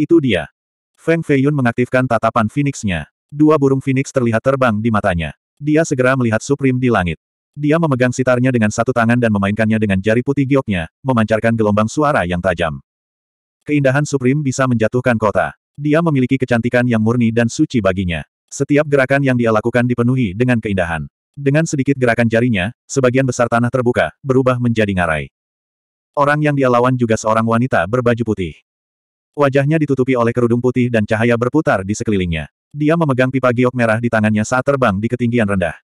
Itu dia. Feng Feiyun mengaktifkan tatapan Phoenix-nya. Dua burung Phoenix terlihat terbang di matanya. Dia segera melihat Supreme di langit. Dia memegang sitarnya dengan satu tangan dan memainkannya dengan jari putih gioknya, memancarkan gelombang suara yang tajam. Keindahan Supreme bisa menjatuhkan kota. Dia memiliki kecantikan yang murni dan suci baginya. Setiap gerakan yang dia lakukan dipenuhi dengan keindahan. Dengan sedikit gerakan jarinya, sebagian besar tanah terbuka, berubah menjadi ngarai. Orang yang dia lawan juga seorang wanita berbaju putih. Wajahnya ditutupi oleh kerudung putih dan cahaya berputar di sekelilingnya. Dia memegang pipa giok merah di tangannya saat terbang di ketinggian rendah.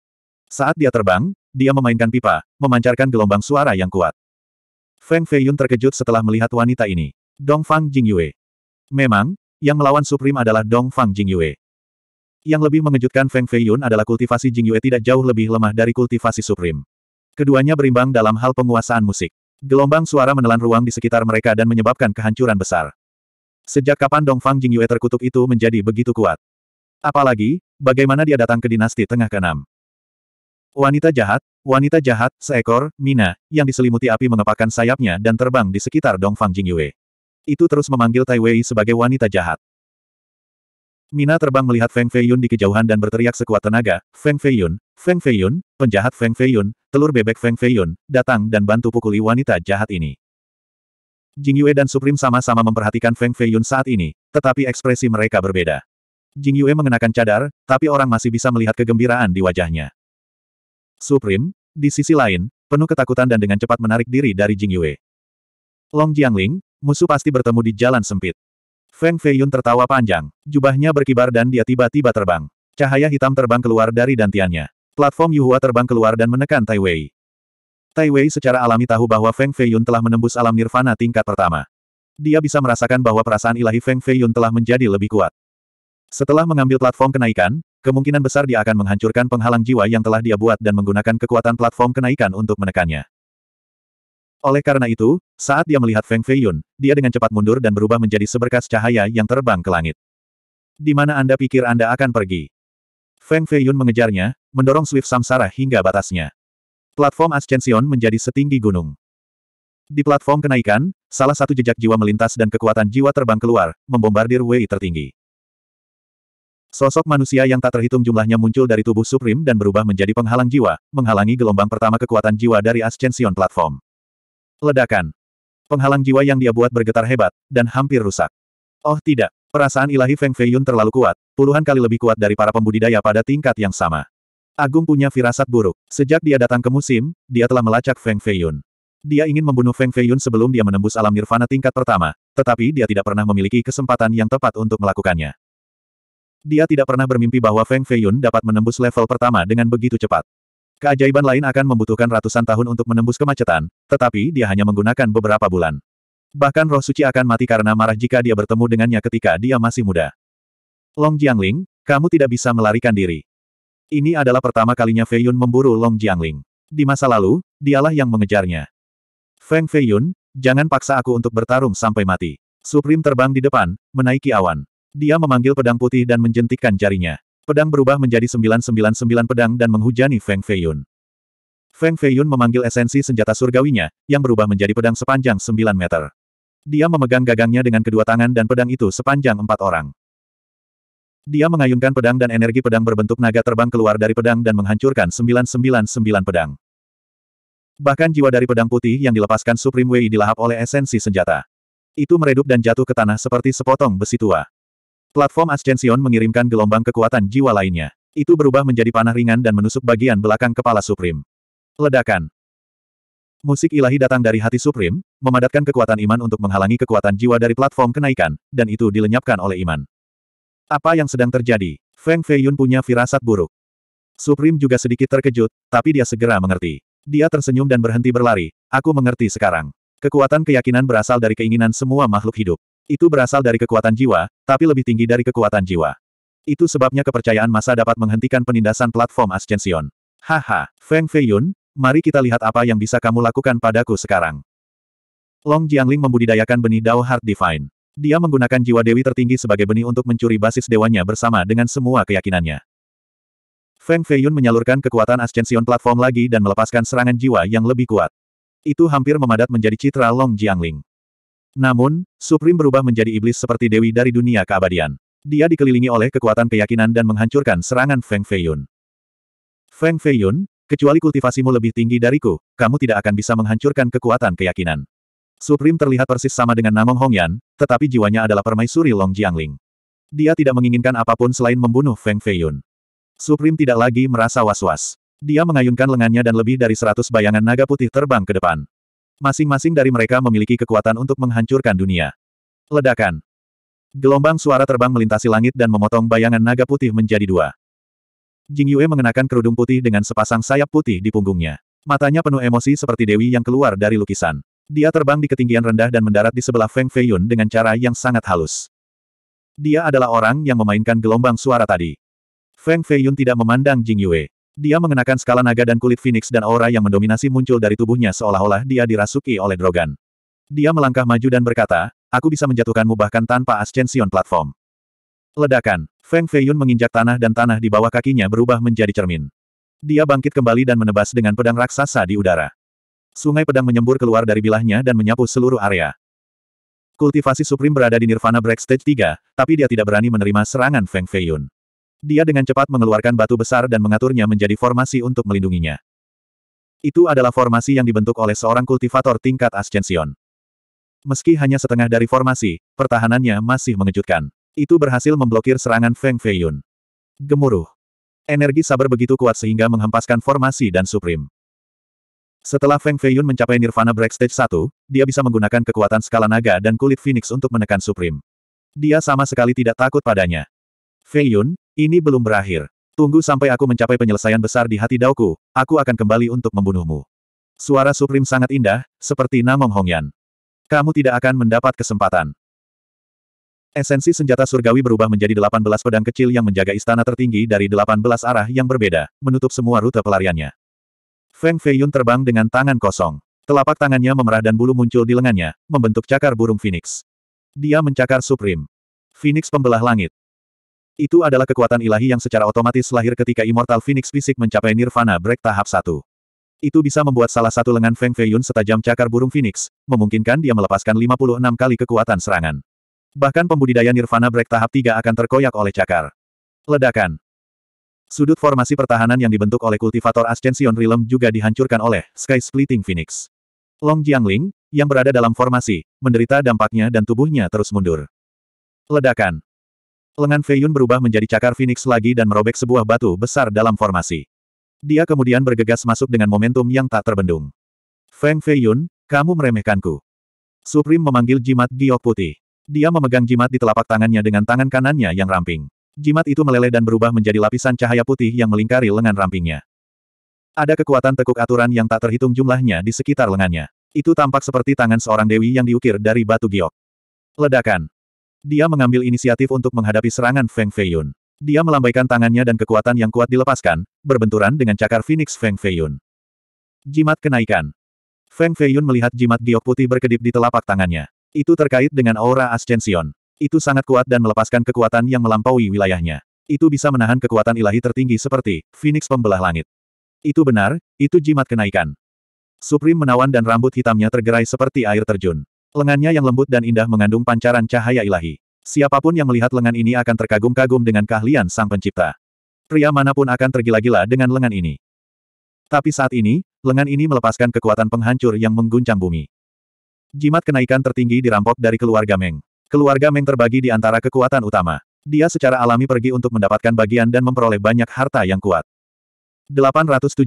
Saat dia terbang, dia memainkan pipa, memancarkan gelombang suara yang kuat. Feng Feiyun terkejut setelah melihat wanita ini. Dong Fang Jingyue. Memang, yang melawan Supreme adalah Dong Fang Jingyue. Yang lebih mengejutkan Feng Feiyun adalah kultivasi Jingyue tidak jauh lebih lemah dari kultivasi Supreme. Keduanya berimbang dalam hal penguasaan musik. Gelombang suara menelan ruang di sekitar mereka dan menyebabkan kehancuran besar. Sejak kapan Dong Dongfang Jingyue terkutuk itu menjadi begitu kuat? Apalagi, bagaimana dia datang ke dinasti tengah keenam? Wanita jahat, wanita jahat, seekor, Mina, yang diselimuti api mengepakkan sayapnya dan terbang di sekitar Dong Dongfang Jingyue. Itu terus memanggil Tai Wei sebagai wanita jahat. Mina terbang melihat Feng Feiyun di kejauhan dan berteriak sekuat tenaga, Feng Feiyun, Feng Feiyun, penjahat Feng Feiyun, telur bebek Feng Feiyun, datang dan bantu pukuli wanita jahat ini. Jing Yue dan Supreme sama-sama memperhatikan Feng Feiyun saat ini, tetapi ekspresi mereka berbeda. Jing Yue mengenakan cadar, tapi orang masih bisa melihat kegembiraan di wajahnya. Supreme, di sisi lain, penuh ketakutan dan dengan cepat menarik diri dari Jing Yue. Long Jiangling, musuh pasti bertemu di jalan sempit. Feng Feiyun tertawa panjang, jubahnya berkibar dan dia tiba-tiba terbang. Cahaya hitam terbang keluar dari dantiannya. Platform Yuhua terbang keluar dan menekan Tai Wei. Tai Wei secara alami tahu bahwa Feng Feiyun telah menembus alam nirvana tingkat pertama. Dia bisa merasakan bahwa perasaan ilahi Feng Feiyun telah menjadi lebih kuat. Setelah mengambil platform kenaikan, kemungkinan besar dia akan menghancurkan penghalang jiwa yang telah dia buat dan menggunakan kekuatan platform kenaikan untuk menekannya. Oleh karena itu, saat dia melihat Feng Feiyun, dia dengan cepat mundur dan berubah menjadi seberkas cahaya yang terbang ke langit. Di mana Anda pikir Anda akan pergi? Feng Feiyun mengejarnya, mendorong Swift Samsara hingga batasnya. Platform Ascension menjadi setinggi gunung. Di platform kenaikan, salah satu jejak jiwa melintas dan kekuatan jiwa terbang keluar, membombardir Wei tertinggi. Sosok manusia yang tak terhitung jumlahnya muncul dari tubuh Supreme dan berubah menjadi penghalang jiwa, menghalangi gelombang pertama kekuatan jiwa dari Ascension Platform. Ledakan. Penghalang jiwa yang dia buat bergetar hebat, dan hampir rusak. Oh tidak, perasaan ilahi Feng Feiyun terlalu kuat, puluhan kali lebih kuat dari para pembudidaya pada tingkat yang sama. Agung punya firasat buruk. Sejak dia datang ke musim, dia telah melacak Feng Feiyun. Dia ingin membunuh Feng Feiyun sebelum dia menembus alam nirvana tingkat pertama, tetapi dia tidak pernah memiliki kesempatan yang tepat untuk melakukannya. Dia tidak pernah bermimpi bahwa Feng Feiyun dapat menembus level pertama dengan begitu cepat. Keajaiban lain akan membutuhkan ratusan tahun untuk menembus kemacetan, tetapi dia hanya menggunakan beberapa bulan. Bahkan roh suci akan mati karena marah jika dia bertemu dengannya ketika dia masih muda. Long Jiangling, kamu tidak bisa melarikan diri. Ini adalah pertama kalinya Fei Yun memburu Long Jiangling. Di masa lalu, dialah yang mengejarnya. Feng Fei Yun, jangan paksa aku untuk bertarung sampai mati. Supreme terbang di depan, menaiki awan. Dia memanggil pedang putih dan menjentikkan jarinya. Pedang berubah menjadi 999 pedang dan menghujani Feng Feiyun. Feng Feiyun memanggil esensi senjata surgawinya, yang berubah menjadi pedang sepanjang 9 meter. Dia memegang gagangnya dengan kedua tangan dan pedang itu sepanjang empat orang. Dia mengayunkan pedang dan energi pedang berbentuk naga terbang keluar dari pedang dan menghancurkan 999 pedang. Bahkan jiwa dari pedang putih yang dilepaskan Supreme Wei dilahap oleh esensi senjata. Itu meredup dan jatuh ke tanah seperti sepotong besi tua. Platform Ascension mengirimkan gelombang kekuatan jiwa lainnya. Itu berubah menjadi panah ringan dan menusuk bagian belakang kepala Supreme. Ledakan. Musik ilahi datang dari hati Supreme, memadatkan kekuatan iman untuk menghalangi kekuatan jiwa dari platform kenaikan, dan itu dilenyapkan oleh iman. Apa yang sedang terjadi? Feng Feiyun punya firasat buruk. Supreme juga sedikit terkejut, tapi dia segera mengerti. Dia tersenyum dan berhenti berlari, aku mengerti sekarang. Kekuatan keyakinan berasal dari keinginan semua makhluk hidup. Itu berasal dari kekuatan jiwa, tapi lebih tinggi dari kekuatan jiwa. Itu sebabnya kepercayaan masa dapat menghentikan penindasan platform Ascension. Haha, Feng Feiyun, mari kita lihat apa yang bisa kamu lakukan padaku sekarang. Long Jiangling membudidayakan benih Dao Heart Divine. Dia menggunakan jiwa dewi tertinggi sebagai benih untuk mencuri basis dewanya bersama dengan semua keyakinannya. Feng Feiyun menyalurkan kekuatan ascension platform lagi dan melepaskan serangan jiwa yang lebih kuat. Itu hampir memadat menjadi citra Long Jiangling. Namun, Supreme berubah menjadi iblis seperti dewi dari dunia keabadian. Dia dikelilingi oleh kekuatan keyakinan dan menghancurkan serangan Feng Feiyun. Feng Feiyun, kecuali kultivasimu lebih tinggi dariku, kamu tidak akan bisa menghancurkan kekuatan keyakinan. Suprim terlihat persis sama dengan Namong Hongyan, tetapi jiwanya adalah permaisuri Long Jiangling. Dia tidak menginginkan apapun selain membunuh Feng Feiyun. Suprim tidak lagi merasa was-was. Dia mengayunkan lengannya dan lebih dari seratus bayangan naga putih terbang ke depan. Masing-masing dari mereka memiliki kekuatan untuk menghancurkan dunia. Ledakan. Gelombang suara terbang melintasi langit dan memotong bayangan naga putih menjadi dua. Jing Yue mengenakan kerudung putih dengan sepasang sayap putih di punggungnya. Matanya penuh emosi seperti dewi yang keluar dari lukisan. Dia terbang di ketinggian rendah dan mendarat di sebelah Feng Feiyun dengan cara yang sangat halus. Dia adalah orang yang memainkan gelombang suara tadi. Feng Feiyun tidak memandang Jing Yue. Dia mengenakan skala naga dan kulit phoenix dan aura yang mendominasi muncul dari tubuhnya seolah-olah dia dirasuki oleh Drogan. Dia melangkah maju dan berkata, aku bisa menjatuhkanmu bahkan tanpa ascension platform. Ledakan, Feng Feiyun menginjak tanah dan tanah di bawah kakinya berubah menjadi cermin. Dia bangkit kembali dan menebas dengan pedang raksasa di udara. Sungai pedang menyembur keluar dari bilahnya dan menyapu seluruh area. Kultivasi Supreme berada di Nirvana Break Stage 3, tapi dia tidak berani menerima serangan Feng Feiyun. Dia dengan cepat mengeluarkan batu besar dan mengaturnya menjadi formasi untuk melindunginya. Itu adalah formasi yang dibentuk oleh seorang kultivator tingkat Ascension. Meski hanya setengah dari formasi, pertahanannya masih mengejutkan. Itu berhasil memblokir serangan Feng Feiyun. Gemuruh. Energi sabar begitu kuat sehingga menghempaskan formasi dan Supreme. Setelah Feng Feiyun mencapai Nirvana break stage 1, dia bisa menggunakan kekuatan skala naga dan kulit Phoenix untuk menekan Supreme. Dia sama sekali tidak takut padanya. Feiyun, ini belum berakhir. Tunggu sampai aku mencapai penyelesaian besar di hati Daoku, aku akan kembali untuk membunuhmu. Suara Supreme sangat indah, seperti Namong Hongyan. Kamu tidak akan mendapat kesempatan. Esensi senjata surgawi berubah menjadi 18 pedang kecil yang menjaga istana tertinggi dari 18 arah yang berbeda, menutup semua rute pelariannya. Feng Feiyun terbang dengan tangan kosong. Telapak tangannya memerah dan bulu muncul di lengannya, membentuk cakar burung phoenix. Dia mencakar Supreme. Phoenix pembelah langit. Itu adalah kekuatan ilahi yang secara otomatis lahir ketika Immortal Phoenix fisik mencapai Nirvana Break tahap 1. Itu bisa membuat salah satu lengan Feng Feiyun setajam cakar burung phoenix, memungkinkan dia melepaskan 56 kali kekuatan serangan. Bahkan pembudidaya Nirvana Break tahap 3 akan terkoyak oleh cakar. Ledakan. Sudut formasi pertahanan yang dibentuk oleh kultivator Ascension Realm juga dihancurkan oleh Sky Splitting Phoenix. Long Jiangling, yang berada dalam formasi, menderita dampaknya dan tubuhnya terus mundur. Ledakan. Lengan Feiyun berubah menjadi cakar Phoenix lagi dan merobek sebuah batu besar dalam formasi. Dia kemudian bergegas masuk dengan momentum yang tak terbendung. Feng Feiyun, kamu meremehkanku. Supreme memanggil jimat giok putih. Dia memegang jimat di telapak tangannya dengan tangan kanannya yang ramping. Jimat itu meleleh dan berubah menjadi lapisan cahaya putih yang melingkari lengan rampingnya. Ada kekuatan tekuk aturan yang tak terhitung jumlahnya di sekitar lengannya. Itu tampak seperti tangan seorang dewi yang diukir dari batu giok. Ledakan. Dia mengambil inisiatif untuk menghadapi serangan Feng Feiyun. Dia melambaikan tangannya dan kekuatan yang kuat dilepaskan, berbenturan dengan cakar Phoenix Feng Feiyun. Jimat kenaikan. Feng Feiyun melihat jimat giok putih berkedip di telapak tangannya. Itu terkait dengan aura Ascension. Itu sangat kuat dan melepaskan kekuatan yang melampaui wilayahnya. Itu bisa menahan kekuatan ilahi tertinggi seperti Phoenix Pembelah Langit. Itu benar, itu jimat kenaikan. Supreme menawan dan rambut hitamnya tergerai seperti air terjun. Lengannya yang lembut dan indah mengandung pancaran cahaya ilahi. Siapapun yang melihat lengan ini akan terkagum-kagum dengan keahlian sang pencipta. Pria manapun akan tergila-gila dengan lengan ini. Tapi saat ini, lengan ini melepaskan kekuatan penghancur yang mengguncang bumi. Jimat kenaikan tertinggi dirampok dari keluarga Meng. Keluarga Meng terbagi di antara kekuatan utama. Dia secara alami pergi untuk mendapatkan bagian dan memperoleh banyak harta yang kuat. 872.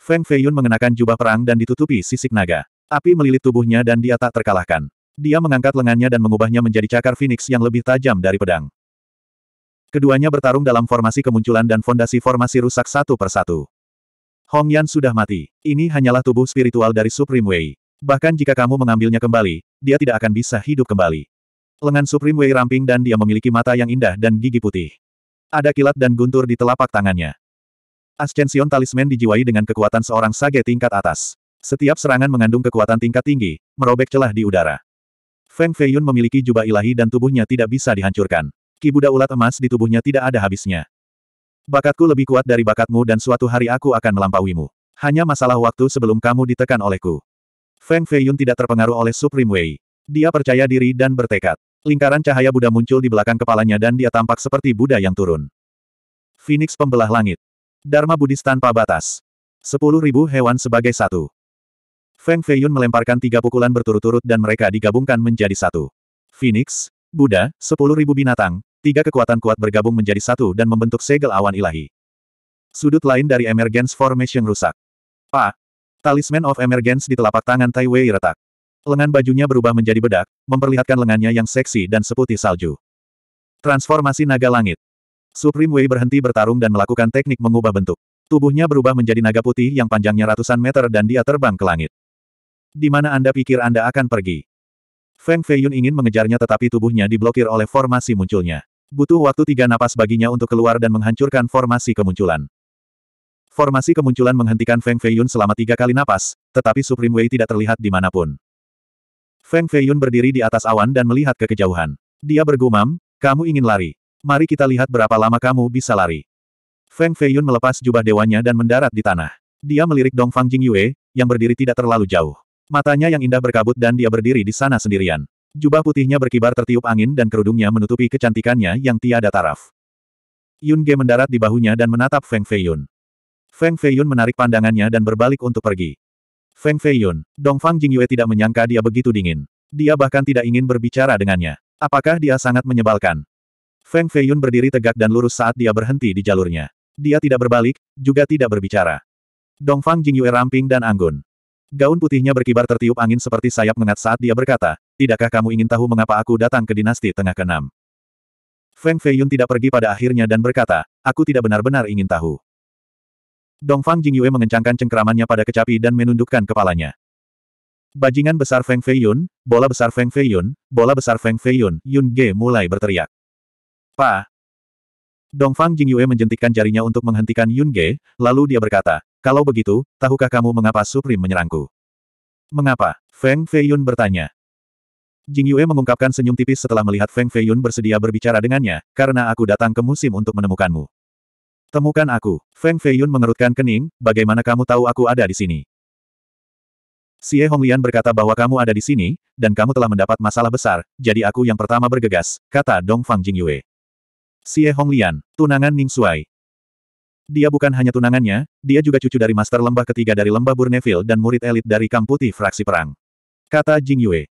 Feng Feiyun mengenakan jubah perang dan ditutupi sisik naga. Api melilit tubuhnya dan dia tak terkalahkan. Dia mengangkat lengannya dan mengubahnya menjadi cakar phoenix yang lebih tajam dari pedang. Keduanya bertarung dalam formasi kemunculan dan fondasi formasi rusak satu persatu. Hong Yan sudah mati. Ini hanyalah tubuh spiritual dari Supreme Wei. Bahkan jika kamu mengambilnya kembali, dia tidak akan bisa hidup kembali. Lengan Supreme Wei ramping dan dia memiliki mata yang indah dan gigi putih. Ada kilat dan guntur di telapak tangannya. Ascension talisman dijiwai dengan kekuatan seorang sage tingkat atas. Setiap serangan mengandung kekuatan tingkat tinggi, merobek celah di udara. Feng Feiyun memiliki jubah ilahi dan tubuhnya tidak bisa dihancurkan. Kibuda ulat emas di tubuhnya tidak ada habisnya. Bakatku lebih kuat dari bakatmu dan suatu hari aku akan melampauimu. Hanya masalah waktu sebelum kamu ditekan olehku. Feng Feiyun tidak terpengaruh oleh Supreme Wei. Dia percaya diri dan bertekad. Lingkaran cahaya Buddha muncul di belakang kepalanya dan dia tampak seperti Buddha yang turun. Phoenix Pembelah Langit. Dharma Buddhis tanpa batas. Sepuluh ribu hewan sebagai satu. Feng Feiyun melemparkan tiga pukulan berturut-turut dan mereka digabungkan menjadi satu. Phoenix, Buddha, sepuluh ribu binatang, tiga kekuatan kuat bergabung menjadi satu dan membentuk segel awan ilahi. Sudut lain dari Emergence Formation rusak. Pak, Talisman of Emergence di telapak tangan Tai Wei retak. Lengan bajunya berubah menjadi bedak, memperlihatkan lengannya yang seksi dan seputih salju. Transformasi naga langit. Supreme Wei berhenti bertarung dan melakukan teknik mengubah bentuk. Tubuhnya berubah menjadi naga putih yang panjangnya ratusan meter dan dia terbang ke langit. Di mana Anda pikir Anda akan pergi? Feng Feiyun ingin mengejarnya tetapi tubuhnya diblokir oleh formasi munculnya. Butuh waktu tiga napas baginya untuk keluar dan menghancurkan formasi kemunculan. Formasi kemunculan menghentikan Feng Feiyun selama tiga kali napas, tetapi Supreme Wei tidak terlihat di manapun. Feng Feiyun berdiri di atas awan dan melihat ke kejauhan. Dia bergumam, kamu ingin lari. Mari kita lihat berapa lama kamu bisa lari. Feng Feiyun melepas jubah dewanya dan mendarat di tanah. Dia melirik Dong Fang Jing Yue, yang berdiri tidak terlalu jauh. Matanya yang indah berkabut dan dia berdiri di sana sendirian. Jubah putihnya berkibar tertiup angin dan kerudungnya menutupi kecantikannya yang tiada taraf. Yun Ge mendarat di bahunya dan menatap Feng Feiyun. Feng Feiyun menarik pandangannya dan berbalik untuk pergi. Feng Feiyun, Dong Dongfang Jingyue tidak menyangka dia begitu dingin. Dia bahkan tidak ingin berbicara dengannya. Apakah dia sangat menyebalkan? Feng Feiyun berdiri tegak dan lurus saat dia berhenti di jalurnya. Dia tidak berbalik, juga tidak berbicara. Dong Dongfang Jingyue ramping dan anggun. Gaun putihnya berkibar tertiup angin seperti sayap mengat saat dia berkata, Tidakkah kamu ingin tahu mengapa aku datang ke dinasti tengah keenam? Feng Feiyun tidak pergi pada akhirnya dan berkata, Aku tidak benar-benar ingin tahu. Dongfang Jingyue mengencangkan cengkeramannya pada kecapi dan menundukkan kepalanya. Bajingan besar Feng Feiyun, bola besar Feng Feiyun, bola besar Feng Feiyun, Yun Ge mulai berteriak. Pa! Dongfang Jingyue menjentikkan jarinya untuk menghentikan Yun Ge, lalu dia berkata, kalau begitu, tahukah kamu mengapa Supreme menyerangku? Mengapa? Feng Feiyun bertanya. Jingyue mengungkapkan senyum tipis setelah melihat Feng Feiyun bersedia berbicara dengannya, karena aku datang ke musim untuk menemukanmu. Temukan aku. Feng Feiyun mengerutkan kening, bagaimana kamu tahu aku ada di sini? Xie Honglian berkata bahwa kamu ada di sini, dan kamu telah mendapat masalah besar, jadi aku yang pertama bergegas, kata Dong Fang Jingyue. Xie Honglian, tunangan Ning Suai. Dia bukan hanya tunangannya, dia juga cucu dari master lembah ketiga dari lembah Burneville dan murid elit dari Kamp Putih Fraksi Perang. Kata Jingyue.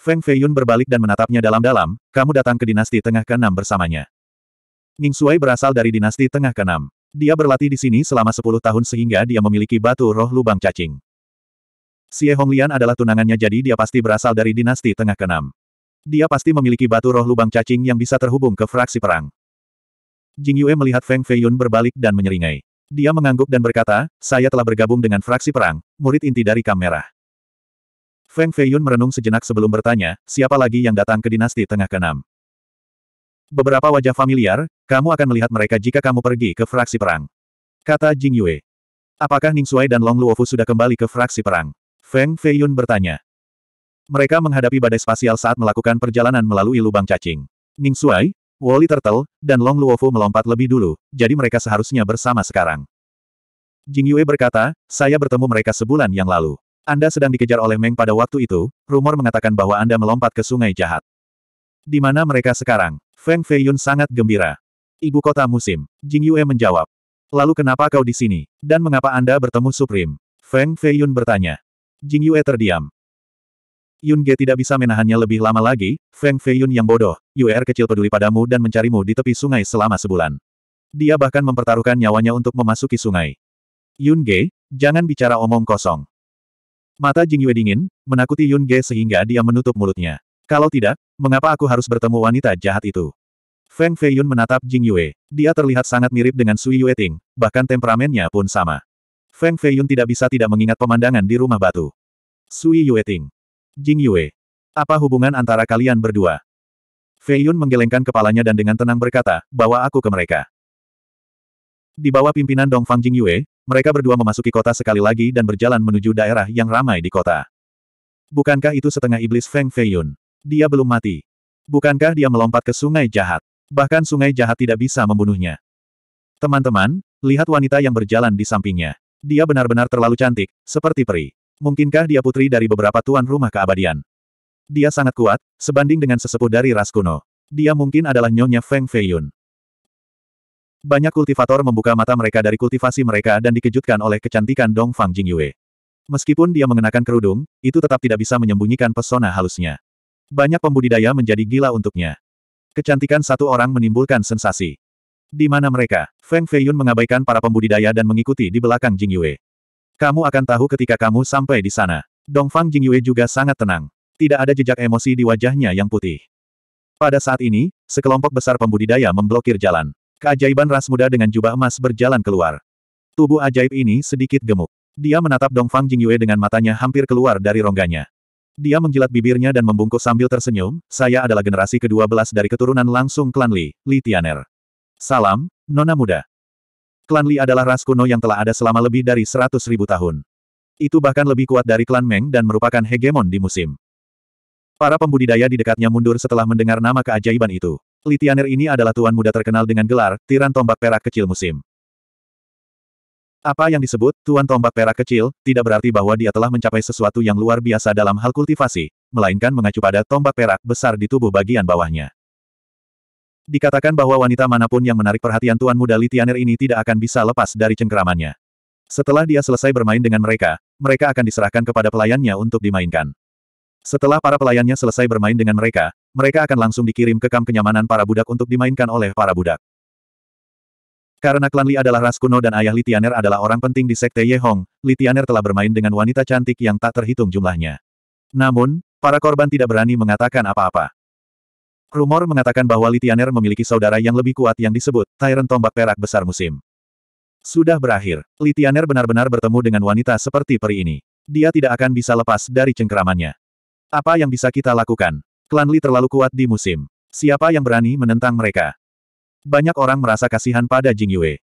Feng Feiyun berbalik dan menatapnya dalam-dalam, kamu datang ke dinasti tengah ke-6 bersamanya. Ning Sui berasal dari dinasti Tengah Kenam. Dia berlatih di sini selama 10 tahun sehingga dia memiliki batu roh lubang cacing. Xie Honglian adalah tunangannya jadi dia pasti berasal dari dinasti Tengah Kenam. Dia pasti memiliki batu roh lubang cacing yang bisa terhubung ke fraksi perang. Jing Yue melihat Feng Feiyun berbalik dan menyeringai. Dia mengangguk dan berkata, saya telah bergabung dengan fraksi perang, murid inti dari kamera." Merah. Feng Feiyun merenung sejenak sebelum bertanya, siapa lagi yang datang ke dinasti Tengah Kenam? Beberapa wajah familiar, kamu akan melihat mereka jika kamu pergi ke fraksi perang. Kata Jing Yue. Apakah Ning Shuai dan Long Luofu sudah kembali ke fraksi perang? Feng Feiyun bertanya. Mereka menghadapi badai spasial saat melakukan perjalanan melalui lubang cacing. Ning Shuai, Wally Turtle, dan Long Luofu melompat lebih dulu, jadi mereka seharusnya bersama sekarang. Jing Yue berkata, saya bertemu mereka sebulan yang lalu. Anda sedang dikejar oleh Meng pada waktu itu, rumor mengatakan bahwa Anda melompat ke sungai jahat. Di mana mereka sekarang? Feng Feiyun sangat gembira. Ibu kota musim. Jing Yue menjawab. Lalu kenapa kau di sini? Dan mengapa Anda bertemu Supreme? Feng Feiyun bertanya. Jing Yue terdiam. Yun Ge tidak bisa menahannya lebih lama lagi, Feng Feiyun yang bodoh, UR er kecil peduli padamu dan mencarimu di tepi sungai selama sebulan. Dia bahkan mempertaruhkan nyawanya untuk memasuki sungai. Yun Ge, jangan bicara omong kosong. Mata Jing Yue dingin, menakuti Yun Ge sehingga dia menutup mulutnya. Kalau tidak, mengapa aku harus bertemu wanita jahat itu? Feng Feiyun menatap Jing Yue. Dia terlihat sangat mirip dengan Sui Yue Ting, bahkan temperamennya pun sama. Feng Feiyun tidak bisa tidak mengingat pemandangan di rumah batu. Sui Yue Ting. Jing Yue. Apa hubungan antara kalian berdua? Feiyun menggelengkan kepalanya dan dengan tenang berkata, bawa aku ke mereka. Di bawah pimpinan Dongfang Jing Yue, mereka berdua memasuki kota sekali lagi dan berjalan menuju daerah yang ramai di kota. Bukankah itu setengah iblis Feng Feiyun? dia belum mati. Bukankah dia melompat ke sungai jahat? Bahkan sungai jahat tidak bisa membunuhnya. Teman-teman, lihat wanita yang berjalan di sampingnya. Dia benar-benar terlalu cantik, seperti peri. Mungkinkah dia putri dari beberapa tuan rumah keabadian? Dia sangat kuat, sebanding dengan sesepuh dari ras kuno. Dia mungkin adalah nyonya Feng Feiyun. Banyak kultivator membuka mata mereka dari kultivasi mereka dan dikejutkan oleh kecantikan Dong Fang Jingyue. Meskipun dia mengenakan kerudung, itu tetap tidak bisa menyembunyikan pesona halusnya. Banyak pembudidaya menjadi gila untuknya. Kecantikan satu orang menimbulkan sensasi. Di mana mereka? Feng Feiyun mengabaikan para pembudidaya dan mengikuti di belakang Jing Yue. Kamu akan tahu ketika kamu sampai di sana. Dongfang Jing Yue juga sangat tenang. Tidak ada jejak emosi di wajahnya yang putih. Pada saat ini, sekelompok besar pembudidaya memblokir jalan. Keajaiban ras muda dengan jubah emas berjalan keluar. Tubuh ajaib ini sedikit gemuk. Dia menatap Dongfang Jingyue dengan matanya hampir keluar dari rongganya. Dia menjilat bibirnya dan membungkuk sambil tersenyum, saya adalah generasi ke-12 dari keturunan langsung klan Li, Li Tianer. Salam, Nona Muda. Klan Li adalah ras kuno yang telah ada selama lebih dari seratus ribu tahun. Itu bahkan lebih kuat dari klan Meng dan merupakan hegemon di musim. Para pembudidaya di dekatnya mundur setelah mendengar nama keajaiban itu. Litianer ini adalah tuan muda terkenal dengan gelar, tiran tombak perak kecil musim. Apa yang disebut, tuan tombak perak kecil, tidak berarti bahwa dia telah mencapai sesuatu yang luar biasa dalam hal kultivasi, melainkan mengacu pada tombak perak besar di tubuh bagian bawahnya. Dikatakan bahwa wanita manapun yang menarik perhatian tuan muda Litianer ini tidak akan bisa lepas dari cengkeramannya. Setelah dia selesai bermain dengan mereka, mereka akan diserahkan kepada pelayannya untuk dimainkan. Setelah para pelayannya selesai bermain dengan mereka, mereka akan langsung dikirim ke kam kenyamanan para budak untuk dimainkan oleh para budak. Karena klan Li adalah ras kuno dan ayah Litianer adalah orang penting di sekte Ye Hong, Litianer telah bermain dengan wanita cantik yang tak terhitung jumlahnya. Namun, para korban tidak berani mengatakan apa-apa. Rumor mengatakan bahwa Litianer memiliki saudara yang lebih kuat yang disebut Tyrant Tombak Perak Besar Musim. Sudah berakhir, Litianer benar-benar bertemu dengan wanita seperti peri ini. Dia tidak akan bisa lepas dari cengkeramannya. Apa yang bisa kita lakukan? Klan Li terlalu kuat di musim. Siapa yang berani menentang mereka? Banyak orang merasa kasihan pada Jing Yue.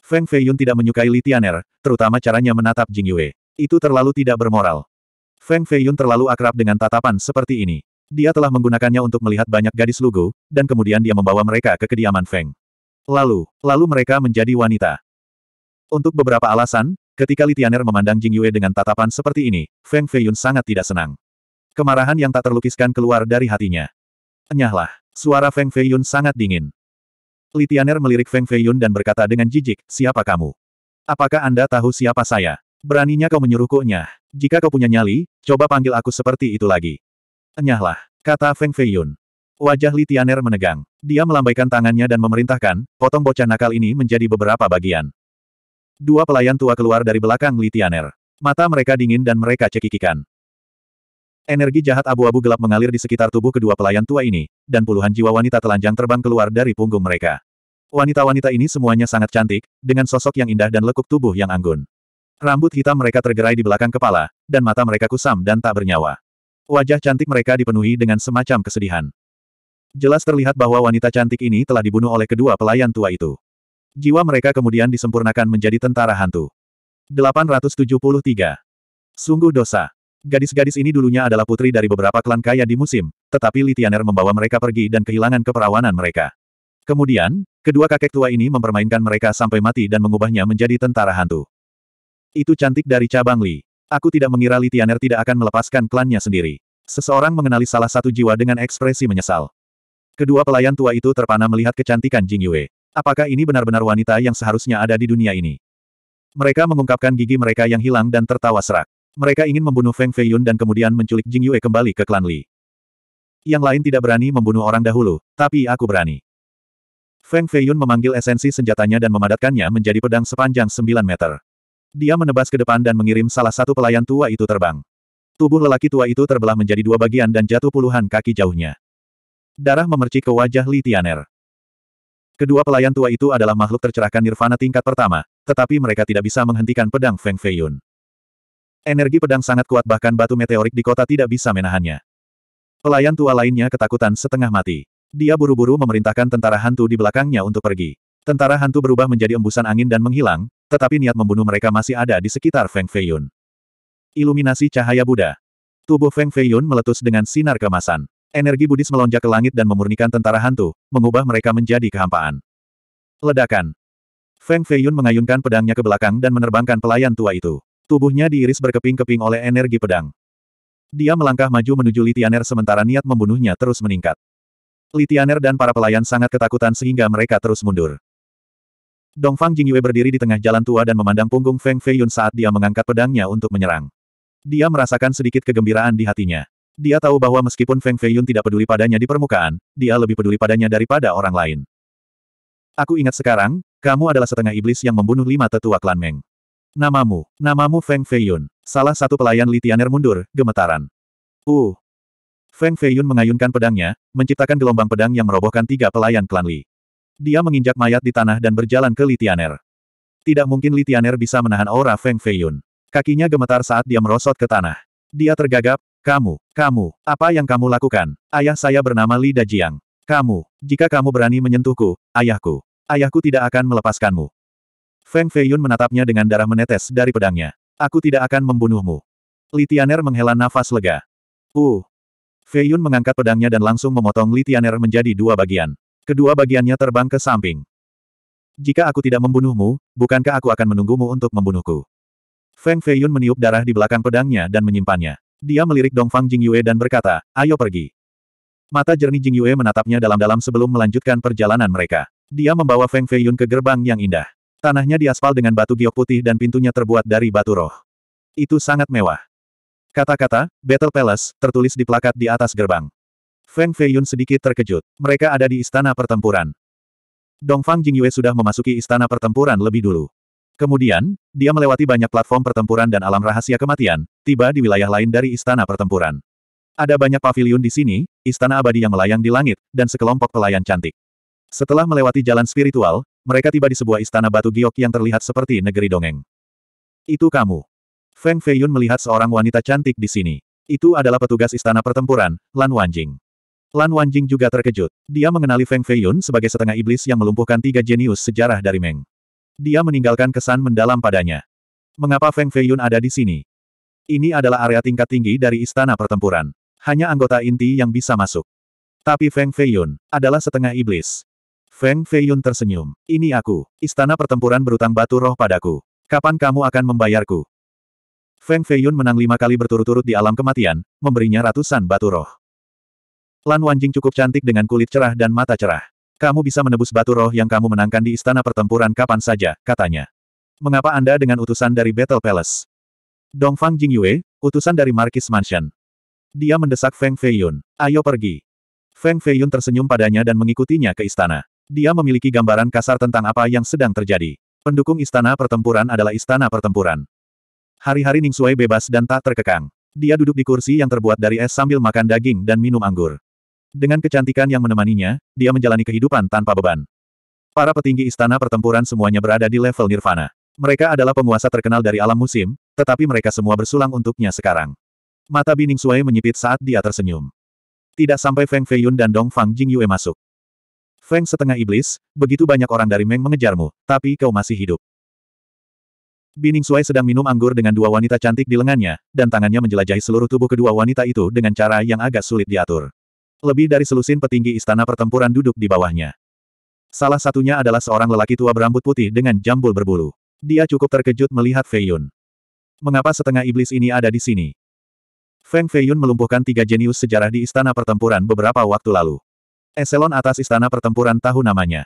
Feng Feiyun tidak menyukai Li Tianer, terutama caranya menatap Jing Yue. Itu terlalu tidak bermoral. Feng Feiyun terlalu akrab dengan tatapan seperti ini. Dia telah menggunakannya untuk melihat banyak gadis lugu, dan kemudian dia membawa mereka ke kediaman Feng. Lalu, lalu mereka menjadi wanita. Untuk beberapa alasan, ketika Li Tianer memandang Jing Yue dengan tatapan seperti ini, Feng Feiyun sangat tidak senang. Kemarahan yang tak terlukiskan keluar dari hatinya. Enyahlah, suara Feng Feiyun sangat dingin. Litianer melirik Feng Feiyun dan berkata dengan jijik, siapa kamu? Apakah Anda tahu siapa saya? Beraninya kau menyuruhku nyah. Jika kau punya nyali, coba panggil aku seperti itu lagi. Enyahlah, kata Feng Feiyun. Wajah Litianer menegang. Dia melambaikan tangannya dan memerintahkan, potong bocah nakal ini menjadi beberapa bagian. Dua pelayan tua keluar dari belakang Litianer. Mata mereka dingin dan mereka cekikikan. Energi jahat abu-abu gelap mengalir di sekitar tubuh kedua pelayan tua ini, dan puluhan jiwa wanita telanjang terbang keluar dari punggung mereka. Wanita-wanita ini semuanya sangat cantik, dengan sosok yang indah dan lekuk tubuh yang anggun. Rambut hitam mereka tergerai di belakang kepala, dan mata mereka kusam dan tak bernyawa. Wajah cantik mereka dipenuhi dengan semacam kesedihan. Jelas terlihat bahwa wanita cantik ini telah dibunuh oleh kedua pelayan tua itu. Jiwa mereka kemudian disempurnakan menjadi tentara hantu. 873. Sungguh dosa. Gadis-gadis ini dulunya adalah putri dari beberapa klan kaya di musim, tetapi Litianer membawa mereka pergi dan kehilangan keperawanan mereka. Kemudian, kedua kakek tua ini mempermainkan mereka sampai mati dan mengubahnya menjadi tentara hantu. Itu cantik dari cabang Li. Aku tidak mengira Litianer tidak akan melepaskan klannya sendiri. Seseorang mengenali salah satu jiwa dengan ekspresi menyesal. Kedua pelayan tua itu terpana melihat kecantikan Jing Yue. Apakah ini benar-benar wanita yang seharusnya ada di dunia ini? Mereka mengungkapkan gigi mereka yang hilang dan tertawa serak. Mereka ingin membunuh Feng Feiyun dan kemudian menculik Jing Yue kembali ke klan Li. Yang lain tidak berani membunuh orang dahulu, tapi aku berani. Feng Feiyun memanggil esensi senjatanya dan memadatkannya menjadi pedang sepanjang 9 meter. Dia menebas ke depan dan mengirim salah satu pelayan tua itu terbang. Tubuh lelaki tua itu terbelah menjadi dua bagian dan jatuh puluhan kaki jauhnya. Darah memercik ke wajah Li Tianer. Kedua pelayan tua itu adalah makhluk tercerahkan nirvana tingkat pertama, tetapi mereka tidak bisa menghentikan pedang Feng Feiyun. Energi pedang sangat kuat bahkan batu meteorik di kota tidak bisa menahannya. Pelayan tua lainnya ketakutan setengah mati. Dia buru-buru memerintahkan tentara hantu di belakangnya untuk pergi. Tentara hantu berubah menjadi embusan angin dan menghilang, tetapi niat membunuh mereka masih ada di sekitar Feng Feiyun. Iluminasi cahaya Buddha. Tubuh Feng Feiyun meletus dengan sinar kemasan. Energi Buddhis melonjak ke langit dan memurnikan tentara hantu, mengubah mereka menjadi kehampaan. Ledakan. Feng Feiyun mengayunkan pedangnya ke belakang dan menerbangkan pelayan tua itu. Tubuhnya diiris berkeping-keping oleh energi pedang. Dia melangkah maju menuju Litianer sementara niat membunuhnya terus meningkat. Litianer dan para pelayan sangat ketakutan sehingga mereka terus mundur. Dongfang Jingyue berdiri di tengah jalan tua dan memandang punggung Feng Feiyun saat dia mengangkat pedangnya untuk menyerang. Dia merasakan sedikit kegembiraan di hatinya. Dia tahu bahwa meskipun Feng Feiyun tidak peduli padanya di permukaan, dia lebih peduli padanya daripada orang lain. Aku ingat sekarang, kamu adalah setengah iblis yang membunuh lima tetua klan Meng. Namamu, namamu Feng Feiyun. Salah satu pelayan Litianer mundur, gemetaran. Uh. Feng Feiyun mengayunkan pedangnya, menciptakan gelombang pedang yang merobohkan tiga pelayan klan Li. Dia menginjak mayat di tanah dan berjalan ke Litianer. Tidak mungkin Litianer bisa menahan aura Feng Feiyun. Kakinya gemetar saat dia merosot ke tanah. Dia tergagap, kamu, kamu, apa yang kamu lakukan? Ayah saya bernama Li Dajiang. Kamu, jika kamu berani menyentuhku, ayahku. Ayahku tidak akan melepaskanmu. Feng Feiyun menatapnya dengan darah menetes dari pedangnya. Aku tidak akan membunuhmu. Litianer menghela nafas lega. Uh. Feiyun mengangkat pedangnya dan langsung memotong Litianer menjadi dua bagian. Kedua bagiannya terbang ke samping. Jika aku tidak membunuhmu, bukankah aku akan menunggumu untuk membunuhku? Feng Feiyun meniup darah di belakang pedangnya dan menyimpannya. Dia melirik Dongfang Jingyue dan berkata, ayo pergi. Mata jernih Jingyue menatapnya dalam-dalam sebelum melanjutkan perjalanan mereka. Dia membawa Feng Feiyun ke gerbang yang indah. Tanahnya diaspal dengan batu giok putih dan pintunya terbuat dari batu roh. Itu sangat mewah. Kata-kata, Battle Palace, tertulis di plakat di atas gerbang. Feng Feiyun sedikit terkejut. Mereka ada di istana pertempuran. Dongfang Jingyue sudah memasuki istana pertempuran lebih dulu. Kemudian, dia melewati banyak platform pertempuran dan alam rahasia kematian, tiba di wilayah lain dari istana pertempuran. Ada banyak pavilion di sini, istana abadi yang melayang di langit, dan sekelompok pelayan cantik. Setelah melewati jalan spiritual, mereka tiba di sebuah istana batu giok yang terlihat seperti negeri dongeng. Itu kamu. Feng Feiyun melihat seorang wanita cantik di sini. Itu adalah petugas istana pertempuran, Lan Wanjing. Lan Wanjing juga terkejut. Dia mengenali Feng Feiyun sebagai setengah iblis yang melumpuhkan tiga jenius sejarah dari Meng. Dia meninggalkan kesan mendalam padanya. Mengapa Feng Feiyun ada di sini? Ini adalah area tingkat tinggi dari istana pertempuran. Hanya anggota inti yang bisa masuk. Tapi Feng Feiyun adalah setengah iblis. Feng Feiyun tersenyum. Ini aku. Istana pertempuran berutang batu roh padaku. Kapan kamu akan membayarku? Feng Feiyun menang lima kali berturut-turut di alam kematian, memberinya ratusan batu roh. Lan Wanjing cukup cantik dengan kulit cerah dan mata cerah. Kamu bisa menebus batu roh yang kamu menangkan di istana pertempuran kapan saja, katanya. Mengapa Anda dengan utusan dari Battle Palace? Dong Dongfang Jingyue, utusan dari Markis Mansion. Dia mendesak Feng Feiyun. Ayo pergi. Feng Feiyun tersenyum padanya dan mengikutinya ke istana. Dia memiliki gambaran kasar tentang apa yang sedang terjadi. Pendukung istana pertempuran adalah istana pertempuran. Hari-hari Ning Suai bebas dan tak terkekang. Dia duduk di kursi yang terbuat dari es sambil makan daging dan minum anggur. Dengan kecantikan yang menemaninya, dia menjalani kehidupan tanpa beban. Para petinggi istana pertempuran semuanya berada di level nirvana. Mereka adalah penguasa terkenal dari alam musim, tetapi mereka semua bersulang untuknya sekarang. Mata Bining Suai menyipit saat dia tersenyum. Tidak sampai Feng Feiyun dan Dong Fang Jingyue masuk. Feng setengah iblis, begitu banyak orang dari Meng mengejarmu, tapi kau masih hidup. Bining Suai sedang minum anggur dengan dua wanita cantik di lengannya, dan tangannya menjelajahi seluruh tubuh kedua wanita itu dengan cara yang agak sulit diatur. Lebih dari selusin petinggi istana pertempuran duduk di bawahnya. Salah satunya adalah seorang lelaki tua berambut putih dengan jambul berbulu. Dia cukup terkejut melihat Fei Yun. Mengapa setengah iblis ini ada di sini? Feng Fei Yun melumpuhkan tiga jenius sejarah di istana pertempuran beberapa waktu lalu. Eselon atas Istana Pertempuran tahu namanya.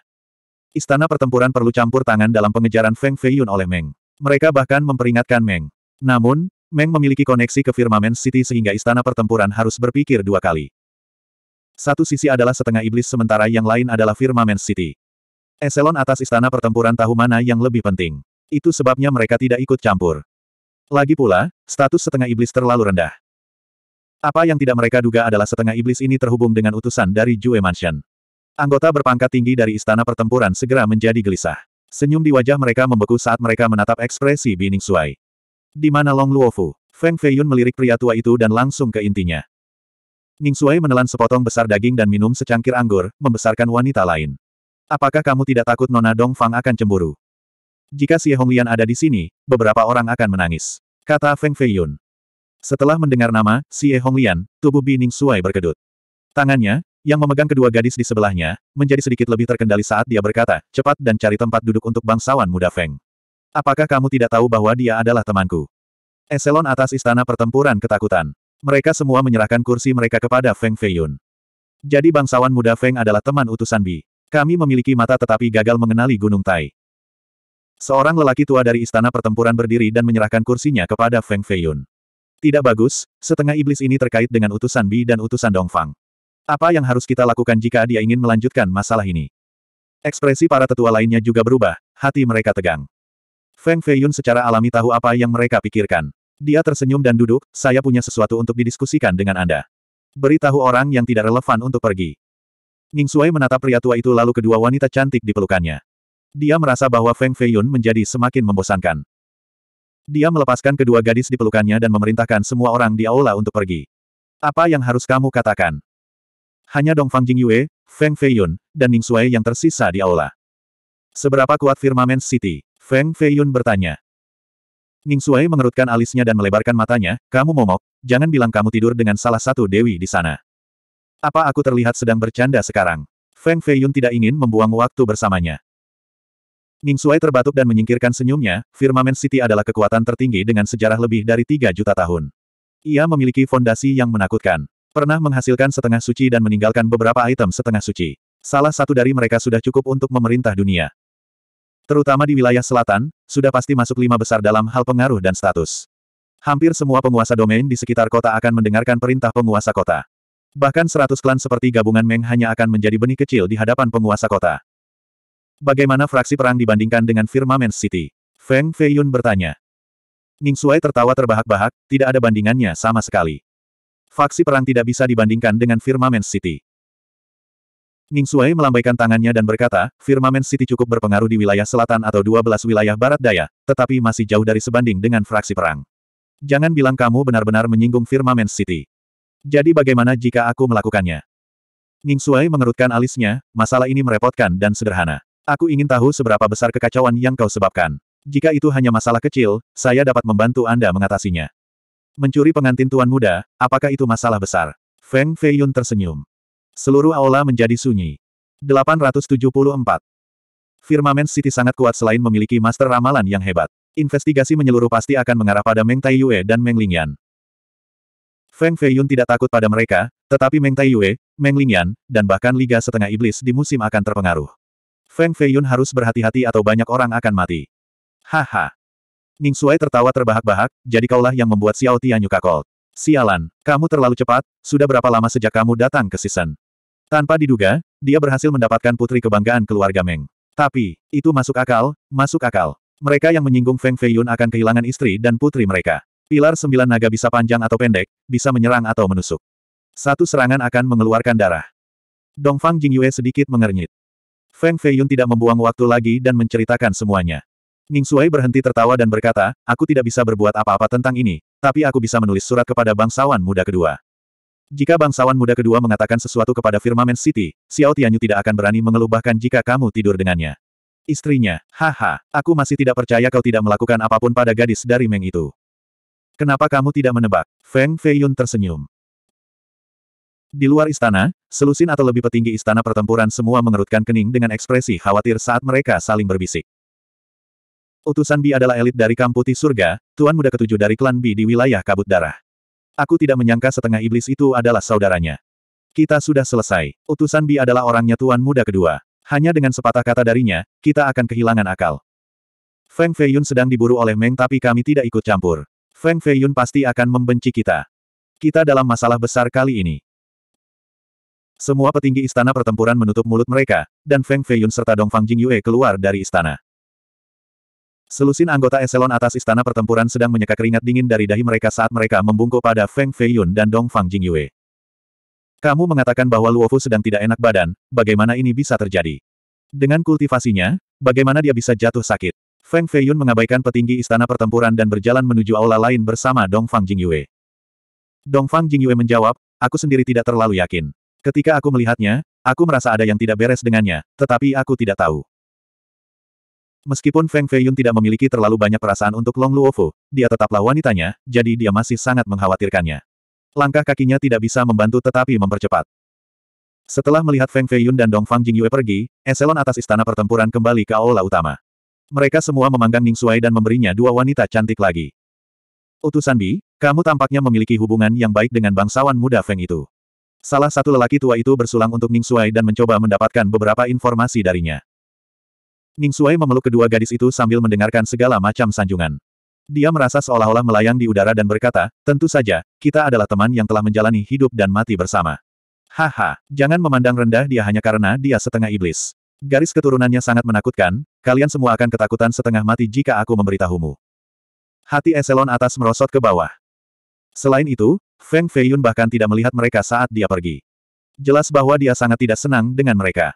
Istana Pertempuran perlu campur tangan dalam pengejaran Feng Feiyun oleh Meng. Mereka bahkan memperingatkan Meng. Namun, Meng memiliki koneksi ke Firmament City sehingga Istana Pertempuran harus berpikir dua kali. Satu sisi adalah setengah iblis sementara yang lain adalah Firmament City. Eselon atas Istana Pertempuran tahu mana yang lebih penting. Itu sebabnya mereka tidak ikut campur. Lagi pula, status setengah iblis terlalu rendah. Apa yang tidak mereka duga adalah setengah iblis ini terhubung dengan utusan dari Jue Mansion. Anggota berpangkat tinggi dari istana pertempuran segera menjadi gelisah. Senyum di wajah mereka membeku saat mereka menatap ekspresi Bining Suai. Di mana Long Luofu? Feng Feiyun melirik pria tua itu dan langsung ke intinya. Ning Suai menelan sepotong besar daging dan minum secangkir anggur, membesarkan wanita lain. Apakah kamu tidak takut Nona Dong Fang akan cemburu? Jika Xie Honglian ada di sini, beberapa orang akan menangis. Kata Feng Feiyun. Setelah mendengar nama, si Ye Honglian, tubuh Bining Suai berkedut. Tangannya, yang memegang kedua gadis di sebelahnya, menjadi sedikit lebih terkendali saat dia berkata, cepat dan cari tempat duduk untuk bangsawan muda Feng. Apakah kamu tidak tahu bahwa dia adalah temanku? Eselon atas istana pertempuran ketakutan. Mereka semua menyerahkan kursi mereka kepada Feng Feiyun. Jadi bangsawan muda Feng adalah teman utusan Bi. Kami memiliki mata tetapi gagal mengenali Gunung Tai. Seorang lelaki tua dari istana pertempuran berdiri dan menyerahkan kursinya kepada Feng Feiyun. Tidak bagus, setengah iblis ini terkait dengan utusan Bi dan utusan Dongfang. Apa yang harus kita lakukan jika dia ingin melanjutkan masalah ini? Ekspresi para tetua lainnya juga berubah, hati mereka tegang. Feng Feiyun secara alami tahu apa yang mereka pikirkan. Dia tersenyum dan duduk, saya punya sesuatu untuk didiskusikan dengan Anda. Beritahu orang yang tidak relevan untuk pergi. Ning Sui menatap pria tua itu lalu kedua wanita cantik di pelukannya. Dia merasa bahwa Feng Feiyun menjadi semakin membosankan. Dia melepaskan kedua gadis di pelukannya dan memerintahkan semua orang di aula untuk pergi. Apa yang harus kamu katakan? Hanya Dongfang Jingyue, Feng Feiyun, dan Ning Sui yang tersisa di aula. Seberapa kuat Firmament City? Feng Feiyun bertanya. Ning Sui mengerutkan alisnya dan melebarkan matanya, kamu momok, jangan bilang kamu tidur dengan salah satu dewi di sana. Apa aku terlihat sedang bercanda sekarang? Feng Feiyun tidak ingin membuang waktu bersamanya. Ning Suai terbatuk dan menyingkirkan senyumnya, Firmament City adalah kekuatan tertinggi dengan sejarah lebih dari 3 juta tahun. Ia memiliki fondasi yang menakutkan. Pernah menghasilkan setengah suci dan meninggalkan beberapa item setengah suci. Salah satu dari mereka sudah cukup untuk memerintah dunia. Terutama di wilayah selatan, sudah pasti masuk lima besar dalam hal pengaruh dan status. Hampir semua penguasa domain di sekitar kota akan mendengarkan perintah penguasa kota. Bahkan seratus klan seperti gabungan Meng hanya akan menjadi benih kecil di hadapan penguasa kota. Bagaimana fraksi perang dibandingkan dengan Firmament City? Feng Feiyun bertanya. Ning Suai tertawa terbahak-bahak, tidak ada bandingannya sama sekali. Faksi perang tidak bisa dibandingkan dengan Firmament City. Ning Suai melambaikan tangannya dan berkata, Firmament City cukup berpengaruh di wilayah selatan atau 12 wilayah barat daya, tetapi masih jauh dari sebanding dengan fraksi perang. Jangan bilang kamu benar-benar menyinggung Firmament City. Jadi bagaimana jika aku melakukannya? Ning Suai mengerutkan alisnya, masalah ini merepotkan dan sederhana. Aku ingin tahu seberapa besar kekacauan yang kau sebabkan. Jika itu hanya masalah kecil, saya dapat membantu Anda mengatasinya. Mencuri pengantin tuan muda, apakah itu masalah besar? Feng Feiyun tersenyum. Seluruh aula menjadi sunyi. 874. Firmament City sangat kuat selain memiliki master ramalan yang hebat. Investigasi menyeluruh pasti akan mengarah pada Meng Taiyue dan Meng Lingyan. Feng Feiyun tidak takut pada mereka, tetapi Meng Taiyue, Meng Lingyan, dan bahkan Liga Setengah Iblis di musim akan terpengaruh. Feng Feiyun harus berhati-hati atau banyak orang akan mati. Haha. Ning Suai tertawa terbahak-bahak, jadi kaulah yang membuat Xiao Tianyu kakol. Sialan, kamu terlalu cepat, sudah berapa lama sejak kamu datang ke season? Tanpa diduga, dia berhasil mendapatkan putri kebanggaan keluarga Meng. Tapi, itu masuk akal, masuk akal. Mereka yang menyinggung Feng Feiyun akan kehilangan istri dan putri mereka. Pilar sembilan naga bisa panjang atau pendek, bisa menyerang atau menusuk. Satu serangan akan mengeluarkan darah. Dongfang Jingyue sedikit mengernyit. Feng Feiyun tidak membuang waktu lagi dan menceritakan semuanya. Ning Suai berhenti tertawa dan berkata, aku tidak bisa berbuat apa-apa tentang ini, tapi aku bisa menulis surat kepada bangsawan muda kedua. Jika bangsawan muda kedua mengatakan sesuatu kepada Firmament City, Xiao Tianyu tidak akan berani mengelubahkan jika kamu tidur dengannya. Istrinya, haha, aku masih tidak percaya kau tidak melakukan apapun pada gadis dari Meng itu. Kenapa kamu tidak menebak? Feng Feiyun tersenyum. Di luar istana, selusin atau lebih petinggi istana pertempuran semua mengerutkan kening dengan ekspresi khawatir saat mereka saling berbisik. Utusan Bi adalah elit dari Kamputi Surga, Tuan Muda Ketujuh dari klan Bi di wilayah Kabut Darah. Aku tidak menyangka setengah iblis itu adalah saudaranya. Kita sudah selesai. Utusan Bi adalah orangnya Tuan Muda Kedua. Hanya dengan sepatah kata darinya, kita akan kehilangan akal. Feng Feiyun sedang diburu oleh Meng tapi kami tidak ikut campur. Feng Feiyun pasti akan membenci kita. Kita dalam masalah besar kali ini. Semua petinggi istana pertempuran menutup mulut mereka, dan Feng Feiyun serta Dong Fang Jingyue keluar dari istana. Selusin anggota eselon atas istana pertempuran sedang menyeka keringat dingin dari dahi mereka saat mereka membungkuk pada Feng Feiyun dan Dong Fang Jingyue. Kamu mengatakan bahwa Luofu sedang tidak enak badan, bagaimana ini bisa terjadi? Dengan kultivasinya, bagaimana dia bisa jatuh sakit? Feng Feiyun mengabaikan petinggi istana pertempuran dan berjalan menuju aula lain bersama Dong Fang Jingyue. Dong Fang Jingyue menjawab, aku sendiri tidak terlalu yakin. Ketika aku melihatnya, aku merasa ada yang tidak beres dengannya, tetapi aku tidak tahu. Meskipun Feng Feiyun tidak memiliki terlalu banyak perasaan untuk Long Luofu, dia tetaplah wanitanya, jadi dia masih sangat mengkhawatirkannya. Langkah kakinya tidak bisa membantu tetapi mempercepat. Setelah melihat Feng Feiyun dan Dong Fang Jingyue pergi, eselon atas istana pertempuran kembali ke aula utama. Mereka semua memanggang Ning Suai dan memberinya dua wanita cantik lagi. Utusan Bi, kamu tampaknya memiliki hubungan yang baik dengan bangsawan muda Feng itu. Salah satu lelaki tua itu bersulang untuk Ning Shuai dan mencoba mendapatkan beberapa informasi darinya. Ning Shuai memeluk kedua gadis itu sambil mendengarkan segala macam sanjungan. Dia merasa seolah-olah melayang di udara dan berkata, tentu saja, kita adalah teman yang telah menjalani hidup dan mati bersama. Haha, jangan memandang rendah dia hanya karena dia setengah iblis. Garis keturunannya sangat menakutkan, kalian semua akan ketakutan setengah mati jika aku memberitahumu. Hati Eselon atas merosot ke bawah. Selain itu, Feng Feiyun bahkan tidak melihat mereka saat dia pergi. Jelas bahwa dia sangat tidak senang dengan mereka.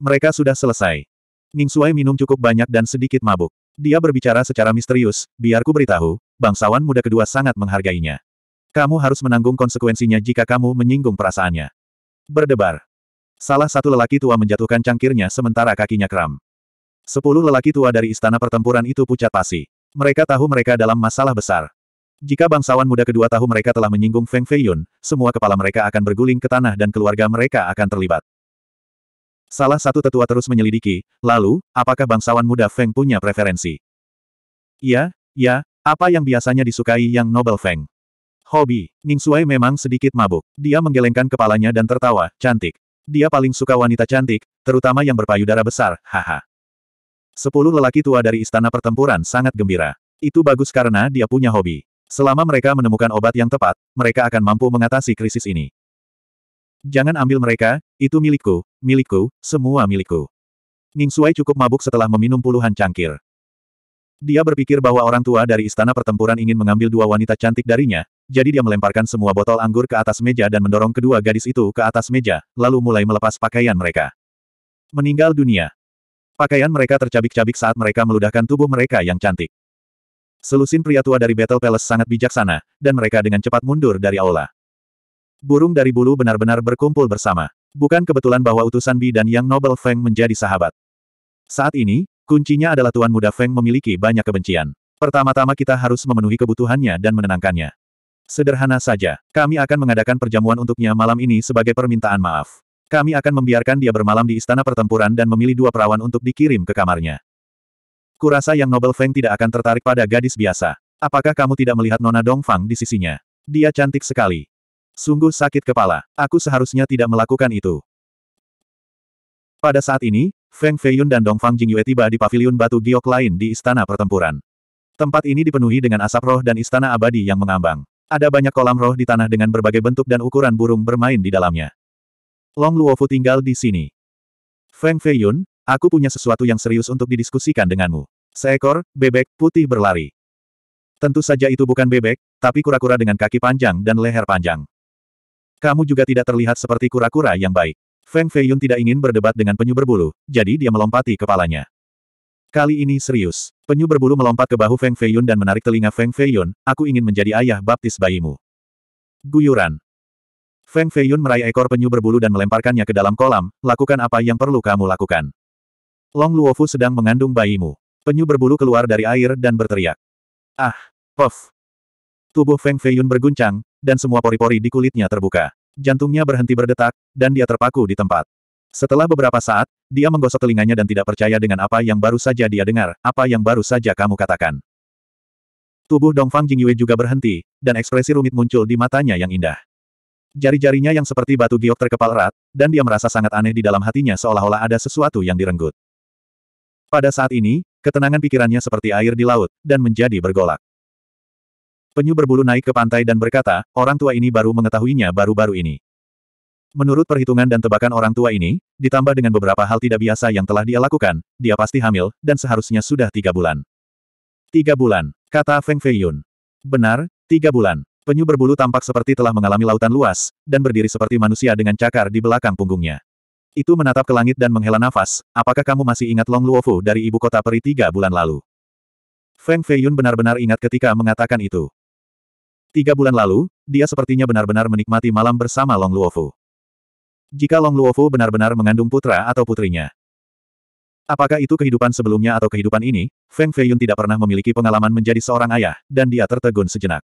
Mereka sudah selesai. Ning Suai minum cukup banyak dan sedikit mabuk. Dia berbicara secara misterius, biar ku beritahu, bangsawan muda kedua sangat menghargainya. Kamu harus menanggung konsekuensinya jika kamu menyinggung perasaannya. Berdebar. Salah satu lelaki tua menjatuhkan cangkirnya sementara kakinya kram. Sepuluh lelaki tua dari istana pertempuran itu pucat pasi. Mereka tahu mereka dalam masalah besar. Jika bangsawan muda kedua tahu mereka telah menyinggung Feng Feiyun, semua kepala mereka akan berguling ke tanah dan keluarga mereka akan terlibat. Salah satu tetua terus menyelidiki, lalu, apakah bangsawan muda Feng punya preferensi? Ya, ya, apa yang biasanya disukai yang Nobel Feng? Hobi, Ning Suai memang sedikit mabuk. Dia menggelengkan kepalanya dan tertawa, cantik. Dia paling suka wanita cantik, terutama yang berpayudara besar, haha. Sepuluh lelaki tua dari istana pertempuran sangat gembira. Itu bagus karena dia punya hobi. Selama mereka menemukan obat yang tepat, mereka akan mampu mengatasi krisis ini. Jangan ambil mereka, itu milikku, milikku, semua milikku. Ning Suai cukup mabuk setelah meminum puluhan cangkir. Dia berpikir bahwa orang tua dari istana pertempuran ingin mengambil dua wanita cantik darinya, jadi dia melemparkan semua botol anggur ke atas meja dan mendorong kedua gadis itu ke atas meja, lalu mulai melepas pakaian mereka. Meninggal dunia. Pakaian mereka tercabik-cabik saat mereka meludahkan tubuh mereka yang cantik. Selusin pria tua dari Battle Palace sangat bijaksana, dan mereka dengan cepat mundur dari aula. Burung dari bulu benar-benar berkumpul bersama. Bukan kebetulan bahwa utusan Bi dan Yang Noble Feng menjadi sahabat. Saat ini, kuncinya adalah Tuan Muda Feng memiliki banyak kebencian. Pertama-tama kita harus memenuhi kebutuhannya dan menenangkannya. Sederhana saja, kami akan mengadakan perjamuan untuknya malam ini sebagai permintaan maaf. Kami akan membiarkan dia bermalam di istana pertempuran dan memilih dua perawan untuk dikirim ke kamarnya. Kurasa yang Nobel Feng tidak akan tertarik pada gadis biasa. Apakah kamu tidak melihat Nona Dongfang di sisinya? Dia cantik sekali. Sungguh sakit kepala. Aku seharusnya tidak melakukan itu. Pada saat ini, Feng Feiyun dan Dongfang Jingyue tiba di paviliun batu giok lain di istana pertempuran. Tempat ini dipenuhi dengan asap roh dan istana abadi yang mengambang. Ada banyak kolam roh di tanah dengan berbagai bentuk dan ukuran burung bermain di dalamnya. Long Luofu tinggal di sini. Feng Feiyun, aku punya sesuatu yang serius untuk didiskusikan denganmu. Seekor, bebek, putih berlari. Tentu saja itu bukan bebek, tapi kura-kura dengan kaki panjang dan leher panjang. Kamu juga tidak terlihat seperti kura-kura yang baik. Feng Feiyun tidak ingin berdebat dengan penyu berbulu, jadi dia melompati kepalanya. Kali ini serius. Penyu berbulu melompat ke bahu Feng Feiyun dan menarik telinga Feng Feiyun, aku ingin menjadi ayah baptis bayimu. Guyuran. Feng Feiyun meraih ekor penyu berbulu dan melemparkannya ke dalam kolam, lakukan apa yang perlu kamu lakukan. Long Luofu sedang mengandung bayimu. Penyu berbulu keluar dari air dan berteriak. Ah! Puff! Tubuh Feng Feiyun berguncang, dan semua pori-pori di kulitnya terbuka. Jantungnya berhenti berdetak, dan dia terpaku di tempat. Setelah beberapa saat, dia menggosok telinganya dan tidak percaya dengan apa yang baru saja dia dengar, apa yang baru saja kamu katakan. Tubuh Dongfang Jingyue juga berhenti, dan ekspresi rumit muncul di matanya yang indah. Jari-jarinya yang seperti batu giok terkepal erat, dan dia merasa sangat aneh di dalam hatinya seolah-olah ada sesuatu yang direnggut. Pada saat ini, ketenangan pikirannya seperti air di laut, dan menjadi bergolak. Penyu berbulu naik ke pantai dan berkata, orang tua ini baru mengetahuinya baru-baru ini. Menurut perhitungan dan tebakan orang tua ini, ditambah dengan beberapa hal tidak biasa yang telah dia lakukan, dia pasti hamil, dan seharusnya sudah tiga bulan. Tiga bulan, kata Feng Feiyun. Benar, tiga bulan. Penyu berbulu tampak seperti telah mengalami lautan luas, dan berdiri seperti manusia dengan cakar di belakang punggungnya. Itu menatap ke langit dan menghela nafas, apakah kamu masih ingat Long Luofu dari ibu kota peri tiga bulan lalu? Feng Feiyun benar-benar ingat ketika mengatakan itu. Tiga bulan lalu, dia sepertinya benar-benar menikmati malam bersama Long Luofu. Jika Long Luofu benar-benar mengandung putra atau putrinya. Apakah itu kehidupan sebelumnya atau kehidupan ini, Feng Feiyun tidak pernah memiliki pengalaman menjadi seorang ayah, dan dia tertegun sejenak.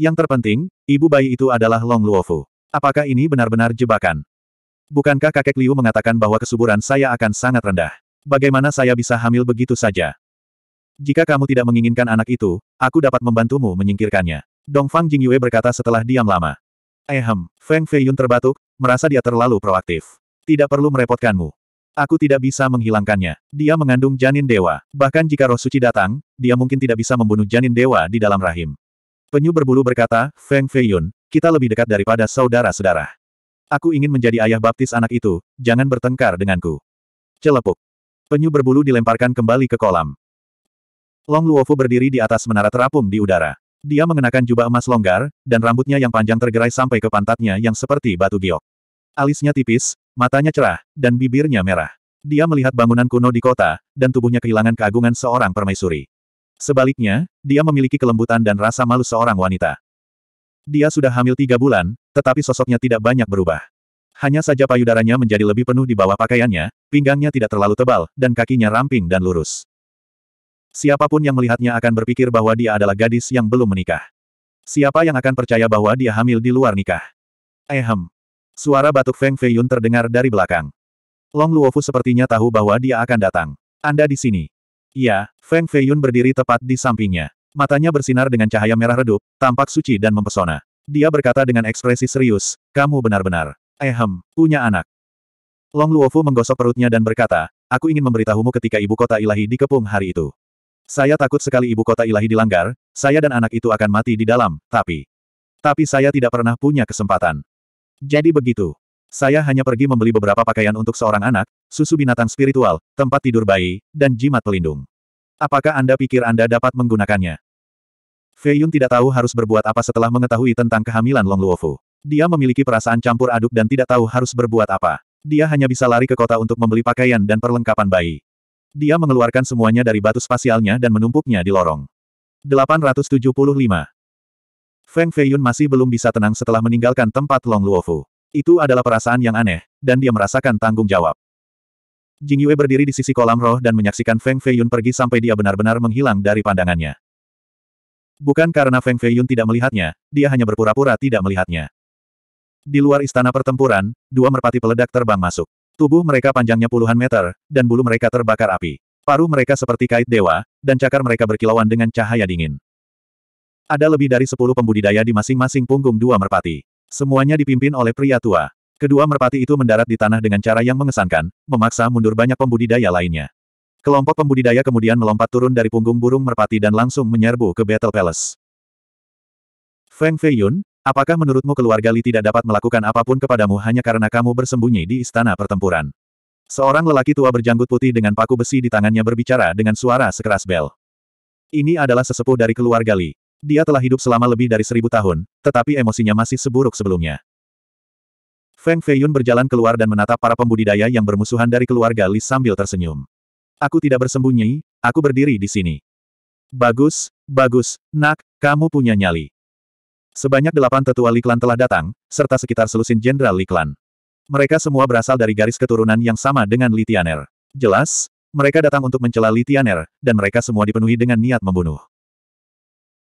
Yang terpenting, ibu bayi itu adalah Long Luofu. Apakah ini benar-benar jebakan? Bukankah kakek Liu mengatakan bahwa kesuburan saya akan sangat rendah? Bagaimana saya bisa hamil begitu saja? Jika kamu tidak menginginkan anak itu, aku dapat membantumu menyingkirkannya. Dongfang Jingyue berkata setelah diam lama. Ehem, Feng Feiyun terbatuk, merasa dia terlalu proaktif. Tidak perlu merepotkanmu. Aku tidak bisa menghilangkannya. Dia mengandung janin dewa. Bahkan jika roh suci datang, dia mungkin tidak bisa membunuh janin dewa di dalam rahim. Penyu berbulu berkata, Feng Feiyun, kita lebih dekat daripada saudara-saudara. Aku ingin menjadi ayah baptis anak itu, jangan bertengkar denganku. Celepuk. Penyu berbulu dilemparkan kembali ke kolam. Long Luofu berdiri di atas menara terapung di udara. Dia mengenakan jubah emas longgar, dan rambutnya yang panjang tergerai sampai ke pantatnya yang seperti batu giok. Alisnya tipis, matanya cerah, dan bibirnya merah. Dia melihat bangunan kuno di kota, dan tubuhnya kehilangan keagungan seorang permaisuri. Sebaliknya, dia memiliki kelembutan dan rasa malu seorang wanita. Dia sudah hamil tiga bulan, tetapi sosoknya tidak banyak berubah. Hanya saja payudaranya menjadi lebih penuh di bawah pakaiannya, pinggangnya tidak terlalu tebal, dan kakinya ramping dan lurus. Siapapun yang melihatnya akan berpikir bahwa dia adalah gadis yang belum menikah. Siapa yang akan percaya bahwa dia hamil di luar nikah? Ehem. Suara batuk Feng Feiyun terdengar dari belakang. Long Luofu sepertinya tahu bahwa dia akan datang. Anda di sini. Ya, Feng Feiyun berdiri tepat di sampingnya. Matanya bersinar dengan cahaya merah redup, tampak suci dan mempesona. Dia berkata dengan ekspresi serius, kamu benar-benar, ehem, punya anak. Long Luofu menggosok perutnya dan berkata, aku ingin memberitahumu ketika ibu kota ilahi dikepung hari itu. Saya takut sekali ibu kota ilahi dilanggar, saya dan anak itu akan mati di dalam, tapi... Tapi saya tidak pernah punya kesempatan. Jadi begitu. Saya hanya pergi membeli beberapa pakaian untuk seorang anak, susu binatang spiritual, tempat tidur bayi, dan jimat pelindung. Apakah Anda pikir Anda dapat menggunakannya? Fei Yun tidak tahu harus berbuat apa setelah mengetahui tentang kehamilan Long Luofu. Dia memiliki perasaan campur aduk dan tidak tahu harus berbuat apa. Dia hanya bisa lari ke kota untuk membeli pakaian dan perlengkapan bayi. Dia mengeluarkan semuanya dari batu spasialnya dan menumpuknya di lorong. 875. Feng Feiyun masih belum bisa tenang setelah meninggalkan tempat Long Luofu. Itu adalah perasaan yang aneh, dan dia merasakan tanggung jawab. Jing Yue berdiri di sisi kolam roh dan menyaksikan Feng Feiyun pergi sampai dia benar-benar menghilang dari pandangannya. Bukan karena Feng Feiyun tidak melihatnya, dia hanya berpura-pura tidak melihatnya. Di luar istana pertempuran, dua merpati peledak terbang masuk. Tubuh mereka panjangnya puluhan meter, dan bulu mereka terbakar api. Paruh mereka seperti kait dewa, dan cakar mereka berkilauan dengan cahaya dingin. Ada lebih dari sepuluh pembudidaya di masing-masing punggung dua merpati. Semuanya dipimpin oleh pria tua. Kedua merpati itu mendarat di tanah dengan cara yang mengesankan, memaksa mundur banyak pembudidaya lainnya. Kelompok pembudidaya kemudian melompat turun dari punggung burung merpati dan langsung menyerbu ke Battle Palace. Feng Feiyun, apakah menurutmu keluarga Li tidak dapat melakukan apapun kepadamu hanya karena kamu bersembunyi di istana pertempuran? Seorang lelaki tua berjanggut putih dengan paku besi di tangannya berbicara dengan suara sekeras bel. Ini adalah sesepuh dari keluarga Li. Dia telah hidup selama lebih dari seribu tahun, tetapi emosinya masih seburuk sebelumnya. Feng Feiyun berjalan keluar dan menatap para pembudidaya yang bermusuhan dari keluarga Li sambil tersenyum. Aku tidak bersembunyi, aku berdiri di sini. Bagus, bagus, nak, kamu punya nyali. Sebanyak delapan tetua Liklan telah datang, serta sekitar selusin Jenderal Liklan. Mereka semua berasal dari garis keturunan yang sama dengan Litianer. Jelas, mereka datang untuk mencela Litianer, dan mereka semua dipenuhi dengan niat membunuh.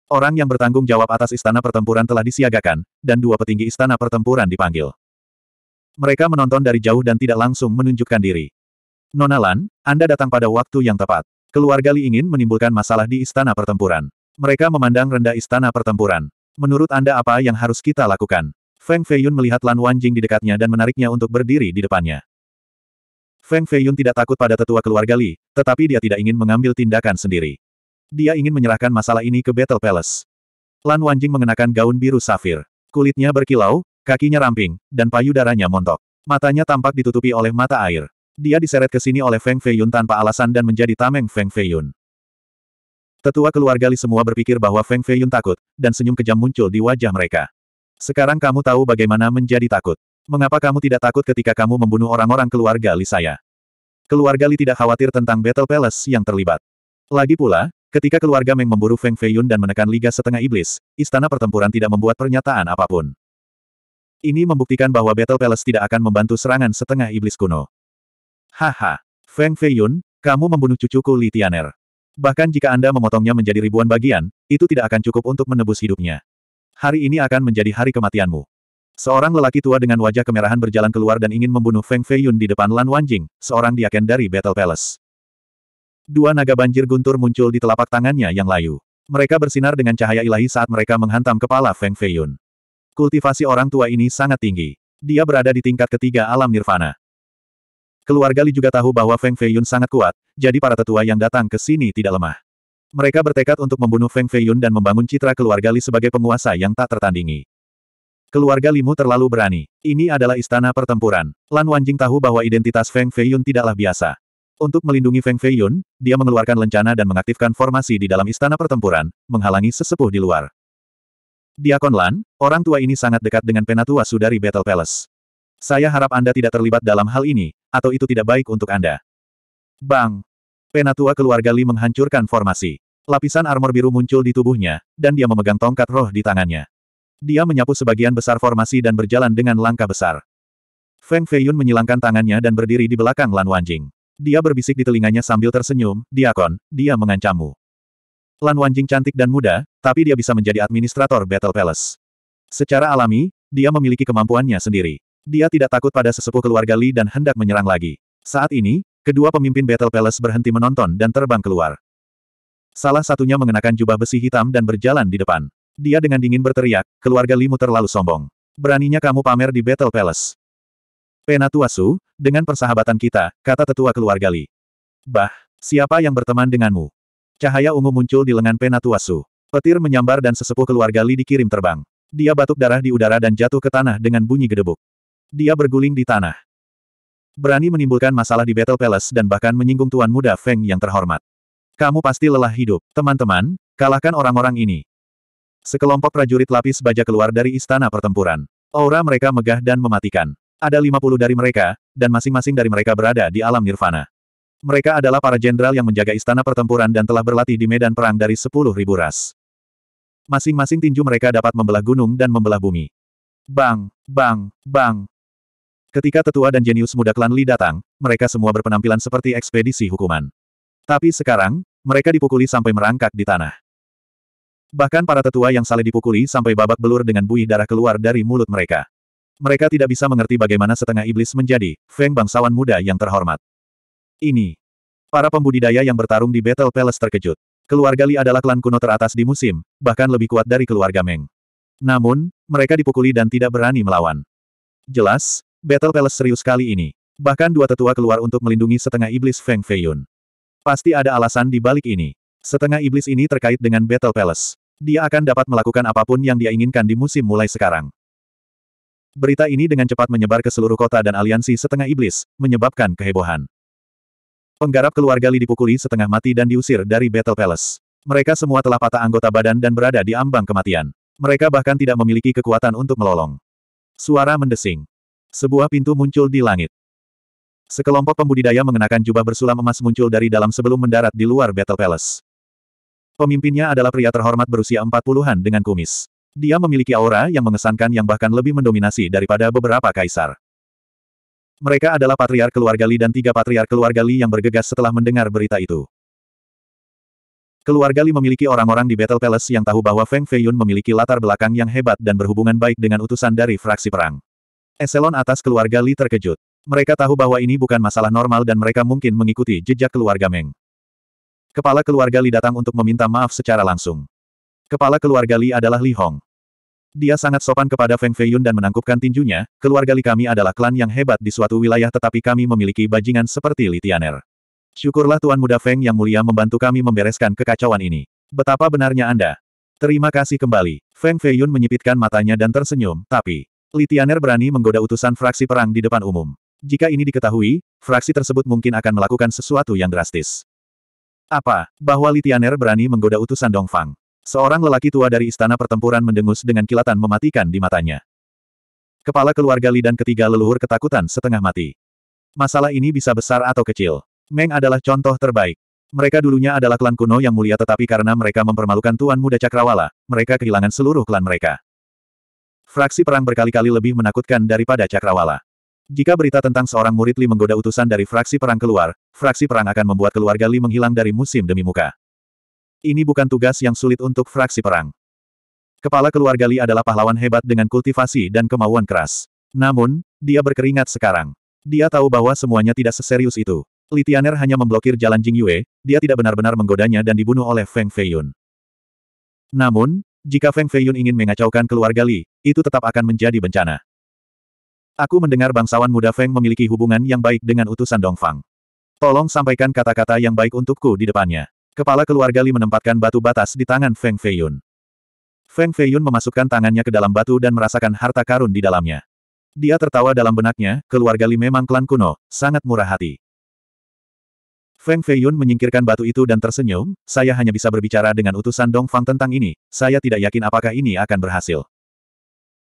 Orang yang bertanggung jawab atas istana pertempuran telah disiagakan, dan dua petinggi istana pertempuran dipanggil. Mereka menonton dari jauh dan tidak langsung menunjukkan diri. Nona Lan, Anda datang pada waktu yang tepat. Keluarga Li ingin menimbulkan masalah di istana pertempuran. Mereka memandang rendah istana pertempuran. Menurut Anda apa yang harus kita lakukan? Feng Feiyun melihat Lan Wanjing di dekatnya dan menariknya untuk berdiri di depannya. Feng Feiyun tidak takut pada tetua keluarga Li, tetapi dia tidak ingin mengambil tindakan sendiri. Dia ingin menyerahkan masalah ini ke Battle Palace. Lan Wanjing mengenakan gaun biru safir. Kulitnya berkilau, kakinya ramping, dan payudaranya montok. Matanya tampak ditutupi oleh mata air. Dia diseret ke sini oleh Feng Feiyun tanpa alasan dan menjadi tameng Feng Feiyun. Tetua keluarga Li semua berpikir bahwa Feng Feiyun takut, dan senyum kejam muncul di wajah mereka. Sekarang kamu tahu bagaimana menjadi takut. Mengapa kamu tidak takut ketika kamu membunuh orang-orang keluarga Li saya? Keluarga Li tidak khawatir tentang Battle Palace yang terlibat. Lagi pula, ketika keluarga Meng memburu Feng Feiyun dan menekan Liga Setengah Iblis, istana pertempuran tidak membuat pernyataan apapun. Ini membuktikan bahwa Battle Palace tidak akan membantu serangan setengah iblis kuno. Haha. Feng Feiyun, kamu membunuh cucuku Li Tianer. Bahkan jika Anda memotongnya menjadi ribuan bagian, itu tidak akan cukup untuk menebus hidupnya. Hari ini akan menjadi hari kematianmu. Seorang lelaki tua dengan wajah kemerahan berjalan keluar dan ingin membunuh Feng Feiyun di depan Lan Wanjing, seorang diaken dari Battle Palace. Dua naga banjir guntur muncul di telapak tangannya yang layu. Mereka bersinar dengan cahaya ilahi saat mereka menghantam kepala Feng Feiyun. Kultivasi orang tua ini sangat tinggi. Dia berada di tingkat ketiga alam nirvana. Keluarga Li juga tahu bahwa Feng Feiyun sangat kuat, jadi para tetua yang datang ke sini tidak lemah. Mereka bertekad untuk membunuh Feng Feiyun dan membangun citra keluarga Li sebagai penguasa yang tak tertandingi. Keluarga Limu terlalu berani. Ini adalah istana pertempuran. Lan Wanjing tahu bahwa identitas Feng Feiyun tidaklah biasa. Untuk melindungi Feng Feiyun, dia mengeluarkan lencana dan mengaktifkan formasi di dalam istana pertempuran, menghalangi sesepuh di luar. Diakon Lan, orang tua ini sangat dekat dengan penatua Sudari Battle Palace. Saya harap Anda tidak terlibat dalam hal ini, atau itu tidak baik untuk Anda. Bang! Penatua keluarga Li menghancurkan formasi. Lapisan armor biru muncul di tubuhnya, dan dia memegang tongkat roh di tangannya. Dia menyapu sebagian besar formasi dan berjalan dengan langkah besar. Feng Feiyun menyilangkan tangannya dan berdiri di belakang Lan Wanjing. Dia berbisik di telinganya sambil tersenyum, Diakon, dia mengancammu. Lan Wanjing cantik dan muda, tapi dia bisa menjadi administrator Battle Palace. Secara alami, dia memiliki kemampuannya sendiri. Dia tidak takut pada sesepuh keluarga Li dan hendak menyerang lagi. Saat ini, kedua pemimpin Battle Palace berhenti menonton dan terbang keluar. Salah satunya mengenakan jubah besi hitam dan berjalan di depan. Dia dengan dingin berteriak, keluarga Limu terlalu sombong. Beraninya kamu pamer di Battle Palace. Penatuasu, dengan persahabatan kita, kata tetua keluarga Li. Bah, siapa yang berteman denganmu? Cahaya ungu muncul di lengan Penatuasu. Petir menyambar dan sesepuh keluarga Li dikirim terbang. Dia batuk darah di udara dan jatuh ke tanah dengan bunyi gedebuk dia berguling di tanah. Berani menimbulkan masalah di Battle Palace dan bahkan menyinggung Tuan Muda Feng yang terhormat. Kamu pasti lelah hidup. Teman-teman, kalahkan orang-orang ini. Sekelompok prajurit lapis baja keluar dari istana pertempuran. Aura mereka megah dan mematikan. Ada 50 dari mereka, dan masing-masing dari mereka berada di alam nirvana. Mereka adalah para jenderal yang menjaga istana pertempuran dan telah berlatih di medan perang dari 10.000 ras. Masing-masing tinju mereka dapat membelah gunung dan membelah bumi. Bang, bang, bang, Ketika tetua dan jenius muda klan Li datang, mereka semua berpenampilan seperti ekspedisi hukuman. Tapi sekarang, mereka dipukuli sampai merangkak di tanah. Bahkan para tetua yang saling dipukuli sampai babak belur dengan buih darah keluar dari mulut mereka. Mereka tidak bisa mengerti bagaimana setengah iblis menjadi Feng bangsawan muda yang terhormat. Ini. Para pembudidaya yang bertarung di Battle Palace terkejut. Keluarga Li adalah klan kuno teratas di musim, bahkan lebih kuat dari keluarga Meng. Namun, mereka dipukuli dan tidak berani melawan. Jelas, Battle Palace serius kali ini. Bahkan dua tetua keluar untuk melindungi setengah iblis Feng Feiyun. Pasti ada alasan di balik ini. Setengah iblis ini terkait dengan Battle Palace. Dia akan dapat melakukan apapun yang dia inginkan di musim mulai sekarang. Berita ini dengan cepat menyebar ke seluruh kota dan aliansi setengah iblis, menyebabkan kehebohan. Penggarap keluarga Li dipukuli setengah mati dan diusir dari Battle Palace. Mereka semua telah patah anggota badan dan berada di ambang kematian. Mereka bahkan tidak memiliki kekuatan untuk melolong. Suara mendesing. Sebuah pintu muncul di langit. Sekelompok pembudidaya mengenakan jubah bersulam emas muncul dari dalam sebelum mendarat di luar Battle Palace. Pemimpinnya adalah pria terhormat berusia empat puluhan dengan kumis. Dia memiliki aura yang mengesankan yang bahkan lebih mendominasi daripada beberapa kaisar. Mereka adalah patriar keluarga Li dan tiga patriar keluarga Li yang bergegas setelah mendengar berita itu. Keluarga Li memiliki orang-orang di Battle Palace yang tahu bahwa Feng Feiyun memiliki latar belakang yang hebat dan berhubungan baik dengan utusan dari fraksi perang. Eselon atas keluarga Li terkejut. Mereka tahu bahwa ini bukan masalah normal dan mereka mungkin mengikuti jejak keluarga Meng. Kepala keluarga Li datang untuk meminta maaf secara langsung. Kepala keluarga Li adalah Li Hong. Dia sangat sopan kepada Feng Feiyun dan menangkupkan tinjunya, keluarga Li kami adalah klan yang hebat di suatu wilayah tetapi kami memiliki bajingan seperti Li Tianer. Syukurlah Tuan Muda Feng yang mulia membantu kami membereskan kekacauan ini. Betapa benarnya Anda. Terima kasih kembali. Feng Feiyun menyipitkan matanya dan tersenyum, tapi Litianer berani menggoda utusan fraksi perang di depan umum. Jika ini diketahui, fraksi tersebut mungkin akan melakukan sesuatu yang drastis. Apa? Bahwa Litianer berani menggoda utusan Dongfang. Seorang lelaki tua dari istana pertempuran mendengus dengan kilatan mematikan di matanya. Kepala keluarga Li dan ketiga leluhur ketakutan setengah mati. Masalah ini bisa besar atau kecil. Meng adalah contoh terbaik. Mereka dulunya adalah klan kuno yang mulia tetapi karena mereka mempermalukan Tuan Muda Cakrawala, mereka kehilangan seluruh klan mereka. Fraksi perang berkali-kali lebih menakutkan daripada cakrawala. Jika berita tentang seorang murid Li menggoda utusan dari fraksi perang keluar, fraksi perang akan membuat keluarga Li menghilang dari musim demi muka. Ini bukan tugas yang sulit untuk fraksi perang. Kepala keluarga Li adalah pahlawan hebat dengan kultivasi dan kemauan keras. Namun, dia berkeringat sekarang. Dia tahu bahwa semuanya tidak seserius itu. Li Tianer hanya memblokir jalan Jing Yue, dia tidak benar-benar menggodanya dan dibunuh oleh Feng Feiyun. Namun, jika Feng Feiyun ingin mengacaukan keluarga Li, itu tetap akan menjadi bencana. Aku mendengar bangsawan muda Feng memiliki hubungan yang baik dengan utusan Dongfang. Tolong sampaikan kata-kata yang baik untukku di depannya. Kepala keluarga Li menempatkan batu batas di tangan Feng Feiyun. Feng Feiyun memasukkan tangannya ke dalam batu dan merasakan harta karun di dalamnya. Dia tertawa dalam benaknya, keluarga Li memang klan kuno, sangat murah hati. Feng Feiyun menyingkirkan batu itu dan tersenyum, saya hanya bisa berbicara dengan utusan Dong Fang tentang ini, saya tidak yakin apakah ini akan berhasil.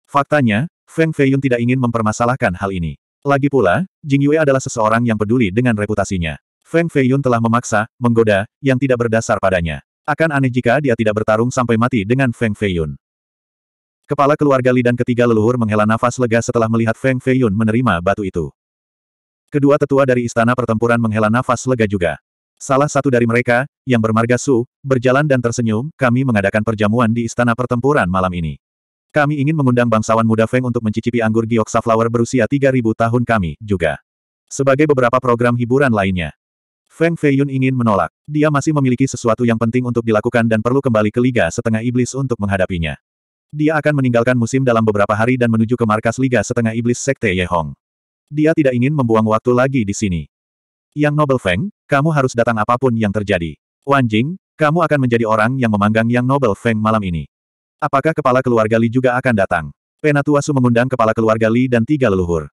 Faktanya, Feng Feiyun tidak ingin mempermasalahkan hal ini. Lagi pula, Jing Yue adalah seseorang yang peduli dengan reputasinya. Feng Feiyun telah memaksa, menggoda, yang tidak berdasar padanya. Akan aneh jika dia tidak bertarung sampai mati dengan Feng Feiyun. Kepala keluarga Li dan ketiga leluhur menghela nafas lega setelah melihat Feng Feiyun menerima batu itu. Kedua tetua dari istana pertempuran menghela nafas lega juga. Salah satu dari mereka, yang bermarga Su, berjalan dan tersenyum, kami mengadakan perjamuan di istana pertempuran malam ini. Kami ingin mengundang bangsawan muda Feng untuk mencicipi anggur giok flower berusia 3000 tahun kami, juga. Sebagai beberapa program hiburan lainnya. Feng Feiyun ingin menolak. Dia masih memiliki sesuatu yang penting untuk dilakukan dan perlu kembali ke Liga Setengah Iblis untuk menghadapinya. Dia akan meninggalkan musim dalam beberapa hari dan menuju ke markas Liga Setengah Iblis Sekte Yehong. Dia tidak ingin membuang waktu lagi di sini. Yang Noble Feng, kamu harus datang apapun yang terjadi. Wan Jing, kamu akan menjadi orang yang memanggang Yang Noble Feng malam ini. Apakah kepala keluarga Li juga akan datang? Penatua Su mengundang kepala keluarga Li dan tiga leluhur.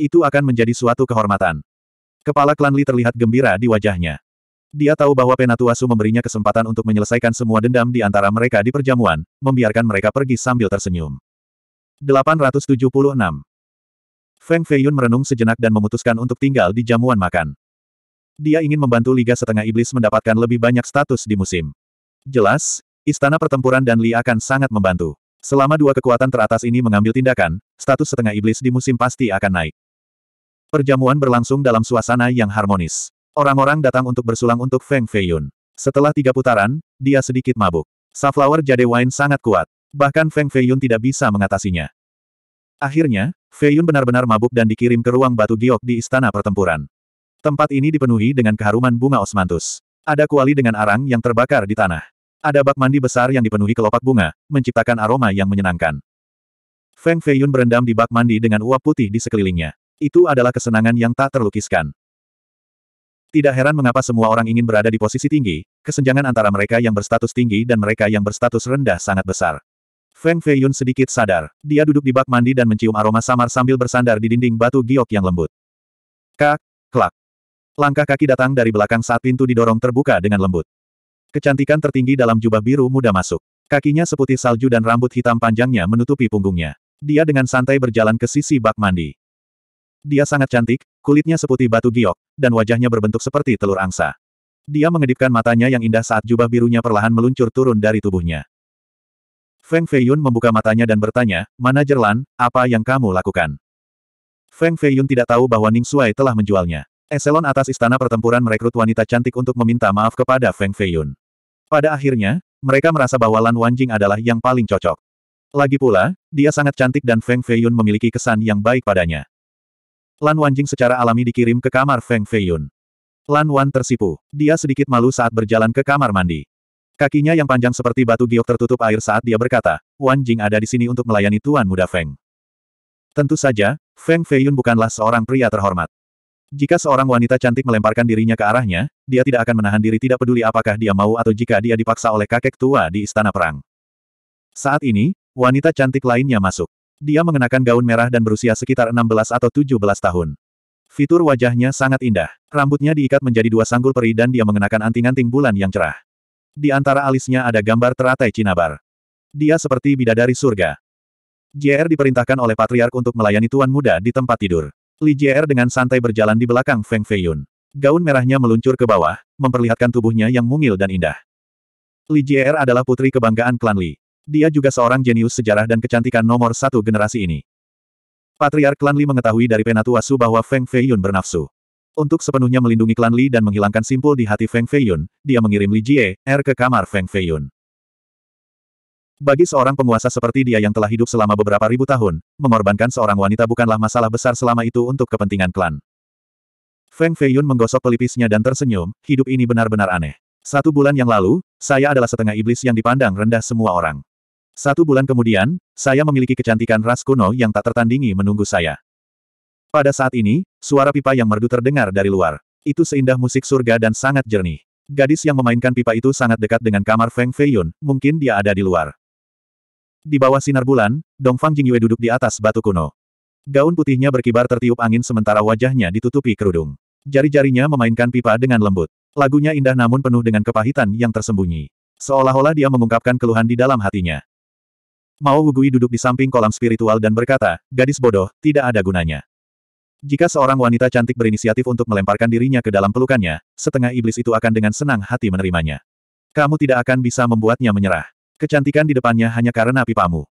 Itu akan menjadi suatu kehormatan. Kepala klan Li terlihat gembira di wajahnya. Dia tahu bahwa Penatua Su memberinya kesempatan untuk menyelesaikan semua dendam di antara mereka di perjamuan, membiarkan mereka pergi sambil tersenyum. 876 Feng Feiyun merenung sejenak dan memutuskan untuk tinggal di jamuan makan. Dia ingin membantu Liga Setengah Iblis mendapatkan lebih banyak status di musim. Jelas, Istana Pertempuran dan Li akan sangat membantu. Selama dua kekuatan teratas ini mengambil tindakan, status Setengah Iblis di musim pasti akan naik. Perjamuan berlangsung dalam suasana yang harmonis. Orang-orang datang untuk bersulang untuk Feng Feiyun. Setelah tiga putaran, dia sedikit mabuk. Safflower Jade Wine sangat kuat. Bahkan Feng Feiyun tidak bisa mengatasinya. Akhirnya, Fei Yun benar-benar mabuk dan dikirim ke ruang batu giok di istana pertempuran. Tempat ini dipenuhi dengan keharuman bunga osmantus. Ada kuali dengan arang yang terbakar di tanah. Ada bak mandi besar yang dipenuhi kelopak bunga, menciptakan aroma yang menyenangkan. Feng Feiyun berendam di bak mandi dengan uap putih di sekelilingnya. Itu adalah kesenangan yang tak terlukiskan. Tidak heran mengapa semua orang ingin berada di posisi tinggi, kesenjangan antara mereka yang berstatus tinggi dan mereka yang berstatus rendah sangat besar. Feng Feiyun sedikit sadar. Dia duduk di bak mandi dan mencium aroma samar sambil bersandar di dinding batu giok yang lembut. Kak, klak. Langkah kaki datang dari belakang saat pintu didorong terbuka dengan lembut. Kecantikan tertinggi dalam jubah biru muda masuk. Kakinya seputih salju dan rambut hitam panjangnya menutupi punggungnya. Dia dengan santai berjalan ke sisi bak mandi. Dia sangat cantik, kulitnya seputih batu giok, dan wajahnya berbentuk seperti telur angsa. Dia mengedipkan matanya yang indah saat jubah birunya perlahan meluncur turun dari tubuhnya. Feng Feiyun membuka matanya dan bertanya, Manajer Lan, apa yang kamu lakukan? Feng Feiyun tidak tahu bahwa Ning Shuai telah menjualnya. Eselon atas istana pertempuran merekrut wanita cantik untuk meminta maaf kepada Feng Feiyun. Pada akhirnya, mereka merasa bahwa Lan Wanjing adalah yang paling cocok. Lagi pula, dia sangat cantik dan Feng Feiyun memiliki kesan yang baik padanya. Lan Wanjing secara alami dikirim ke kamar Feng Feiyun. Lan Wan tersipu. Dia sedikit malu saat berjalan ke kamar mandi. Kakinya yang panjang seperti batu giok tertutup air saat dia berkata, Wan Jing ada di sini untuk melayani Tuan Muda Feng. Tentu saja, Feng Feiyun bukanlah seorang pria terhormat. Jika seorang wanita cantik melemparkan dirinya ke arahnya, dia tidak akan menahan diri tidak peduli apakah dia mau atau jika dia dipaksa oleh kakek tua di istana perang. Saat ini, wanita cantik lainnya masuk. Dia mengenakan gaun merah dan berusia sekitar 16 atau 17 tahun. Fitur wajahnya sangat indah. Rambutnya diikat menjadi dua sanggul peri dan dia mengenakan anting-anting bulan yang cerah. Di antara alisnya ada gambar teratai cinabar. Dia seperti bidadari surga. JR diperintahkan oleh Patriark untuk melayani Tuan Muda di tempat tidur. Li JR dengan santai berjalan di belakang Feng Feiyun. Gaun merahnya meluncur ke bawah, memperlihatkan tubuhnya yang mungil dan indah. Li JR adalah putri kebanggaan klan Li. Dia juga seorang jenius sejarah dan kecantikan nomor satu generasi ini. Patriark klan Li mengetahui dari Penatua Su bahwa Feng Feiyun bernafsu. Untuk sepenuhnya melindungi klan Li dan menghilangkan simpul di hati Feng Feiyun, dia mengirim Li Jie, Er ke kamar Feng Feiyun. Bagi seorang penguasa seperti dia yang telah hidup selama beberapa ribu tahun, mengorbankan seorang wanita bukanlah masalah besar selama itu untuk kepentingan klan. Feng Feiyun menggosok pelipisnya dan tersenyum, hidup ini benar-benar aneh. Satu bulan yang lalu, saya adalah setengah iblis yang dipandang rendah semua orang. Satu bulan kemudian, saya memiliki kecantikan ras kuno yang tak tertandingi menunggu saya. Pada saat ini, suara pipa yang merdu terdengar dari luar. Itu seindah musik surga dan sangat jernih. Gadis yang memainkan pipa itu sangat dekat dengan kamar Feng Feiyun, mungkin dia ada di luar. Di bawah sinar bulan, Dongfang Jingyue duduk di atas batu kuno. Gaun putihnya berkibar tertiup angin sementara wajahnya ditutupi kerudung. Jari-jarinya memainkan pipa dengan lembut. Lagunya indah namun penuh dengan kepahitan yang tersembunyi. Seolah-olah dia mengungkapkan keluhan di dalam hatinya. Mao Wugui duduk di samping kolam spiritual dan berkata, gadis bodoh, tidak ada gunanya. Jika seorang wanita cantik berinisiatif untuk melemparkan dirinya ke dalam pelukannya, setengah iblis itu akan dengan senang hati menerimanya. Kamu tidak akan bisa membuatnya menyerah. Kecantikan di depannya hanya karena pipamu.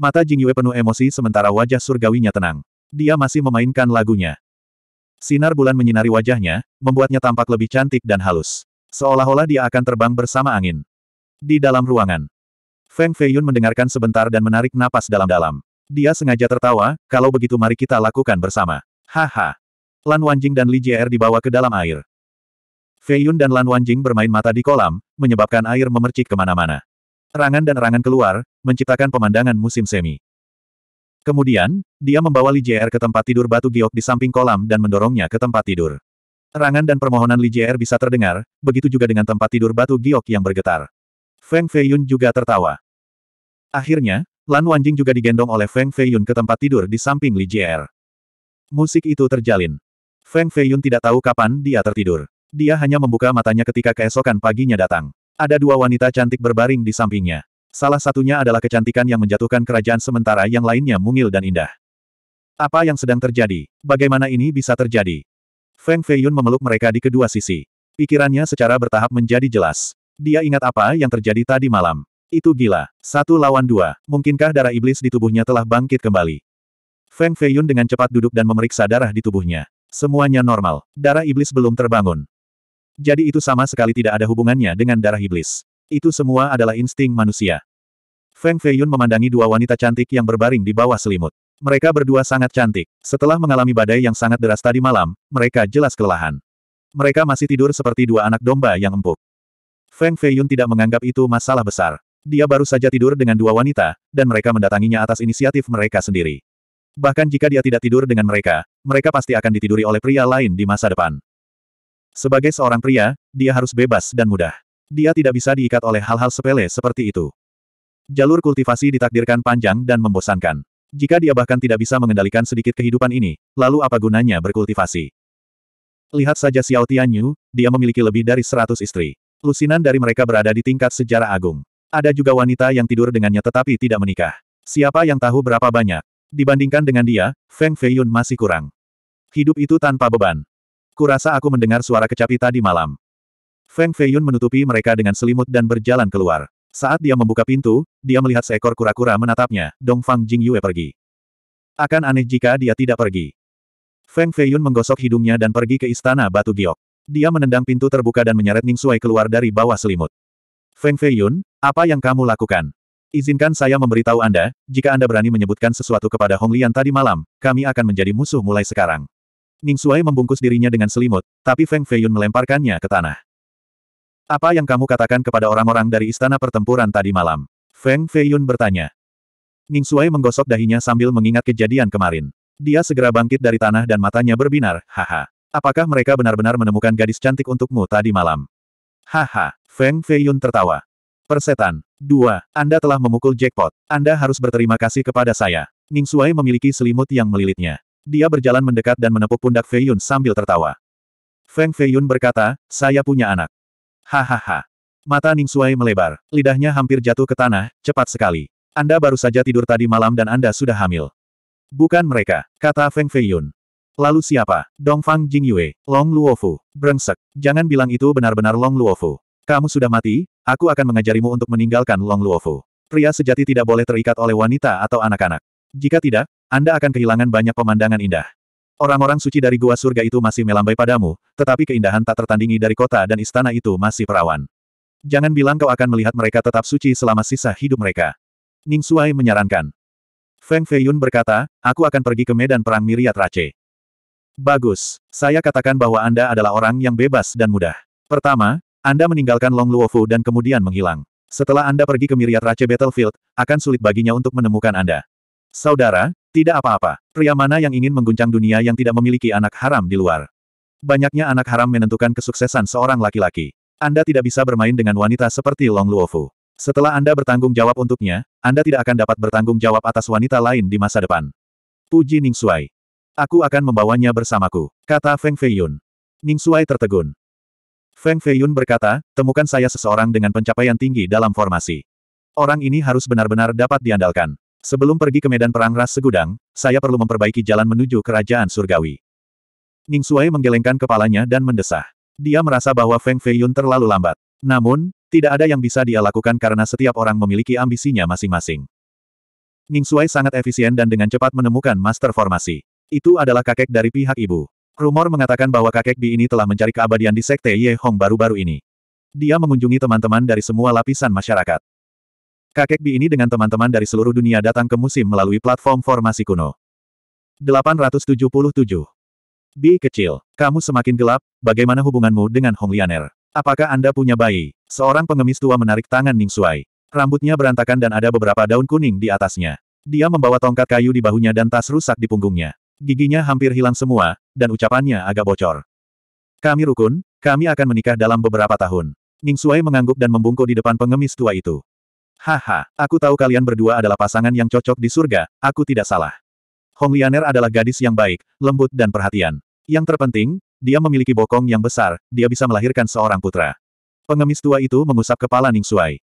Mata Jing Yue penuh emosi sementara wajah surgawinya tenang. Dia masih memainkan lagunya. Sinar bulan menyinari wajahnya, membuatnya tampak lebih cantik dan halus. Seolah-olah dia akan terbang bersama angin. Di dalam ruangan, Feng Feiyun mendengarkan sebentar dan menarik napas dalam-dalam. Dia sengaja tertawa, kalau begitu mari kita lakukan bersama. Haha. Lan Wanjing dan Li Jier dibawa ke dalam air. Fei Yun dan Lan Wanjing bermain mata di kolam, menyebabkan air memercik kemana-mana. Rangan dan rangan keluar, menciptakan pemandangan musim semi. Kemudian, dia membawa Li Jier ke tempat tidur batu giok di samping kolam dan mendorongnya ke tempat tidur. Rangan dan permohonan Li Jier bisa terdengar, begitu juga dengan tempat tidur batu giok yang bergetar. Feng Fei Yun juga tertawa. Akhirnya, Lan Wanjing juga digendong oleh Feng Fei Yun ke tempat tidur di samping Li Jier. Musik itu terjalin. Feng Feiyun tidak tahu kapan dia tertidur. Dia hanya membuka matanya ketika keesokan paginya datang. Ada dua wanita cantik berbaring di sampingnya. Salah satunya adalah kecantikan yang menjatuhkan kerajaan sementara yang lainnya mungil dan indah. Apa yang sedang terjadi? Bagaimana ini bisa terjadi? Feng Feiyun memeluk mereka di kedua sisi. Pikirannya secara bertahap menjadi jelas. Dia ingat apa yang terjadi tadi malam. Itu gila. Satu lawan dua. Mungkinkah darah iblis di tubuhnya telah bangkit kembali? Feng Feiyun dengan cepat duduk dan memeriksa darah di tubuhnya. Semuanya normal. Darah iblis belum terbangun. Jadi itu sama sekali tidak ada hubungannya dengan darah iblis. Itu semua adalah insting manusia. Feng Feiyun memandangi dua wanita cantik yang berbaring di bawah selimut. Mereka berdua sangat cantik. Setelah mengalami badai yang sangat deras tadi malam, mereka jelas kelelahan. Mereka masih tidur seperti dua anak domba yang empuk. Feng Feiyun tidak menganggap itu masalah besar. Dia baru saja tidur dengan dua wanita, dan mereka mendatanginya atas inisiatif mereka sendiri. Bahkan jika dia tidak tidur dengan mereka, mereka pasti akan ditiduri oleh pria lain di masa depan. Sebagai seorang pria, dia harus bebas dan mudah. Dia tidak bisa diikat oleh hal-hal sepele seperti itu. Jalur kultivasi ditakdirkan panjang dan membosankan. Jika dia bahkan tidak bisa mengendalikan sedikit kehidupan ini, lalu apa gunanya berkultivasi? Lihat saja Xiao Tianyu, dia memiliki lebih dari 100 istri. Lusinan dari mereka berada di tingkat sejarah agung. Ada juga wanita yang tidur dengannya tetapi tidak menikah. Siapa yang tahu berapa banyak? Dibandingkan dengan dia, Feng Feiyun masih kurang. Hidup itu tanpa beban. Kurasa aku mendengar suara kecapi tadi malam. Feng Feiyun menutupi mereka dengan selimut dan berjalan keluar. Saat dia membuka pintu, dia melihat seekor kura-kura menatapnya, Dongfang Jingyue pergi. Akan aneh jika dia tidak pergi. Feng Feiyun menggosok hidungnya dan pergi ke istana Batu Giok. Dia menendang pintu terbuka dan menyeret Ning Suai keluar dari bawah selimut. Feng Feiyun, apa yang kamu lakukan? Izinkan saya memberitahu Anda, jika Anda berani menyebutkan sesuatu kepada Hong Lian tadi malam, kami akan menjadi musuh mulai sekarang. Ning Suai membungkus dirinya dengan selimut, tapi Feng Feiyun melemparkannya ke tanah. Apa yang kamu katakan kepada orang-orang dari istana pertempuran tadi malam? Feng Feiyun bertanya. Ning Suai menggosok dahinya sambil mengingat kejadian kemarin. Dia segera bangkit dari tanah dan matanya berbinar, haha. Apakah mereka benar-benar menemukan gadis cantik untukmu tadi malam? Haha, Feng Feiyun tertawa. Persetan, Dua, Anda telah memukul jackpot. Anda harus berterima kasih kepada saya. Ning Suai memiliki selimut yang melilitnya. Dia berjalan mendekat dan menepuk pundak Fei Yun sambil tertawa. Feng Fei Yun berkata, saya punya anak. Hahaha. Mata Ning Suai melebar, lidahnya hampir jatuh ke tanah, cepat sekali. Anda baru saja tidur tadi malam dan Anda sudah hamil. Bukan mereka, kata Feng Fei Yun. Lalu siapa? Dongfang Jingyue, Long Luofu, brengsek. Jangan bilang itu benar-benar Long Luofu. Kamu sudah mati, aku akan mengajarimu untuk meninggalkan Long Luofu. Pria sejati tidak boleh terikat oleh wanita atau anak-anak. Jika tidak, Anda akan kehilangan banyak pemandangan indah. Orang-orang suci dari gua surga itu masih melambai padamu, tetapi keindahan tak tertandingi dari kota dan istana itu masih perawan. Jangan bilang kau akan melihat mereka tetap suci selama sisa hidup mereka. Ning Suai menyarankan. Feng Feiyun berkata, aku akan pergi ke medan perang Miriat Rache. Bagus, saya katakan bahwa Anda adalah orang yang bebas dan mudah. Pertama, anda meninggalkan Long Luofu dan kemudian menghilang. Setelah Anda pergi ke Miriat Rache Battlefield, akan sulit baginya untuk menemukan Anda. Saudara, tidak apa-apa. Pria mana yang ingin mengguncang dunia yang tidak memiliki anak haram di luar? Banyaknya anak haram menentukan kesuksesan seorang laki-laki. Anda tidak bisa bermain dengan wanita seperti Long Luofu. Setelah Anda bertanggung jawab untuknya, Anda tidak akan dapat bertanggung jawab atas wanita lain di masa depan. Puji Ning Suai. Aku akan membawanya bersamaku, kata Feng Feiyun. Ning Suai tertegun. Feng Feiyun berkata, temukan saya seseorang dengan pencapaian tinggi dalam formasi. Orang ini harus benar-benar dapat diandalkan. Sebelum pergi ke medan perang ras segudang, saya perlu memperbaiki jalan menuju kerajaan surgawi. Ning Suai menggelengkan kepalanya dan mendesah. Dia merasa bahwa Feng Feiyun terlalu lambat. Namun, tidak ada yang bisa dia lakukan karena setiap orang memiliki ambisinya masing-masing. Ning Suai sangat efisien dan dengan cepat menemukan master formasi. Itu adalah kakek dari pihak ibu. Rumor mengatakan bahwa kakek Bi ini telah mencari keabadian di Sekte Ye Hong baru-baru ini. Dia mengunjungi teman-teman dari semua lapisan masyarakat. Kakek Bi ini dengan teman-teman dari seluruh dunia datang ke musim melalui platform formasi kuno. 877. Bi kecil, kamu semakin gelap, bagaimana hubunganmu dengan Hong Lianer? Apakah Anda punya bayi? Seorang pengemis tua menarik tangan Ning Shuai. Rambutnya berantakan dan ada beberapa daun kuning di atasnya. Dia membawa tongkat kayu di bahunya dan tas rusak di punggungnya. Giginya hampir hilang semua, dan ucapannya agak bocor. Kami rukun, kami akan menikah dalam beberapa tahun. Ning Suai mengangguk dan membungkuk di depan pengemis tua itu. Haha, aku tahu kalian berdua adalah pasangan yang cocok di surga, aku tidak salah. Hong Lianer adalah gadis yang baik, lembut dan perhatian. Yang terpenting, dia memiliki bokong yang besar, dia bisa melahirkan seorang putra. Pengemis tua itu mengusap kepala Ning Suai.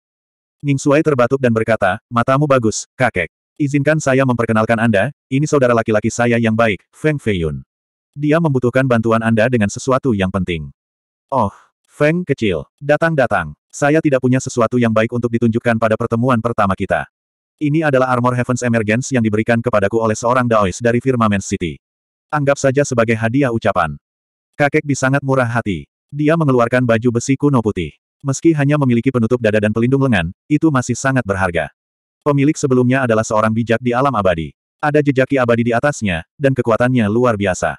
Ning Suai terbatuk dan berkata, matamu bagus, kakek. Izinkan saya memperkenalkan Anda, ini saudara laki-laki saya yang baik, Feng Feiyun. Dia membutuhkan bantuan Anda dengan sesuatu yang penting. Oh, Feng kecil, datang-datang. Saya tidak punya sesuatu yang baik untuk ditunjukkan pada pertemuan pertama kita. Ini adalah Armor Heavens Emergence yang diberikan kepadaku oleh seorang Daois dari Firmament City. Anggap saja sebagai hadiah ucapan. Kakek Bi sangat murah hati. Dia mengeluarkan baju besi kuno putih. Meski hanya memiliki penutup dada dan pelindung lengan, itu masih sangat berharga. Pemilik sebelumnya adalah seorang bijak di alam abadi. Ada jejaki abadi di atasnya, dan kekuatannya luar biasa.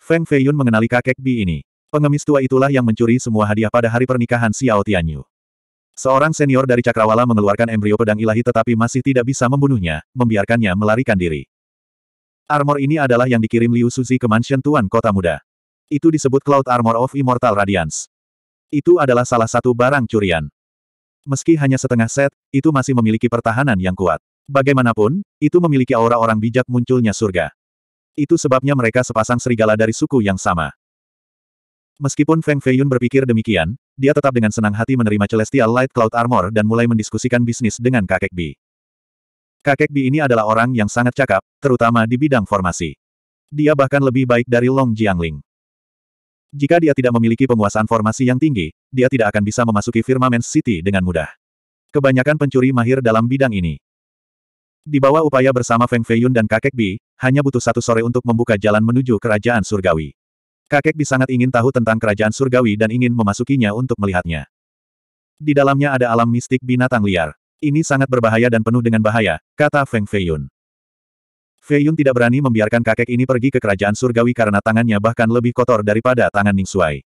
Feng Feiyun mengenali kakek Bi ini. Pengemis tua itulah yang mencuri semua hadiah pada hari pernikahan Xiao Tianyu. Seorang senior dari Cakrawala mengeluarkan embrio pedang ilahi tetapi masih tidak bisa membunuhnya, membiarkannya melarikan diri. Armor ini adalah yang dikirim Liu Suzi ke mansion Tuan Kota Muda. Itu disebut Cloud Armor of Immortal Radiance. Itu adalah salah satu barang curian. Meski hanya setengah set, itu masih memiliki pertahanan yang kuat. Bagaimanapun, itu memiliki aura orang bijak munculnya surga. Itu sebabnya mereka sepasang serigala dari suku yang sama. Meskipun Feng Feiyun berpikir demikian, dia tetap dengan senang hati menerima Celestial Light Cloud Armor dan mulai mendiskusikan bisnis dengan kakek Bi. Kakek Bi ini adalah orang yang sangat cakap, terutama di bidang formasi. Dia bahkan lebih baik dari Long Jiangling. Jika dia tidak memiliki penguasaan formasi yang tinggi, dia tidak akan bisa memasuki Firmament City dengan mudah. Kebanyakan pencuri mahir dalam bidang ini. Di bawah upaya bersama Feng Feiyun dan kakek Bi, hanya butuh satu sore untuk membuka jalan menuju kerajaan surgawi. Kakek Bi sangat ingin tahu tentang kerajaan surgawi dan ingin memasukinya untuk melihatnya. Di dalamnya ada alam mistik binatang liar. Ini sangat berbahaya dan penuh dengan bahaya, kata Feng Feiyun. Fei Yun tidak berani membiarkan kakek ini pergi ke kerajaan surgawi karena tangannya bahkan lebih kotor daripada tangan Ning Shuai.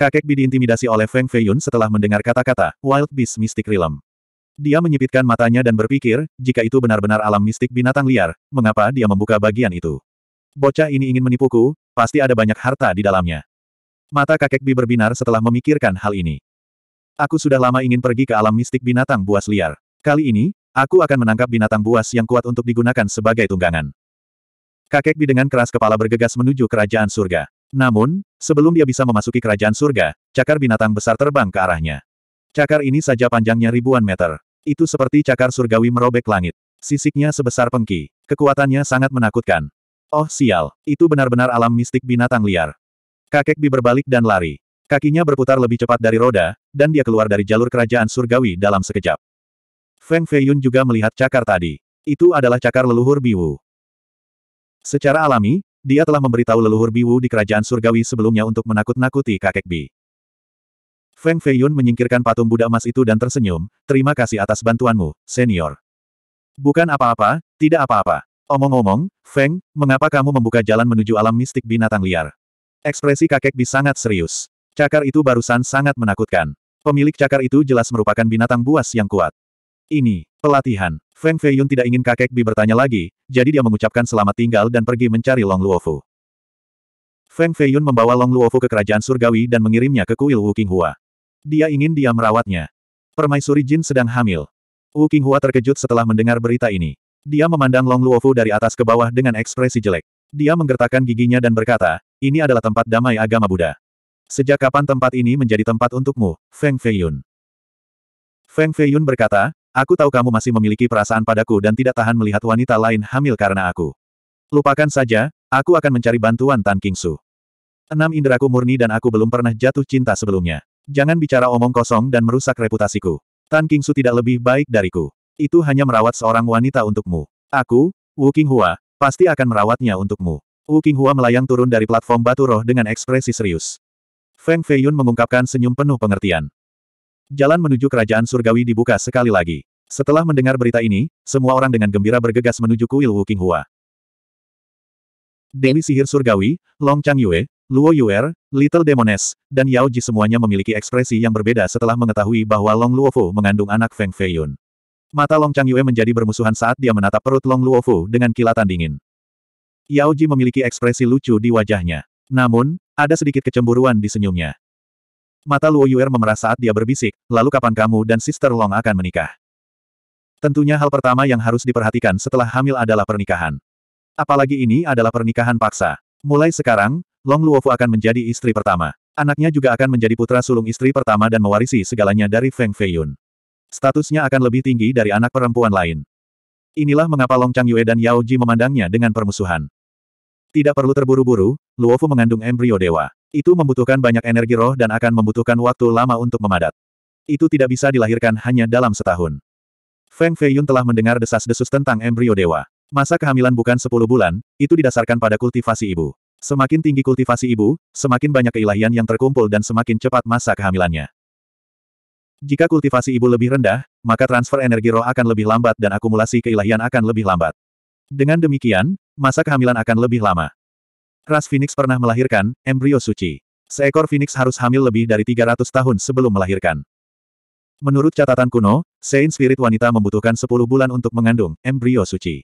Kakek Bi diintimidasi oleh Feng Fei Yun setelah mendengar kata-kata Wild Beast Mystic Realm. Dia menyipitkan matanya dan berpikir, jika itu benar-benar alam mistik binatang liar, mengapa dia membuka bagian itu? Bocah ini ingin menipuku, pasti ada banyak harta di dalamnya. Mata kakek Bi berbinar setelah memikirkan hal ini. Aku sudah lama ingin pergi ke alam mistik binatang buas liar. Kali ini, Aku akan menangkap binatang buas yang kuat untuk digunakan sebagai tunggangan. Kakek Bi dengan keras kepala bergegas menuju kerajaan surga. Namun, sebelum dia bisa memasuki kerajaan surga, cakar binatang besar terbang ke arahnya. Cakar ini saja panjangnya ribuan meter. Itu seperti cakar surgawi merobek langit. Sisiknya sebesar pengki. Kekuatannya sangat menakutkan. Oh sial, itu benar-benar alam mistik binatang liar. Kakek Bi berbalik dan lari. Kakinya berputar lebih cepat dari roda, dan dia keluar dari jalur kerajaan surgawi dalam sekejap. Feng Feiyun juga melihat cakar tadi. Itu adalah cakar leluhur Biwu. Secara alami, dia telah memberitahu leluhur Biwu di kerajaan surgawi sebelumnya untuk menakut-nakuti kakek Bi. Feng Feiyun menyingkirkan patung Buddha emas itu dan tersenyum, terima kasih atas bantuanmu, senior. Bukan apa-apa, tidak apa-apa. Omong-omong, Feng, mengapa kamu membuka jalan menuju alam mistik binatang liar? Ekspresi kakek Bi sangat serius. Cakar itu barusan sangat menakutkan. Pemilik cakar itu jelas merupakan binatang buas yang kuat. Ini, pelatihan. Feng Feiyun tidak ingin kakek Bi bertanya lagi, jadi dia mengucapkan selamat tinggal dan pergi mencari Long Luofu. Feng Feiyun membawa Long Luofu ke kerajaan surgawi dan mengirimnya ke kuil Wu Qinghua. Dia ingin dia merawatnya. Permaisuri Jin sedang hamil. Wu Qinghua terkejut setelah mendengar berita ini. Dia memandang Long Luofu dari atas ke bawah dengan ekspresi jelek. Dia menggertakkan giginya dan berkata, ini adalah tempat damai agama Buddha. Sejak kapan tempat ini menjadi tempat untukmu, Feng Feiyun? Feng Feiyun berkata, Aku tahu kamu masih memiliki perasaan padaku dan tidak tahan melihat wanita lain hamil karena aku. Lupakan saja, aku akan mencari bantuan Tan Kingsu. Enam inderaku murni dan aku belum pernah jatuh cinta sebelumnya. Jangan bicara omong kosong dan merusak reputasiku. Tan Kingsu tidak lebih baik dariku. Itu hanya merawat seorang wanita untukmu. Aku, Wu Qinghua, pasti akan merawatnya untukmu. Wu Qinghua melayang turun dari platform batu roh dengan ekspresi serius. Feng Feiyun mengungkapkan senyum penuh pengertian. Jalan menuju kerajaan surgawi dibuka sekali lagi. Setelah mendengar berita ini, semua orang dengan gembira bergegas menuju kuil Hua. Dewi sihir surgawi, Long Chang Yue, Luo Yuer, Little Demoness, dan Yao Ji semuanya memiliki ekspresi yang berbeda setelah mengetahui bahwa Long Luofu mengandung anak Feng Feiyun. Mata Long Chang Yue menjadi bermusuhan saat dia menatap perut Long Luofu dengan kilatan dingin. Yao Ji memiliki ekspresi lucu di wajahnya. Namun, ada sedikit kecemburuan di senyumnya. Mata Luo Yuer memerah saat dia berbisik, lalu kapan kamu dan Sister Long akan menikah? Tentunya hal pertama yang harus diperhatikan setelah hamil adalah pernikahan. Apalagi ini adalah pernikahan paksa. Mulai sekarang, Long Luofu akan menjadi istri pertama. Anaknya juga akan menjadi putra sulung istri pertama dan mewarisi segalanya dari Feng Feiyun. Statusnya akan lebih tinggi dari anak perempuan lain. Inilah mengapa Long Chang Yue dan Yao Ji memandangnya dengan permusuhan. Tidak perlu terburu-buru, Luofu mengandung embrio dewa. Itu membutuhkan banyak energi roh dan akan membutuhkan waktu lama untuk memadat. Itu tidak bisa dilahirkan hanya dalam setahun. Feng Feiyun telah mendengar desas-desus tentang embrio dewa. Masa kehamilan bukan 10 bulan, itu didasarkan pada kultivasi ibu. Semakin tinggi kultivasi ibu, semakin banyak keilahian yang terkumpul dan semakin cepat masa kehamilannya. Jika kultivasi ibu lebih rendah, maka transfer energi roh akan lebih lambat dan akumulasi keilahian akan lebih lambat. Dengan demikian, masa kehamilan akan lebih lama. Ras Phoenix pernah melahirkan, embrio suci. Seekor Phoenix harus hamil lebih dari 300 tahun sebelum melahirkan. Menurut catatan kuno, Saint Spirit wanita membutuhkan 10 bulan untuk mengandung, embrio suci.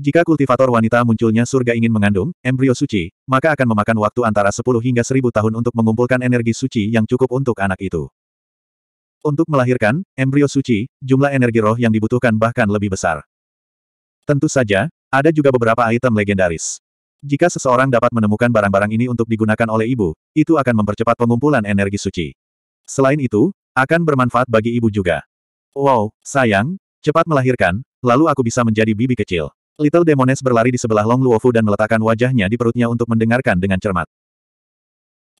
Jika kultivator wanita munculnya surga ingin mengandung, embrio suci, maka akan memakan waktu antara 10 hingga 1000 tahun untuk mengumpulkan energi suci yang cukup untuk anak itu. Untuk melahirkan, embrio suci, jumlah energi roh yang dibutuhkan bahkan lebih besar. Tentu saja, ada juga beberapa item legendaris. Jika seseorang dapat menemukan barang-barang ini untuk digunakan oleh ibu, itu akan mempercepat pengumpulan energi suci. Selain itu, akan bermanfaat bagi ibu juga. Wow, sayang, cepat melahirkan, lalu aku bisa menjadi bibi kecil. Little Demones berlari di sebelah Long Luofu dan meletakkan wajahnya di perutnya untuk mendengarkan dengan cermat.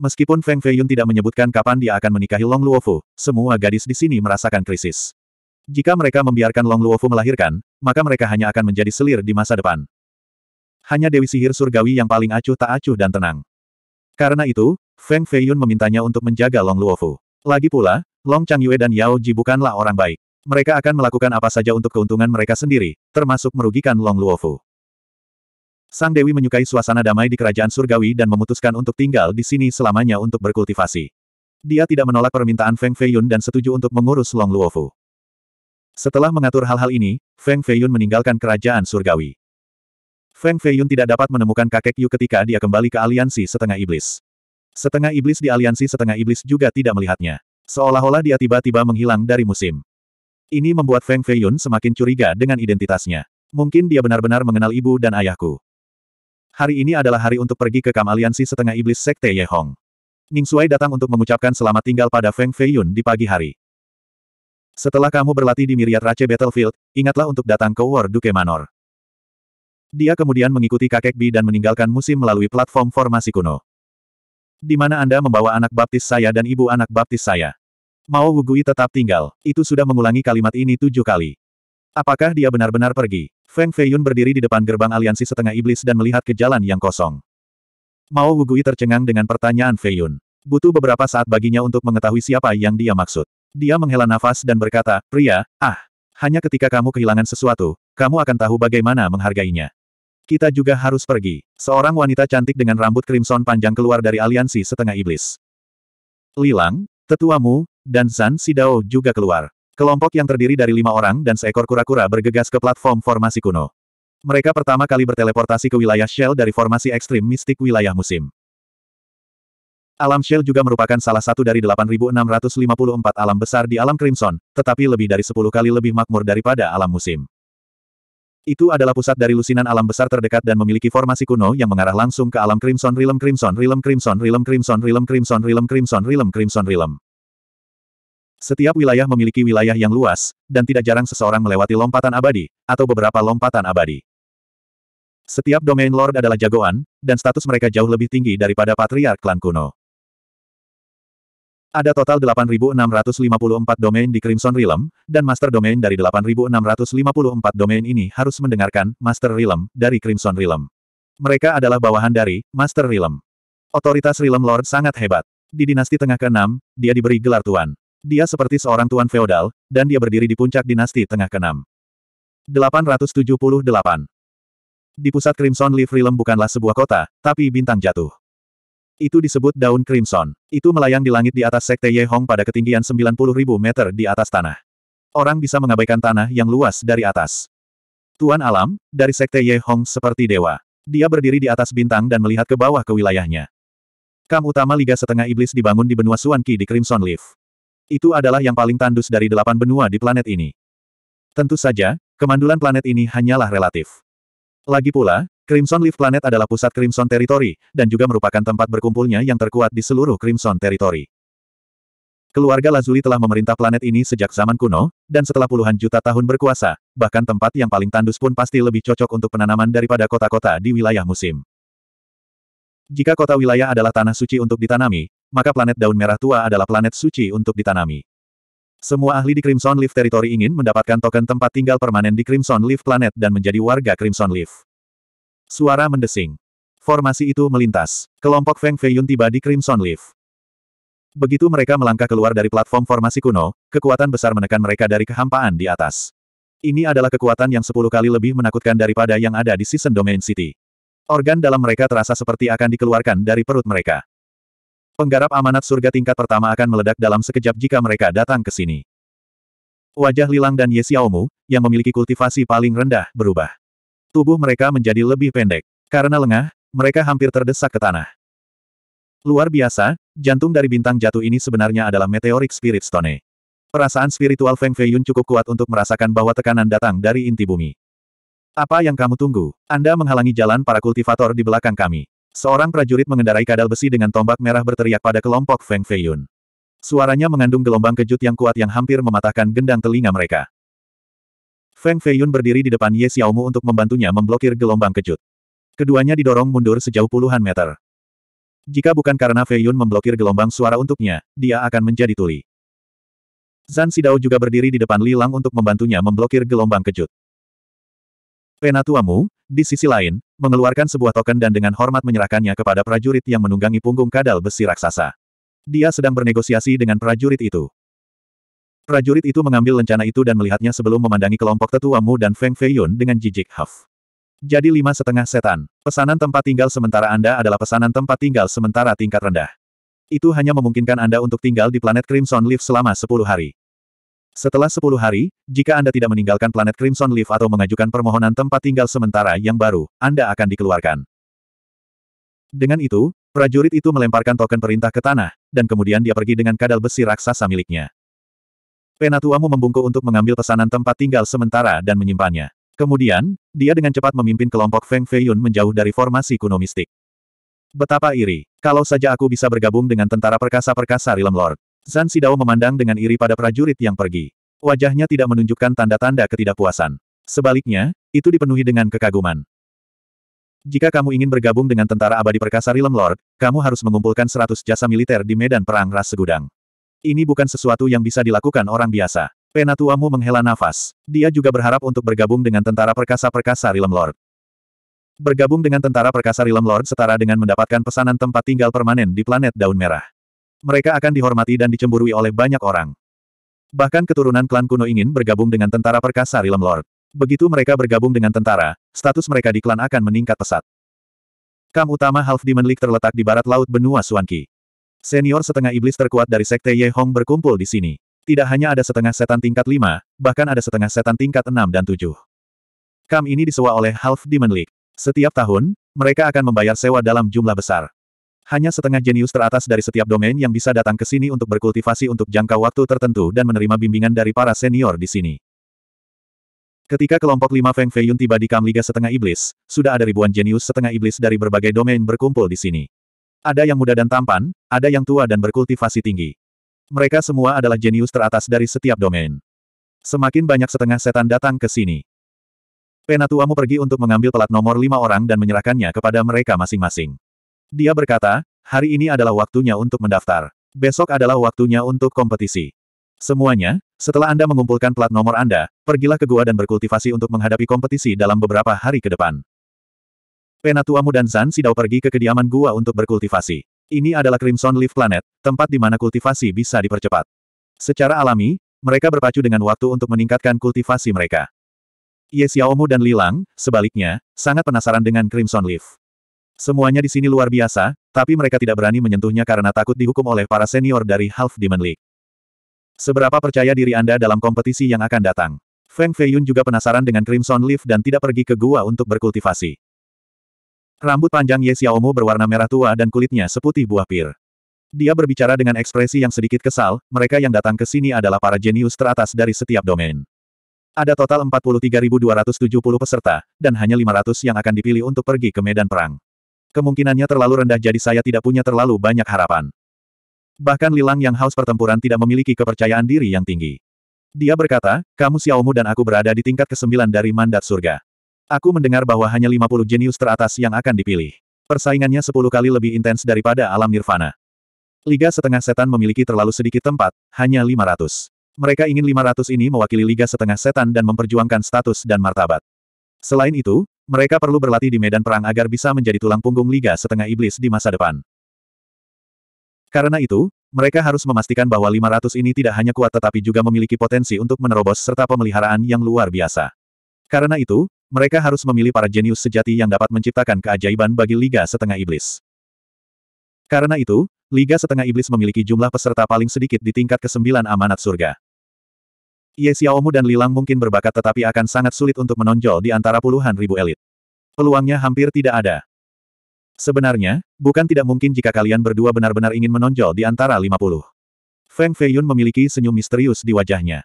Meskipun Feng Feiyun tidak menyebutkan kapan dia akan menikahi Long Luofu, semua gadis di sini merasakan krisis. Jika mereka membiarkan Long Luofu melahirkan, maka mereka hanya akan menjadi selir di masa depan. Hanya Dewi Sihir Surgawi yang paling acuh tak acuh dan tenang. Karena itu, Feng Feiyun memintanya untuk menjaga Long Luofu. Lagi pula, Long Changyue dan Yao Ji bukanlah orang baik. Mereka akan melakukan apa saja untuk keuntungan mereka sendiri, termasuk merugikan Long Luofu. Sang Dewi menyukai suasana damai di kerajaan surgawi dan memutuskan untuk tinggal di sini selamanya untuk berkultivasi. Dia tidak menolak permintaan Feng Feiyun dan setuju untuk mengurus Long Luofu. Setelah mengatur hal-hal ini, Feng Feiyun meninggalkan kerajaan surgawi. Feng Feiyun tidak dapat menemukan kakek Yu ketika dia kembali ke aliansi setengah iblis. Setengah iblis di aliansi setengah iblis juga tidak melihatnya. Seolah-olah dia tiba-tiba menghilang dari musim. Ini membuat Feng Feiyun semakin curiga dengan identitasnya. Mungkin dia benar-benar mengenal ibu dan ayahku. Hari ini adalah hari untuk pergi ke kam aliansi setengah iblis Sekte Ye Hong. Ning Suai datang untuk mengucapkan selamat tinggal pada Feng Feiyun di pagi hari. Setelah kamu berlatih di Miriat Rache Battlefield, ingatlah untuk datang ke War Duke Manor. Dia kemudian mengikuti kakek B dan meninggalkan musim melalui platform formasi kuno. Di mana Anda membawa anak baptis saya dan ibu anak baptis saya. Mao Wugui tetap tinggal. Itu sudah mengulangi kalimat ini tujuh kali. Apakah dia benar-benar pergi? Feng Feiyun berdiri di depan gerbang aliansi setengah iblis dan melihat ke jalan yang kosong. Mao Wugui tercengang dengan pertanyaan Feiyun. Butuh beberapa saat baginya untuk mengetahui siapa yang dia maksud. Dia menghela nafas dan berkata, pria, ah, hanya ketika kamu kehilangan sesuatu, kamu akan tahu bagaimana menghargainya. Kita juga harus pergi. Seorang wanita cantik dengan rambut crimson panjang keluar dari aliansi setengah iblis. Lilang, tetuamu, dan San Sidao juga keluar. Kelompok yang terdiri dari lima orang dan seekor kura-kura bergegas ke platform formasi kuno. Mereka pertama kali berteleportasi ke wilayah Shell dari formasi ekstrim mistik wilayah musim. Alam Shell juga merupakan salah satu dari 8.654 alam besar di alam Crimson, tetapi lebih dari 10 kali lebih makmur daripada alam musim. Itu adalah pusat dari lusinan alam besar terdekat dan memiliki formasi kuno yang mengarah langsung ke alam Crimson Realm Crimson Realm Crimson Realm Crimson Realm Crimson Realm Crimson Realm Crimson Realm. Setiap wilayah memiliki wilayah yang luas, dan tidak jarang seseorang melewati lompatan abadi, atau beberapa lompatan abadi. Setiap domain lord adalah jagoan, dan status mereka jauh lebih tinggi daripada patriark klan kuno. Ada total 8.654 domain di Crimson Realm, dan Master Domain dari 8.654 domain ini harus mendengarkan Master Realm dari Crimson Realm. Mereka adalah bawahan dari Master Realm. Otoritas Realm Lord sangat hebat. Di dinasti tengah ke-6, dia diberi gelar tuan. Dia seperti seorang tuan feodal, dan dia berdiri di puncak dinasti tengah ke-6. 878 Di pusat Crimson Leaf Realm bukanlah sebuah kota, tapi bintang jatuh. Itu disebut daun crimson. Itu melayang di langit di atas sekte Ye Hong pada ketinggian 90.000 meter di atas tanah. Orang bisa mengabaikan tanah yang luas dari atas. Tuan Alam, dari sekte Ye Hong seperti dewa. Dia berdiri di atas bintang dan melihat ke bawah ke wilayahnya. Kam utama Liga Setengah Iblis dibangun di benua Suanki di Crimson Leaf. Itu adalah yang paling tandus dari delapan benua di planet ini. Tentu saja, kemandulan planet ini hanyalah relatif. Lagi pula, Crimson Leaf Planet adalah pusat Crimson Territory, dan juga merupakan tempat berkumpulnya yang terkuat di seluruh Crimson Territory. Keluarga Lazuli telah memerintah planet ini sejak zaman kuno, dan setelah puluhan juta tahun berkuasa, bahkan tempat yang paling tandus pun pasti lebih cocok untuk penanaman daripada kota-kota di wilayah musim. Jika kota wilayah adalah tanah suci untuk ditanami, maka planet daun merah tua adalah planet suci untuk ditanami. Semua ahli di Crimson Leaf Territory ingin mendapatkan token tempat tinggal permanen di Crimson Leaf Planet dan menjadi warga Crimson Leaf. Suara mendesing. Formasi itu melintas. Kelompok Feng Feiyun tiba di Crimson Leaf. Begitu mereka melangkah keluar dari platform formasi kuno, kekuatan besar menekan mereka dari kehampaan di atas. Ini adalah kekuatan yang sepuluh kali lebih menakutkan daripada yang ada di Season Domain City. Organ dalam mereka terasa seperti akan dikeluarkan dari perut mereka. Penggarap amanat surga tingkat pertama akan meledak dalam sekejap jika mereka datang ke sini. Wajah Lilang dan Ye Xiaomu, yang memiliki kultivasi paling rendah, berubah. Tubuh mereka menjadi lebih pendek. Karena lengah, mereka hampir terdesak ke tanah. Luar biasa, jantung dari bintang jatuh ini sebenarnya adalah meteoric spirit stone. Perasaan spiritual Feng Fei Yun cukup kuat untuk merasakan bahwa tekanan datang dari inti bumi. Apa yang kamu tunggu? Anda menghalangi jalan para kultivator di belakang kami. Seorang prajurit mengendarai kadal besi dengan tombak merah berteriak pada kelompok Feng Fei Yun. Suaranya mengandung gelombang kejut yang kuat yang hampir mematahkan gendang telinga mereka. Feng Feiyun berdiri di depan Ye Xiaomu untuk membantunya memblokir gelombang kejut. Keduanya didorong mundur sejauh puluhan meter. Jika bukan karena Feiyun memblokir gelombang suara untuknya, dia akan menjadi tuli. Zan Sidao juga berdiri di depan Li Lang untuk membantunya memblokir gelombang kejut. Penatuamu, di sisi lain, mengeluarkan sebuah token dan dengan hormat menyerahkannya kepada prajurit yang menunggangi punggung kadal besi raksasa. Dia sedang bernegosiasi dengan prajurit itu. Prajurit itu mengambil lencana itu dan melihatnya sebelum memandangi kelompok tetua Mu dan Feng Feiyun dengan jijik huff. Jadi lima setengah setan. Pesanan tempat tinggal sementara Anda adalah pesanan tempat tinggal sementara tingkat rendah. Itu hanya memungkinkan Anda untuk tinggal di planet Crimson Leaf selama sepuluh hari. Setelah sepuluh hari, jika Anda tidak meninggalkan planet Crimson Leaf atau mengajukan permohonan tempat tinggal sementara yang baru, Anda akan dikeluarkan. Dengan itu, prajurit itu melemparkan token perintah ke tanah, dan kemudian dia pergi dengan kadal besi raksasa miliknya. Penatuamu membungkuk untuk mengambil pesanan tempat tinggal sementara dan menyimpannya. Kemudian, dia dengan cepat memimpin kelompok Feng Feiyun menjauh dari formasi kuno mistik. Betapa iri. Kalau saja aku bisa bergabung dengan tentara perkasa-perkasa Rilem Lord. Zan Sidao memandang dengan iri pada prajurit yang pergi. Wajahnya tidak menunjukkan tanda-tanda ketidakpuasan. Sebaliknya, itu dipenuhi dengan kekaguman. Jika kamu ingin bergabung dengan tentara abadi perkasa Rilem Lord, kamu harus mengumpulkan 100 jasa militer di medan perang ras segudang. Ini bukan sesuatu yang bisa dilakukan orang biasa. Penatuamu menghela nafas. Dia juga berharap untuk bergabung dengan tentara perkasa-perkasa Realm Lord. Bergabung dengan tentara perkasa Realm Lord setara dengan mendapatkan pesanan tempat tinggal permanen di planet Daun Merah. Mereka akan dihormati dan dicemburui oleh banyak orang. Bahkan keturunan klan kuno ingin bergabung dengan tentara perkasa Realm Lord. Begitu mereka bergabung dengan tentara, status mereka di klan akan meningkat pesat. Kam utama Half Demon League terletak di barat laut benua Suanki. Senior setengah iblis terkuat dari Sekte Ye Hong berkumpul di sini. Tidak hanya ada setengah setan tingkat 5, bahkan ada setengah setan tingkat 6 dan 7. Kam ini disewa oleh Half Demon League. Setiap tahun, mereka akan membayar sewa dalam jumlah besar. Hanya setengah jenius teratas dari setiap domain yang bisa datang ke sini untuk berkultivasi untuk jangka waktu tertentu dan menerima bimbingan dari para senior di sini. Ketika kelompok lima Feng Feiyun tiba di Kam Liga Setengah Iblis, sudah ada ribuan jenius setengah iblis dari berbagai domain berkumpul di sini. Ada yang muda dan tampan, ada yang tua dan berkultivasi tinggi. Mereka semua adalah jenius teratas dari setiap domain. Semakin banyak setengah setan datang ke sini. Penatuamu pergi untuk mengambil pelat nomor lima orang dan menyerahkannya kepada mereka masing-masing. Dia berkata, hari ini adalah waktunya untuk mendaftar. Besok adalah waktunya untuk kompetisi. Semuanya, setelah Anda mengumpulkan pelat nomor Anda, pergilah ke gua dan berkultivasi untuk menghadapi kompetisi dalam beberapa hari ke depan. Penatuamu dan Zan Sidao pergi ke kediaman gua untuk berkultivasi. Ini adalah Crimson Leaf Planet, tempat di mana kultivasi bisa dipercepat. Secara alami, mereka berpacu dengan waktu untuk meningkatkan kultivasi mereka. Ye Xiaomu dan Lilang, sebaliknya, sangat penasaran dengan Crimson Leaf. Semuanya di sini luar biasa, tapi mereka tidak berani menyentuhnya karena takut dihukum oleh para senior dari Half Demon League. Seberapa percaya diri Anda dalam kompetisi yang akan datang? Feng Feiyun juga penasaran dengan Crimson Leaf dan tidak pergi ke gua untuk berkultivasi. Rambut panjang Ye Xiaomo berwarna merah tua dan kulitnya seputih buah pir. Dia berbicara dengan ekspresi yang sedikit kesal, mereka yang datang ke sini adalah para jenius teratas dari setiap domain. Ada total 43.270 peserta, dan hanya 500 yang akan dipilih untuk pergi ke medan perang. Kemungkinannya terlalu rendah jadi saya tidak punya terlalu banyak harapan. Bahkan Lilang yang haus pertempuran tidak memiliki kepercayaan diri yang tinggi. Dia berkata, kamu Xiaomu dan aku berada di tingkat ke-9 dari mandat surga. Aku mendengar bahwa hanya 50 jenius teratas yang akan dipilih. Persaingannya 10 kali lebih intens daripada alam nirvana. Liga Setengah Setan memiliki terlalu sedikit tempat, hanya 500. Mereka ingin 500 ini mewakili Liga Setengah Setan dan memperjuangkan status dan martabat. Selain itu, mereka perlu berlatih di medan perang agar bisa menjadi tulang punggung Liga Setengah Iblis di masa depan. Karena itu, mereka harus memastikan bahwa 500 ini tidak hanya kuat tetapi juga memiliki potensi untuk menerobos serta pemeliharaan yang luar biasa. Karena itu, mereka harus memilih para jenius sejati yang dapat menciptakan keajaiban bagi Liga Setengah Iblis. Karena itu, Liga Setengah Iblis memiliki jumlah peserta paling sedikit di tingkat ke-9 amanat surga. Ye Xiaomu dan Lilang mungkin berbakat tetapi akan sangat sulit untuk menonjol di antara puluhan ribu elit. Peluangnya hampir tidak ada. Sebenarnya, bukan tidak mungkin jika kalian berdua benar-benar ingin menonjol di antara 50. Feng Feiyun memiliki senyum misterius di wajahnya.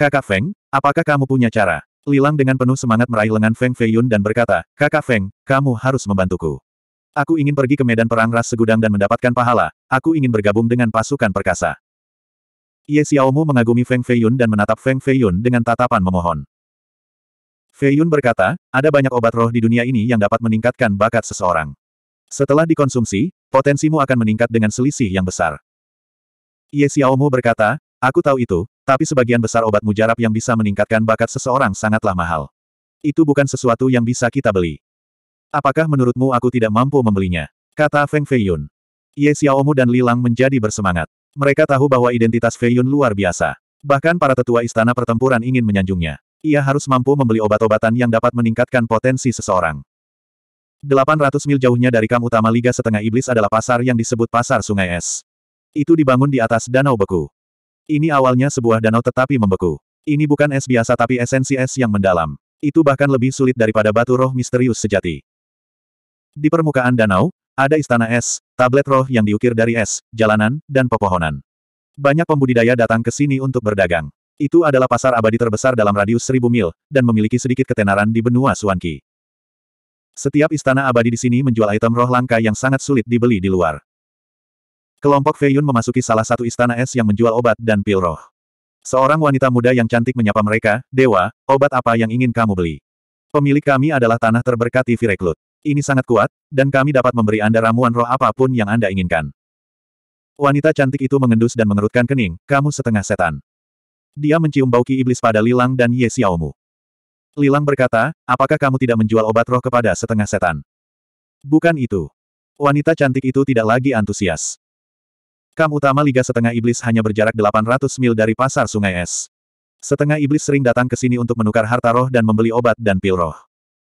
Kakak Feng, apakah kamu punya cara? Lilang dengan penuh semangat meraih lengan Feng Feiyun dan berkata, Kakak Feng, kamu harus membantuku. Aku ingin pergi ke medan perang ras segudang dan mendapatkan pahala, aku ingin bergabung dengan pasukan perkasa. Ye Xiaomu mengagumi Feng Feiyun dan menatap Feng Feiyun dengan tatapan memohon. Feiyun berkata, ada banyak obat roh di dunia ini yang dapat meningkatkan bakat seseorang. Setelah dikonsumsi, potensimu akan meningkat dengan selisih yang besar. Ye Xiaomu berkata, aku tahu itu, tapi sebagian besar obat mujarab yang bisa meningkatkan bakat seseorang sangatlah mahal. Itu bukan sesuatu yang bisa kita beli. Apakah menurutmu aku tidak mampu membelinya? Kata Feng Feiyun. Ye Xiaomu dan Li Lang menjadi bersemangat. Mereka tahu bahwa identitas Feiyun luar biasa. Bahkan para tetua istana pertempuran ingin menyanjungnya. Ia harus mampu membeli obat-obatan yang dapat meningkatkan potensi seseorang. 800 mil jauhnya dari kamp utama Liga Setengah Iblis adalah pasar yang disebut Pasar Sungai Es. Itu dibangun di atas danau beku. Ini awalnya sebuah danau tetapi membeku. Ini bukan es biasa tapi esensi es yang mendalam. Itu bahkan lebih sulit daripada batu roh misterius sejati. Di permukaan danau, ada istana es, tablet roh yang diukir dari es, jalanan, dan pepohonan. Banyak pembudidaya datang ke sini untuk berdagang. Itu adalah pasar abadi terbesar dalam radius seribu mil, dan memiliki sedikit ketenaran di benua Suanki. Setiap istana abadi di sini menjual item roh langka yang sangat sulit dibeli di luar. Kelompok Feiyun memasuki salah satu istana es yang menjual obat dan pil roh. Seorang wanita muda yang cantik menyapa mereka, Dewa, obat apa yang ingin kamu beli? Pemilik kami adalah tanah terberkati Vireklut. Ini sangat kuat, dan kami dapat memberi Anda ramuan roh apapun yang Anda inginkan. Wanita cantik itu mengendus dan mengerutkan kening, kamu setengah setan. Dia mencium bau ki iblis pada Lilang dan Ye Xiaomu. Lilang berkata, apakah kamu tidak menjual obat roh kepada setengah setan? Bukan itu. Wanita cantik itu tidak lagi antusias. Kam utama Liga Setengah Iblis hanya berjarak 800 mil dari pasar Sungai Es. Setengah Iblis sering datang ke sini untuk menukar harta roh dan membeli obat dan pil roh.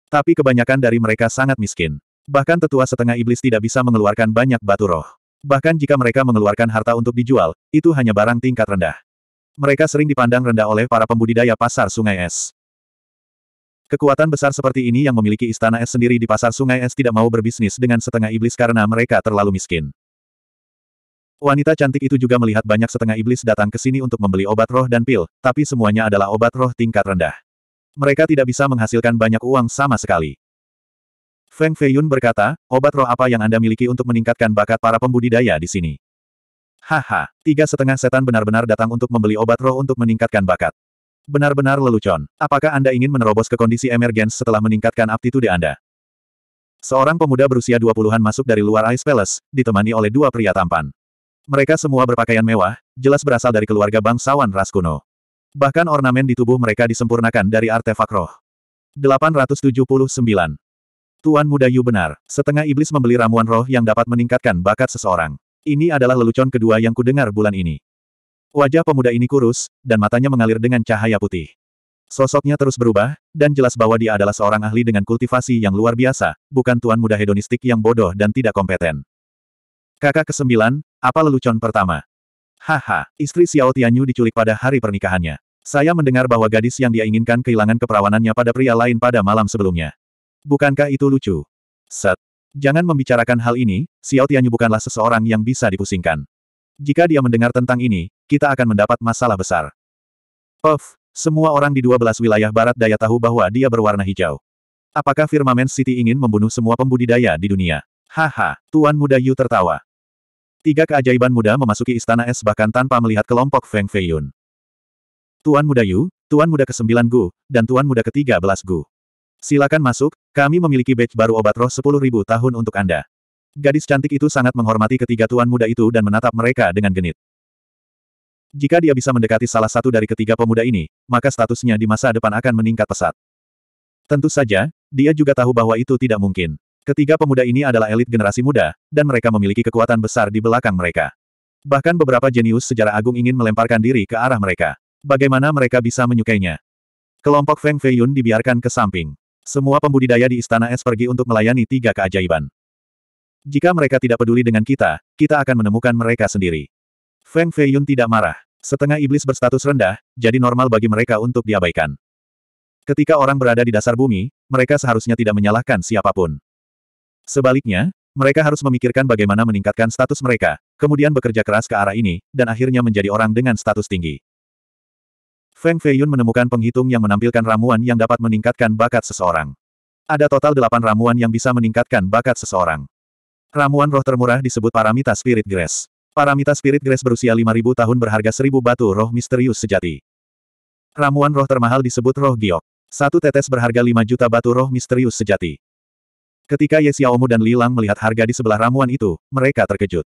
Tapi kebanyakan dari mereka sangat miskin. Bahkan tetua Setengah Iblis tidak bisa mengeluarkan banyak batu roh. Bahkan jika mereka mengeluarkan harta untuk dijual, itu hanya barang tingkat rendah. Mereka sering dipandang rendah oleh para pembudidaya pasar Sungai Es. Kekuatan besar seperti ini yang memiliki istana es sendiri di pasar Sungai Es tidak mau berbisnis dengan setengah iblis karena mereka terlalu miskin. Wanita cantik itu juga melihat banyak setengah iblis datang ke sini untuk membeli obat roh dan pil, tapi semuanya adalah obat roh tingkat rendah. Mereka tidak bisa menghasilkan banyak uang sama sekali. Feng Feiyun berkata, obat roh apa yang Anda miliki untuk meningkatkan bakat para pembudidaya di sini? Haha, tiga setengah setan benar-benar datang untuk membeli obat roh untuk meningkatkan bakat. Benar-benar lelucon. Apakah Anda ingin menerobos ke kondisi emergens setelah meningkatkan aptitude Anda? Seorang pemuda berusia 20-an masuk dari luar Ice Palace, ditemani oleh dua pria tampan. Mereka semua berpakaian mewah, jelas berasal dari keluarga bangsawan ras kuno. Bahkan ornamen di tubuh mereka disempurnakan dari artefak roh. 879. Tuan Muda Yu benar, setengah iblis membeli ramuan roh yang dapat meningkatkan bakat seseorang. Ini adalah lelucon kedua yang kudengar bulan ini. Wajah pemuda ini kurus, dan matanya mengalir dengan cahaya putih. Sosoknya terus berubah, dan jelas bahwa dia adalah seorang ahli dengan kultivasi yang luar biasa, bukan tuan muda hedonistik yang bodoh dan tidak kompeten. Kakak kesembilan, apa lelucon pertama? Haha, istri Xiao Tianyu diculik pada hari pernikahannya. Saya mendengar bahwa gadis yang dia inginkan kehilangan keperawanannya pada pria lain pada malam sebelumnya. Bukankah itu lucu? Set. Jangan membicarakan hal ini, Xiao Tianyu bukanlah seseorang yang bisa dipusingkan. Jika dia mendengar tentang ini, kita akan mendapat masalah besar. Puff, semua orang di 12 wilayah barat daya tahu bahwa dia berwarna hijau. Apakah Firmament City ingin membunuh semua pembudidaya di dunia? Haha, Tuan Muda Yu tertawa. Tiga keajaiban muda memasuki istana es bahkan tanpa melihat kelompok Feng Feiyun. Tuan Muda Yu, Tuan Muda ke-9 Gu, dan Tuan Muda ke-13 Gu. Silakan masuk, kami memiliki batch baru obat roh 10.000 tahun untuk Anda. Gadis cantik itu sangat menghormati ketiga tuan muda itu dan menatap mereka dengan genit. Jika dia bisa mendekati salah satu dari ketiga pemuda ini, maka statusnya di masa depan akan meningkat pesat. Tentu saja, dia juga tahu bahwa itu tidak mungkin. Ketiga pemuda ini adalah elit generasi muda, dan mereka memiliki kekuatan besar di belakang mereka. Bahkan beberapa jenius sejarah agung ingin melemparkan diri ke arah mereka. Bagaimana mereka bisa menyukainya? Kelompok Feng Feiyun dibiarkan ke samping. Semua pembudidaya di Istana Es pergi untuk melayani tiga keajaiban. Jika mereka tidak peduli dengan kita, kita akan menemukan mereka sendiri. Feng Feiyun tidak marah. Setengah iblis berstatus rendah, jadi normal bagi mereka untuk diabaikan. Ketika orang berada di dasar bumi, mereka seharusnya tidak menyalahkan siapapun. Sebaliknya, mereka harus memikirkan bagaimana meningkatkan status mereka, kemudian bekerja keras ke arah ini, dan akhirnya menjadi orang dengan status tinggi. Feng Feiyun menemukan penghitung yang menampilkan ramuan yang dapat meningkatkan bakat seseorang. Ada total delapan ramuan yang bisa meningkatkan bakat seseorang. Ramuan roh termurah disebut Paramita Spirit Grass. Paramita Spirit Grass berusia 5000 tahun berharga 1000 batu roh misterius sejati. Ramuan roh termahal disebut roh giok. Satu tetes berharga 5 juta batu roh misterius sejati. Ketika Ye Xiaomu dan Li Lang melihat harga di sebelah ramuan itu, mereka terkejut.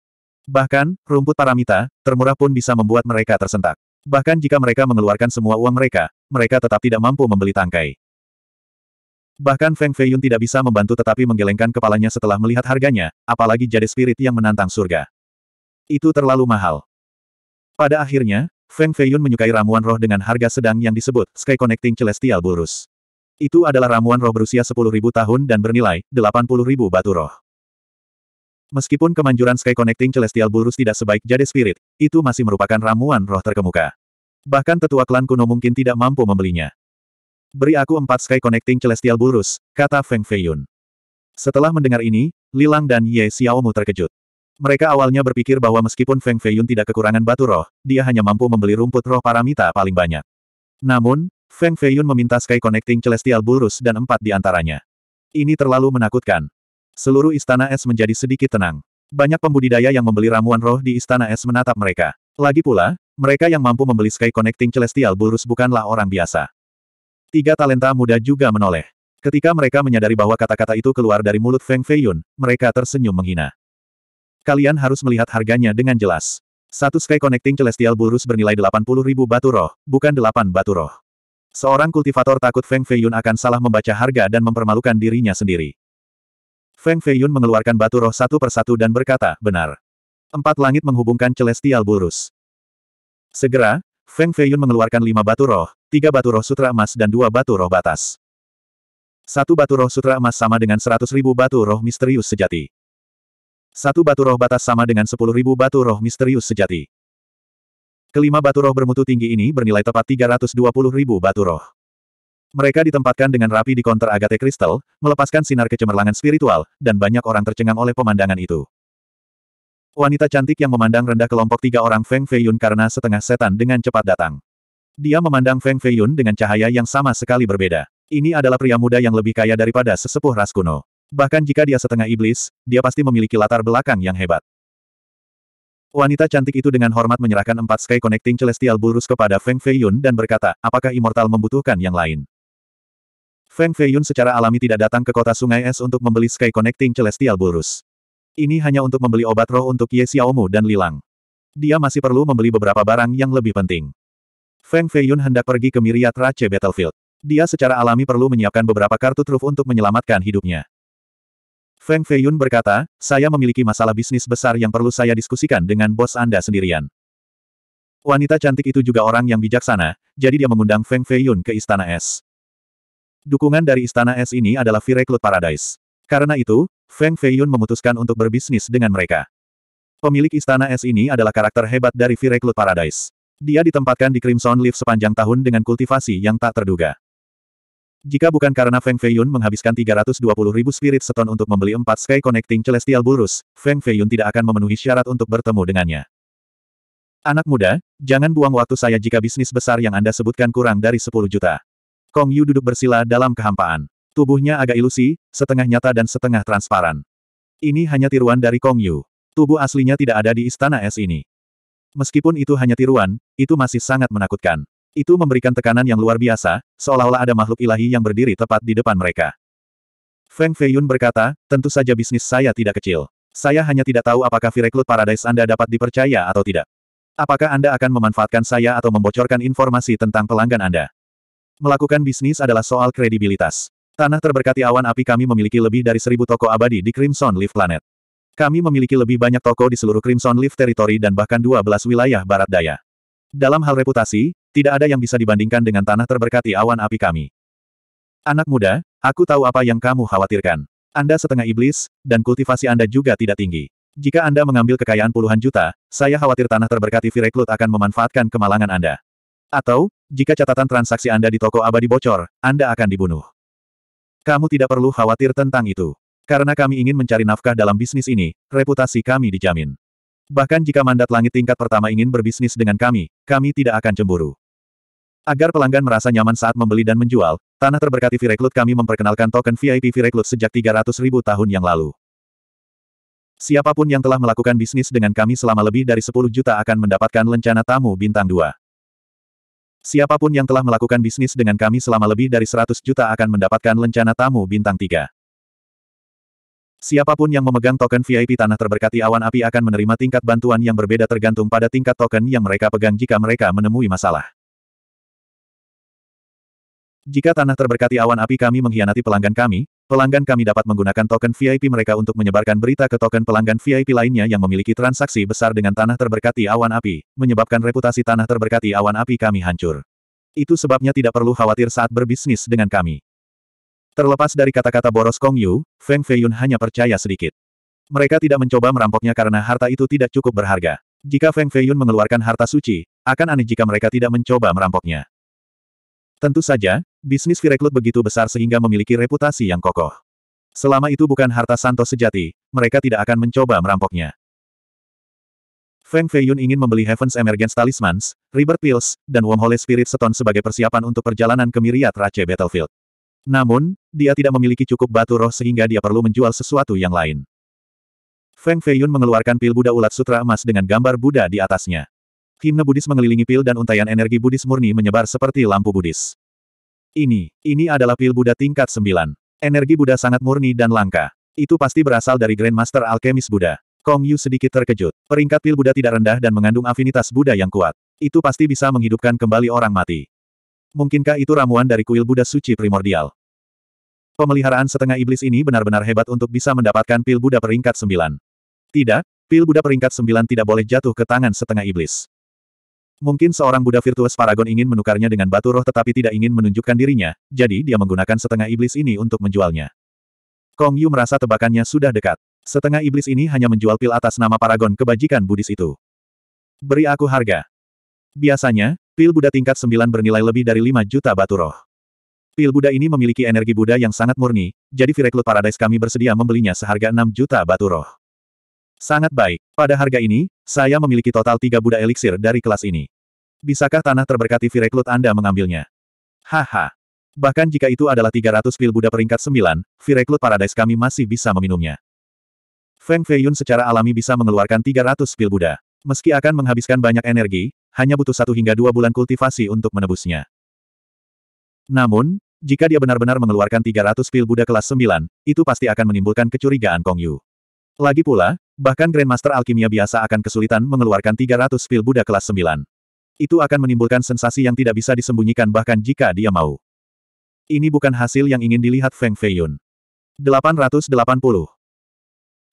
Bahkan, rumput paramita, termurah pun bisa membuat mereka tersentak. Bahkan jika mereka mengeluarkan semua uang mereka, mereka tetap tidak mampu membeli tangkai. Bahkan Feng Feiyun tidak bisa membantu tetapi menggelengkan kepalanya setelah melihat harganya, apalagi jade spirit yang menantang surga. Itu terlalu mahal. Pada akhirnya, Feng Feiyun menyukai ramuan roh dengan harga sedang yang disebut Sky Connecting Celestial Burus. Itu adalah ramuan roh berusia 10.000 tahun dan bernilai 80.000 batu roh. Meskipun kemanjuran Sky Connecting Celestial Bulrus tidak sebaik Jade Spirit, itu masih merupakan ramuan roh terkemuka. Bahkan tetua klan kuno mungkin tidak mampu membelinya. Beri aku empat Sky Connecting Celestial Bulrus, kata Feng Feiyun. Setelah mendengar ini, Lilang dan Ye Xiaomu terkejut. Mereka awalnya berpikir bahwa meskipun Feng Feiyun tidak kekurangan batu roh, dia hanya mampu membeli rumput roh paramita paling banyak. Namun, Feng Feiyun meminta Sky Connecting Celestial Bulrus dan empat di antaranya. Ini terlalu menakutkan. Seluruh istana es menjadi sedikit tenang. Banyak pembudidaya yang membeli ramuan roh di istana es menatap mereka. Lagi pula, mereka yang mampu membeli Sky Connecting Celestial Bulrus bukanlah orang biasa. Tiga talenta muda juga menoleh. Ketika mereka menyadari bahwa kata-kata itu keluar dari mulut Feng Feiyun, mereka tersenyum menghina. Kalian harus melihat harganya dengan jelas. Satu Sky Connecting Celestial Bulrus bernilai ribu batu roh, bukan 8 batu roh. Seorang kultivator takut Feng Feiyun akan salah membaca harga dan mempermalukan dirinya sendiri. Feng Feiyun mengeluarkan batu roh satu persatu dan berkata, benar. Empat langit menghubungkan Celestial burus. Segera, Feng Feiyun mengeluarkan lima batu roh, tiga batu roh sutra emas dan dua batu roh batas. Satu batu roh sutra emas sama dengan seratus ribu batu roh misterius sejati. Satu batu roh batas sama dengan sepuluh ribu batu roh misterius sejati. Kelima batu roh bermutu tinggi ini bernilai tepat 320 ribu batu roh. Mereka ditempatkan dengan rapi di konter agate kristal, melepaskan sinar kecemerlangan spiritual, dan banyak orang tercengang oleh pemandangan itu. Wanita cantik yang memandang rendah kelompok tiga orang Feng Feiyun karena setengah setan dengan cepat datang. Dia memandang Feng Feiyun dengan cahaya yang sama sekali berbeda. Ini adalah pria muda yang lebih kaya daripada sesepuh ras kuno. Bahkan jika dia setengah iblis, dia pasti memiliki latar belakang yang hebat. Wanita cantik itu dengan hormat menyerahkan empat Sky Connecting Celestial Bulrus kepada Feng Feiyun dan berkata, apakah Immortal membutuhkan yang lain? Feng Feiyun secara alami tidak datang ke kota Sungai Es untuk membeli Sky Connecting Celestial Bulrus. Ini hanya untuk membeli obat roh untuk Ye Xiaomu dan Lilang. Dia masih perlu membeli beberapa barang yang lebih penting. Feng Feiyun hendak pergi ke Miriat Rache Battlefield. Dia secara alami perlu menyiapkan beberapa kartu truf untuk menyelamatkan hidupnya. Feng Feiyun berkata, saya memiliki masalah bisnis besar yang perlu saya diskusikan dengan bos Anda sendirian. Wanita cantik itu juga orang yang bijaksana, jadi dia mengundang Feng Feiyun ke Istana Es. Dukungan dari Istana Es ini adalah Vireclut Paradise. Karena itu, Feng Feiyun memutuskan untuk berbisnis dengan mereka. Pemilik Istana Es ini adalah karakter hebat dari Vireclut Paradise. Dia ditempatkan di Crimson Leaf sepanjang tahun dengan kultivasi yang tak terduga. Jika bukan karena Feng Feiyun menghabiskan 320 ribu spirit seton untuk membeli empat Sky Connecting Celestial burus, Feng Feiyun tidak akan memenuhi syarat untuk bertemu dengannya. Anak muda, jangan buang waktu saya jika bisnis besar yang Anda sebutkan kurang dari 10 juta. Kong Yu duduk bersila dalam kehampaan. Tubuhnya agak ilusi, setengah nyata dan setengah transparan. Ini hanya tiruan dari Kong Yu. Tubuh aslinya tidak ada di istana es ini. Meskipun itu hanya tiruan, itu masih sangat menakutkan. Itu memberikan tekanan yang luar biasa, seolah-olah ada makhluk ilahi yang berdiri tepat di depan mereka. Feng Feiyun berkata, tentu saja bisnis saya tidak kecil. Saya hanya tidak tahu apakah vireklut Paradise Anda dapat dipercaya atau tidak. Apakah Anda akan memanfaatkan saya atau membocorkan informasi tentang pelanggan Anda? Melakukan bisnis adalah soal kredibilitas. Tanah terberkati awan api kami memiliki lebih dari seribu toko abadi di Crimson Leaf Planet. Kami memiliki lebih banyak toko di seluruh Crimson Leaf Territory dan bahkan 12 wilayah barat daya. Dalam hal reputasi, tidak ada yang bisa dibandingkan dengan tanah terberkati awan api kami. Anak muda, aku tahu apa yang kamu khawatirkan. Anda setengah iblis, dan kultivasi Anda juga tidak tinggi. Jika Anda mengambil kekayaan puluhan juta, saya khawatir tanah terberkati Vireklut akan memanfaatkan kemalangan Anda. Atau, jika catatan transaksi Anda di toko abadi bocor, Anda akan dibunuh. Kamu tidak perlu khawatir tentang itu. Karena kami ingin mencari nafkah dalam bisnis ini, reputasi kami dijamin. Bahkan jika mandat langit tingkat pertama ingin berbisnis dengan kami, kami tidak akan cemburu. Agar pelanggan merasa nyaman saat membeli dan menjual, Tanah Terberkati v kami memperkenalkan token VIP v sejak 300 ribu tahun yang lalu. Siapapun yang telah melakukan bisnis dengan kami selama lebih dari 10 juta akan mendapatkan lencana tamu bintang 2. Siapapun yang telah melakukan bisnis dengan kami selama lebih dari 100 juta akan mendapatkan lencana tamu bintang 3. Siapapun yang memegang token VIP Tanah Terberkati Awan Api akan menerima tingkat bantuan yang berbeda tergantung pada tingkat token yang mereka pegang jika mereka menemui masalah. Jika tanah terberkati awan api kami mengkhianati pelanggan kami, pelanggan kami dapat menggunakan token VIP mereka untuk menyebarkan berita ke token pelanggan VIP lainnya yang memiliki transaksi besar dengan tanah terberkati awan api, menyebabkan reputasi tanah terberkati awan api kami hancur. Itu sebabnya tidak perlu khawatir saat berbisnis dengan kami. Terlepas dari kata-kata boros Kong Yu, Feng Feiyun hanya percaya sedikit. Mereka tidak mencoba merampoknya karena harta itu tidak cukup berharga. Jika Feng Feiyun mengeluarkan harta suci, akan aneh jika mereka tidak mencoba merampoknya. Tentu saja, bisnis Vireklot begitu besar sehingga memiliki reputasi yang kokoh. Selama itu bukan harta Santos sejati, mereka tidak akan mencoba merampoknya. Feng Feiyun ingin membeli Heaven's Emergence Talismans, River Pills, dan Wormhole Spirit Stone sebagai persiapan untuk perjalanan ke Miriat Rache Battlefield. Namun, dia tidak memiliki cukup batu roh sehingga dia perlu menjual sesuatu yang lain. Feng Feiyun mengeluarkan pil Buddha ulat sutra emas dengan gambar Buddha di atasnya. Himne Buddhis mengelilingi pil dan untaian energi Buddhis murni menyebar seperti lampu Buddhis. Ini, ini adalah pil Buddha tingkat 9. Energi Buddha sangat murni dan langka. Itu pasti berasal dari Grandmaster Alchemist Buddha. Kong Yu sedikit terkejut. Peringkat pil Buddha tidak rendah dan mengandung afinitas Buddha yang kuat. Itu pasti bisa menghidupkan kembali orang mati. Mungkinkah itu ramuan dari kuil Buddha suci primordial? Pemeliharaan setengah iblis ini benar-benar hebat untuk bisa mendapatkan pil Buddha peringkat 9. Tidak, pil Buddha peringkat 9 tidak boleh jatuh ke tangan setengah iblis. Mungkin seorang Buddha virtuos Paragon ingin menukarnya dengan batu roh tetapi tidak ingin menunjukkan dirinya, jadi dia menggunakan setengah iblis ini untuk menjualnya. Kong Yu merasa tebakannya sudah dekat. Setengah iblis ini hanya menjual pil atas nama Paragon kebajikan Buddhis itu. Beri aku harga. Biasanya, pil Buddha tingkat 9 bernilai lebih dari 5 juta batu roh. Pil Buddha ini memiliki energi Buddha yang sangat murni, jadi Vireklut Paradise kami bersedia membelinya seharga 6 juta batu roh. Sangat baik. Pada harga ini, saya memiliki total tiga Buddha eliksir dari kelas ini. Bisakah tanah terberkati Vireklud Anda mengambilnya? Haha. Bahkan jika itu adalah 300 pil Buddha peringkat 9, Vireklud Paradise kami masih bisa meminumnya. Feng Feiyun secara alami bisa mengeluarkan 300 pil Buddha. Meski akan menghabiskan banyak energi, hanya butuh satu hingga dua bulan kultivasi untuk menebusnya. Namun, jika dia benar-benar mengeluarkan 300 pil Buddha kelas 9, itu pasti akan menimbulkan kecurigaan Kong Yu. Lagi pula, bahkan Grandmaster Alkimia biasa akan kesulitan mengeluarkan 300 pil Buddha kelas 9. Itu akan menimbulkan sensasi yang tidak bisa disembunyikan bahkan jika dia mau. Ini bukan hasil yang ingin dilihat Feng Feiyun. 880.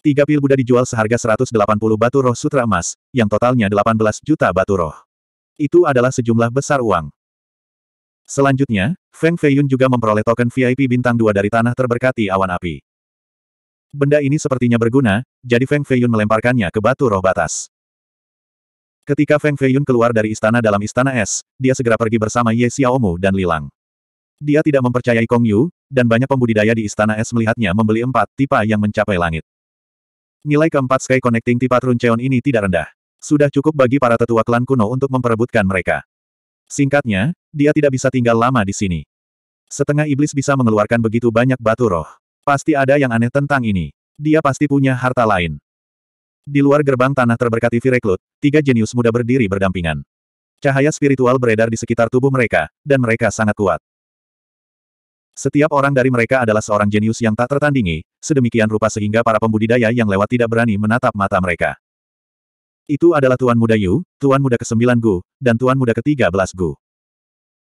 Tiga pil Buddha dijual seharga 180 batu roh sutra emas, yang totalnya 18 juta batu roh. Itu adalah sejumlah besar uang. Selanjutnya, Feng Feiyun juga memperoleh token VIP bintang 2 dari tanah terberkati awan api. Benda ini sepertinya berguna, jadi Feng Feiyun melemparkannya ke batu roh batas. Ketika Feng Feiyun keluar dari istana dalam istana es, dia segera pergi bersama Ye Xiaomu dan Lilang. Dia tidak mempercayai Kong Yu, dan banyak pembudidaya di istana es melihatnya membeli empat tipa yang mencapai langit. Nilai keempat Sky Connecting tipa Truncheon ini tidak rendah. Sudah cukup bagi para tetua klan kuno untuk memperebutkan mereka. Singkatnya, dia tidak bisa tinggal lama di sini. Setengah iblis bisa mengeluarkan begitu banyak batu roh. Pasti ada yang aneh tentang ini. Dia pasti punya harta lain. Di luar gerbang tanah terberkati Vireklut, tiga jenius muda berdiri berdampingan. Cahaya spiritual beredar di sekitar tubuh mereka, dan mereka sangat kuat. Setiap orang dari mereka adalah seorang jenius yang tak tertandingi, sedemikian rupa sehingga para pembudidaya yang lewat tidak berani menatap mata mereka. Itu adalah Tuan Muda Yu, Tuan Muda ke-9 Gu, dan Tuan Muda ke-13 Gu.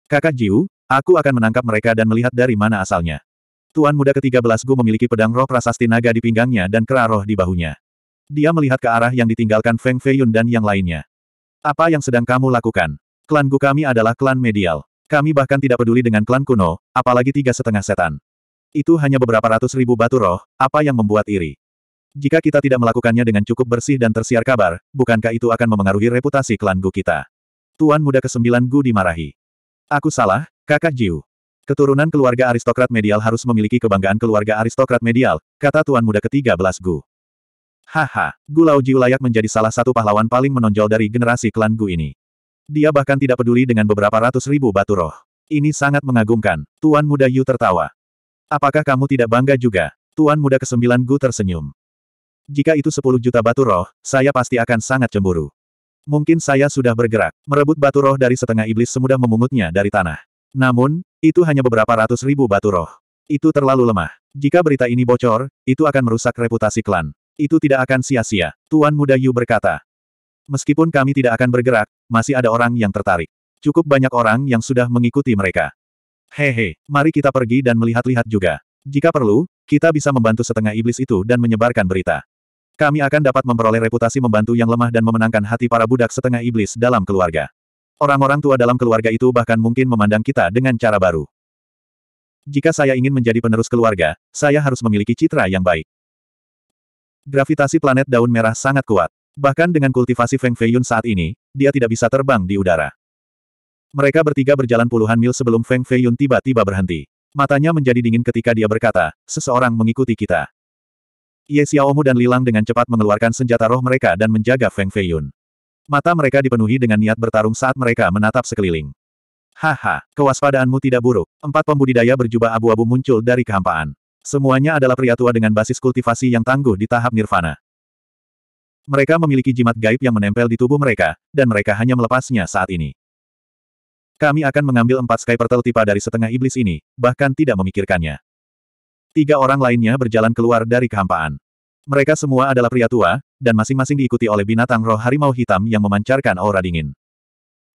Kakak Jiu, aku akan menangkap mereka dan melihat dari mana asalnya. Tuan muda ketiga belas Gu memiliki pedang roh prasasti naga di pinggangnya dan kera roh di bahunya. Dia melihat ke arah yang ditinggalkan Feng Feiyun dan yang lainnya. Apa yang sedang kamu lakukan? Klan Gu kami adalah klan medial. Kami bahkan tidak peduli dengan klan kuno, apalagi tiga setengah setan. Itu hanya beberapa ratus ribu batu roh, apa yang membuat iri? Jika kita tidak melakukannya dengan cukup bersih dan tersiar kabar, bukankah itu akan memengaruhi reputasi klan Gu kita? Tuan muda ke-9 Gu dimarahi. Aku salah, kakak Jiu. Keturunan keluarga aristokrat medial harus memiliki kebanggaan keluarga aristokrat medial, kata tuan muda Ketiga Belas Gu. Haha, Gu Jiu layak menjadi salah satu pahlawan paling menonjol dari generasi klan Gu ini. Dia bahkan tidak peduli dengan beberapa ratus ribu batu roh. Ini sangat mengagumkan, Tuan Muda Yu tertawa. Apakah kamu tidak bangga juga? Tuan Muda Kesembilan Gu tersenyum. Jika itu 10 juta batu roh, saya pasti akan sangat cemburu. Mungkin saya sudah bergerak, merebut batu roh dari setengah iblis semudah memungutnya dari tanah. Namun, itu hanya beberapa ratus ribu batu roh. Itu terlalu lemah. Jika berita ini bocor, itu akan merusak reputasi klan. Itu tidak akan sia-sia, Tuan Muda Yu berkata. Meskipun kami tidak akan bergerak, masih ada orang yang tertarik. Cukup banyak orang yang sudah mengikuti mereka. Hehe, mari kita pergi dan melihat-lihat juga. Jika perlu, kita bisa membantu setengah iblis itu dan menyebarkan berita. Kami akan dapat memperoleh reputasi membantu yang lemah dan memenangkan hati para budak setengah iblis dalam keluarga. Orang-orang tua dalam keluarga itu bahkan mungkin memandang kita dengan cara baru. Jika saya ingin menjadi penerus keluarga, saya harus memiliki citra yang baik. Gravitasi planet daun merah sangat kuat. Bahkan dengan kultivasi Feng Feiyun saat ini, dia tidak bisa terbang di udara. Mereka bertiga berjalan puluhan mil sebelum Feng Feiyun tiba-tiba berhenti. Matanya menjadi dingin ketika dia berkata, seseorang mengikuti kita. Ye Xiaomu dan Lilang dengan cepat mengeluarkan senjata roh mereka dan menjaga Feng Feiyun. Mata mereka dipenuhi dengan niat bertarung saat mereka menatap sekeliling. Haha, kewaspadaanmu tidak buruk. Empat pembudidaya berjubah abu-abu muncul dari kehampaan. Semuanya adalah pria tua dengan basis kultivasi yang tangguh di tahap nirvana. Mereka memiliki jimat gaib yang menempel di tubuh mereka, dan mereka hanya melepasnya saat ini. Kami akan mengambil empat Sky Turtle tipa dari setengah iblis ini, bahkan tidak memikirkannya. Tiga orang lainnya berjalan keluar dari kehampaan. Mereka semua adalah pria tua, dan masing-masing diikuti oleh binatang roh harimau hitam yang memancarkan aura dingin.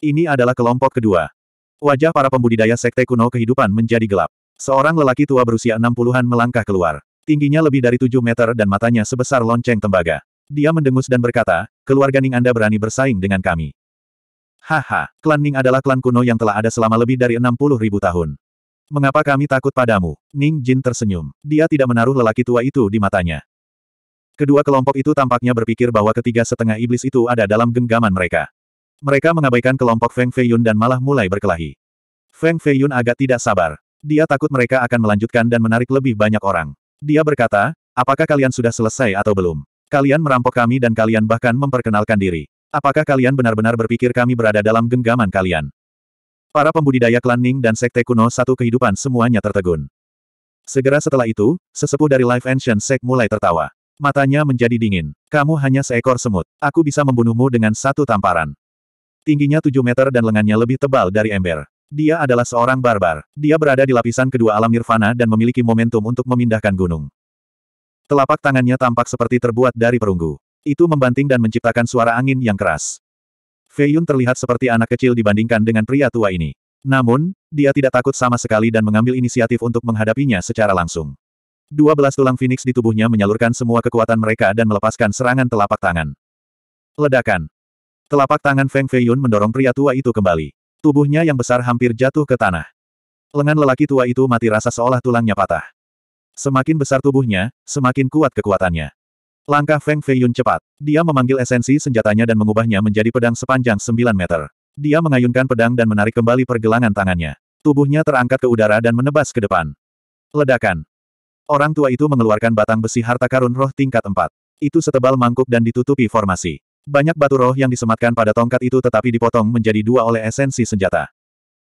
Ini adalah kelompok kedua. Wajah para pembudidaya sekte kuno kehidupan menjadi gelap. Seorang lelaki tua berusia 60-an melangkah keluar. Tingginya lebih dari 7 meter dan matanya sebesar lonceng tembaga. Dia mendengus dan berkata, keluarga Ning Anda berani bersaing dengan kami. Haha, klan Ning adalah klan kuno yang telah ada selama lebih dari 60 ribu tahun. Mengapa kami takut padamu? Ning Jin tersenyum. Dia tidak menaruh lelaki tua itu di matanya. Kedua kelompok itu tampaknya berpikir bahwa ketiga setengah iblis itu ada dalam genggaman mereka. Mereka mengabaikan kelompok Feng Feiyun dan malah mulai berkelahi. Feng Feiyun agak tidak sabar. Dia takut mereka akan melanjutkan dan menarik lebih banyak orang. Dia berkata, apakah kalian sudah selesai atau belum? Kalian merampok kami dan kalian bahkan memperkenalkan diri. Apakah kalian benar-benar berpikir kami berada dalam genggaman kalian? Para pembudidaya klan Ning dan sekte kuno satu kehidupan semuanya tertegun. Segera setelah itu, sesepuh dari Life Ancient Sek mulai tertawa. Matanya menjadi dingin. Kamu hanya seekor semut. Aku bisa membunuhmu dengan satu tamparan. Tingginya 7 meter dan lengannya lebih tebal dari ember. Dia adalah seorang barbar. Dia berada di lapisan kedua alam nirvana dan memiliki momentum untuk memindahkan gunung. Telapak tangannya tampak seperti terbuat dari perunggu. Itu membanting dan menciptakan suara angin yang keras. Fei Yun terlihat seperti anak kecil dibandingkan dengan pria tua ini. Namun, dia tidak takut sama sekali dan mengambil inisiatif untuk menghadapinya secara langsung. Dua belas tulang Phoenix di tubuhnya menyalurkan semua kekuatan mereka dan melepaskan serangan telapak tangan. Ledakan. Telapak tangan Feng Feiyun mendorong pria tua itu kembali. Tubuhnya yang besar hampir jatuh ke tanah. Lengan lelaki tua itu mati rasa seolah tulangnya patah. Semakin besar tubuhnya, semakin kuat kekuatannya. Langkah Feng Feiyun cepat. Dia memanggil esensi senjatanya dan mengubahnya menjadi pedang sepanjang 9 meter. Dia mengayunkan pedang dan menarik kembali pergelangan tangannya. Tubuhnya terangkat ke udara dan menebas ke depan. Ledakan. Orang tua itu mengeluarkan batang besi harta karun roh tingkat 4. Itu setebal mangkuk dan ditutupi formasi. Banyak batu roh yang disematkan pada tongkat itu tetapi dipotong menjadi dua oleh esensi senjata.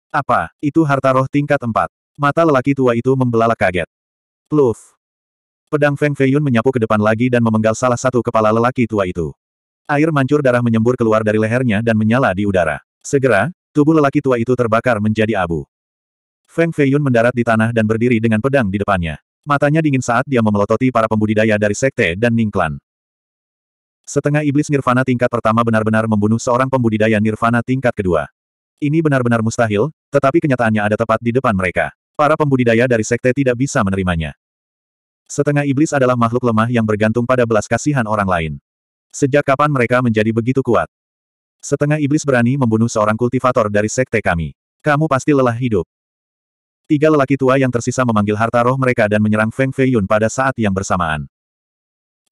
Apa, itu harta roh tingkat 4? Mata lelaki tua itu membelalak kaget. Pluf. Pedang Feng Feiyun menyapu ke depan lagi dan memenggal salah satu kepala lelaki tua itu. Air mancur darah menyembur keluar dari lehernya dan menyala di udara. Segera, tubuh lelaki tua itu terbakar menjadi abu. Feng Feiyun mendarat di tanah dan berdiri dengan pedang di depannya. Matanya dingin saat dia memelototi para pembudidaya dari Sekte dan Ningklan. Setengah iblis nirvana tingkat pertama benar-benar membunuh seorang pembudidaya nirvana tingkat kedua. Ini benar-benar mustahil, tetapi kenyataannya ada tepat di depan mereka. Para pembudidaya dari Sekte tidak bisa menerimanya. Setengah iblis adalah makhluk lemah yang bergantung pada belas kasihan orang lain. Sejak kapan mereka menjadi begitu kuat? Setengah iblis berani membunuh seorang kultivator dari sekte kami. Kamu pasti lelah hidup. Tiga lelaki tua yang tersisa memanggil harta roh mereka dan menyerang Feng Feiyun pada saat yang bersamaan.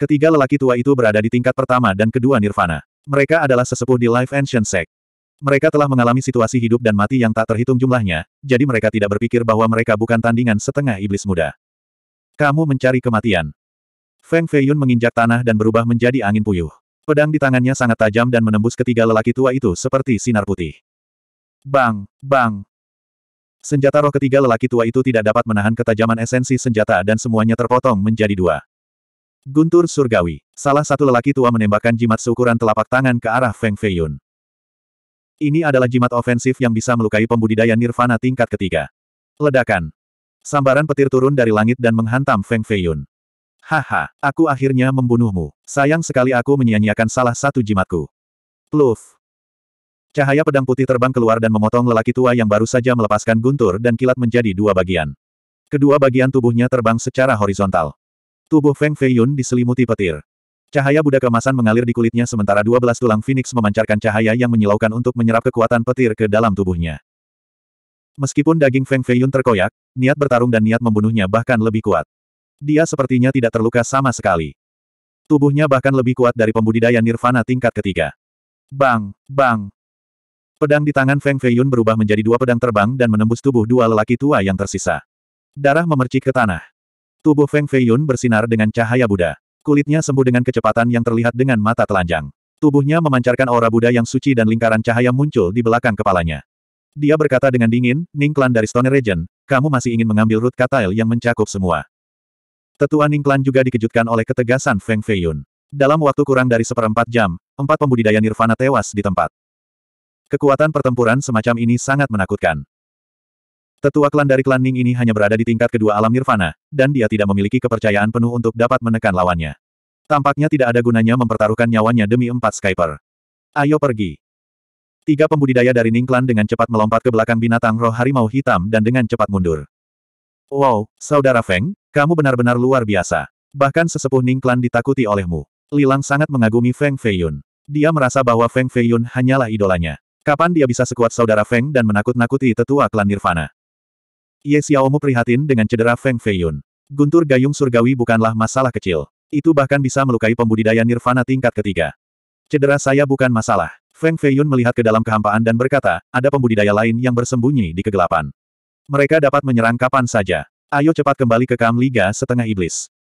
Ketiga lelaki tua itu berada di tingkat pertama dan kedua nirvana. Mereka adalah sesepuh di Life Ancient Sect. Mereka telah mengalami situasi hidup dan mati yang tak terhitung jumlahnya, jadi mereka tidak berpikir bahwa mereka bukan tandingan setengah iblis muda. Kamu mencari kematian. Feng Feiyun menginjak tanah dan berubah menjadi angin puyuh. Pedang di tangannya sangat tajam dan menembus ketiga lelaki tua itu seperti sinar putih. Bang, bang, Senjata roh ketiga lelaki tua itu tidak dapat menahan ketajaman esensi senjata dan semuanya terpotong menjadi dua. Guntur surgawi. Salah satu lelaki tua menembakkan jimat seukuran telapak tangan ke arah Feng Feiyun. Ini adalah jimat ofensif yang bisa melukai pembudidaya nirvana tingkat ketiga. Ledakan. Sambaran petir turun dari langit dan menghantam Feng Feiyun. Haha, aku akhirnya membunuhmu. Sayang sekali aku menyia-nyiakan salah satu jimatku. Pluf. Cahaya pedang putih terbang keluar dan memotong lelaki tua yang baru saja melepaskan guntur dan kilat menjadi dua bagian. Kedua bagian tubuhnya terbang secara horizontal. Tubuh Feng Feiyun diselimuti petir. Cahaya Buddha kemasan mengalir di kulitnya sementara 12 tulang Phoenix memancarkan cahaya yang menyilaukan untuk menyerap kekuatan petir ke dalam tubuhnya. Meskipun daging Feng Feiyun terkoyak, niat bertarung dan niat membunuhnya bahkan lebih kuat. Dia sepertinya tidak terluka sama sekali. Tubuhnya bahkan lebih kuat dari pembudidaya nirvana tingkat ketiga. Bang, bang, Pedang di tangan Feng Feiyun berubah menjadi dua pedang terbang dan menembus tubuh dua lelaki tua yang tersisa. Darah memercik ke tanah. Tubuh Feng Feiyun bersinar dengan cahaya Buddha. Kulitnya sembuh dengan kecepatan yang terlihat dengan mata telanjang. Tubuhnya memancarkan aura Buddha yang suci dan lingkaran cahaya muncul di belakang kepalanya. Dia berkata dengan dingin, Ning Klan dari Stone Regent, kamu masih ingin mengambil root katail yang mencakup semua. Tetua Ning Klan juga dikejutkan oleh ketegasan Feng Feiyun. Dalam waktu kurang dari seperempat jam, empat pembudidaya Nirvana tewas di tempat. Kekuatan pertempuran semacam ini sangat menakutkan. Tetua klan dari klan Ning ini hanya berada di tingkat kedua alam nirvana, dan dia tidak memiliki kepercayaan penuh untuk dapat menekan lawannya. Tampaknya tidak ada gunanya mempertaruhkan nyawanya demi empat Skyper. Ayo pergi. Tiga pembudidaya dari Ning Klan dengan cepat melompat ke belakang binatang roh harimau hitam dan dengan cepat mundur. Wow, Saudara Feng, kamu benar-benar luar biasa. Bahkan sesepuh Ning Klan ditakuti olehmu. Lilang sangat mengagumi Feng Feiyun. Dia merasa bahwa Feng Feiyun hanyalah idolanya. Kapan dia bisa sekuat saudara Feng dan menakut-nakuti tetua klan Nirvana? Ye Xiaomu prihatin dengan cedera Feng Feiyun. Guntur gayung surgawi bukanlah masalah kecil. Itu bahkan bisa melukai pembudidaya Nirvana tingkat ketiga. Cedera saya bukan masalah. Feng Feiyun melihat ke dalam kehampaan dan berkata, ada pembudidaya lain yang bersembunyi di kegelapan. Mereka dapat menyerang kapan saja. Ayo cepat kembali ke Kam Liga Setengah Iblis.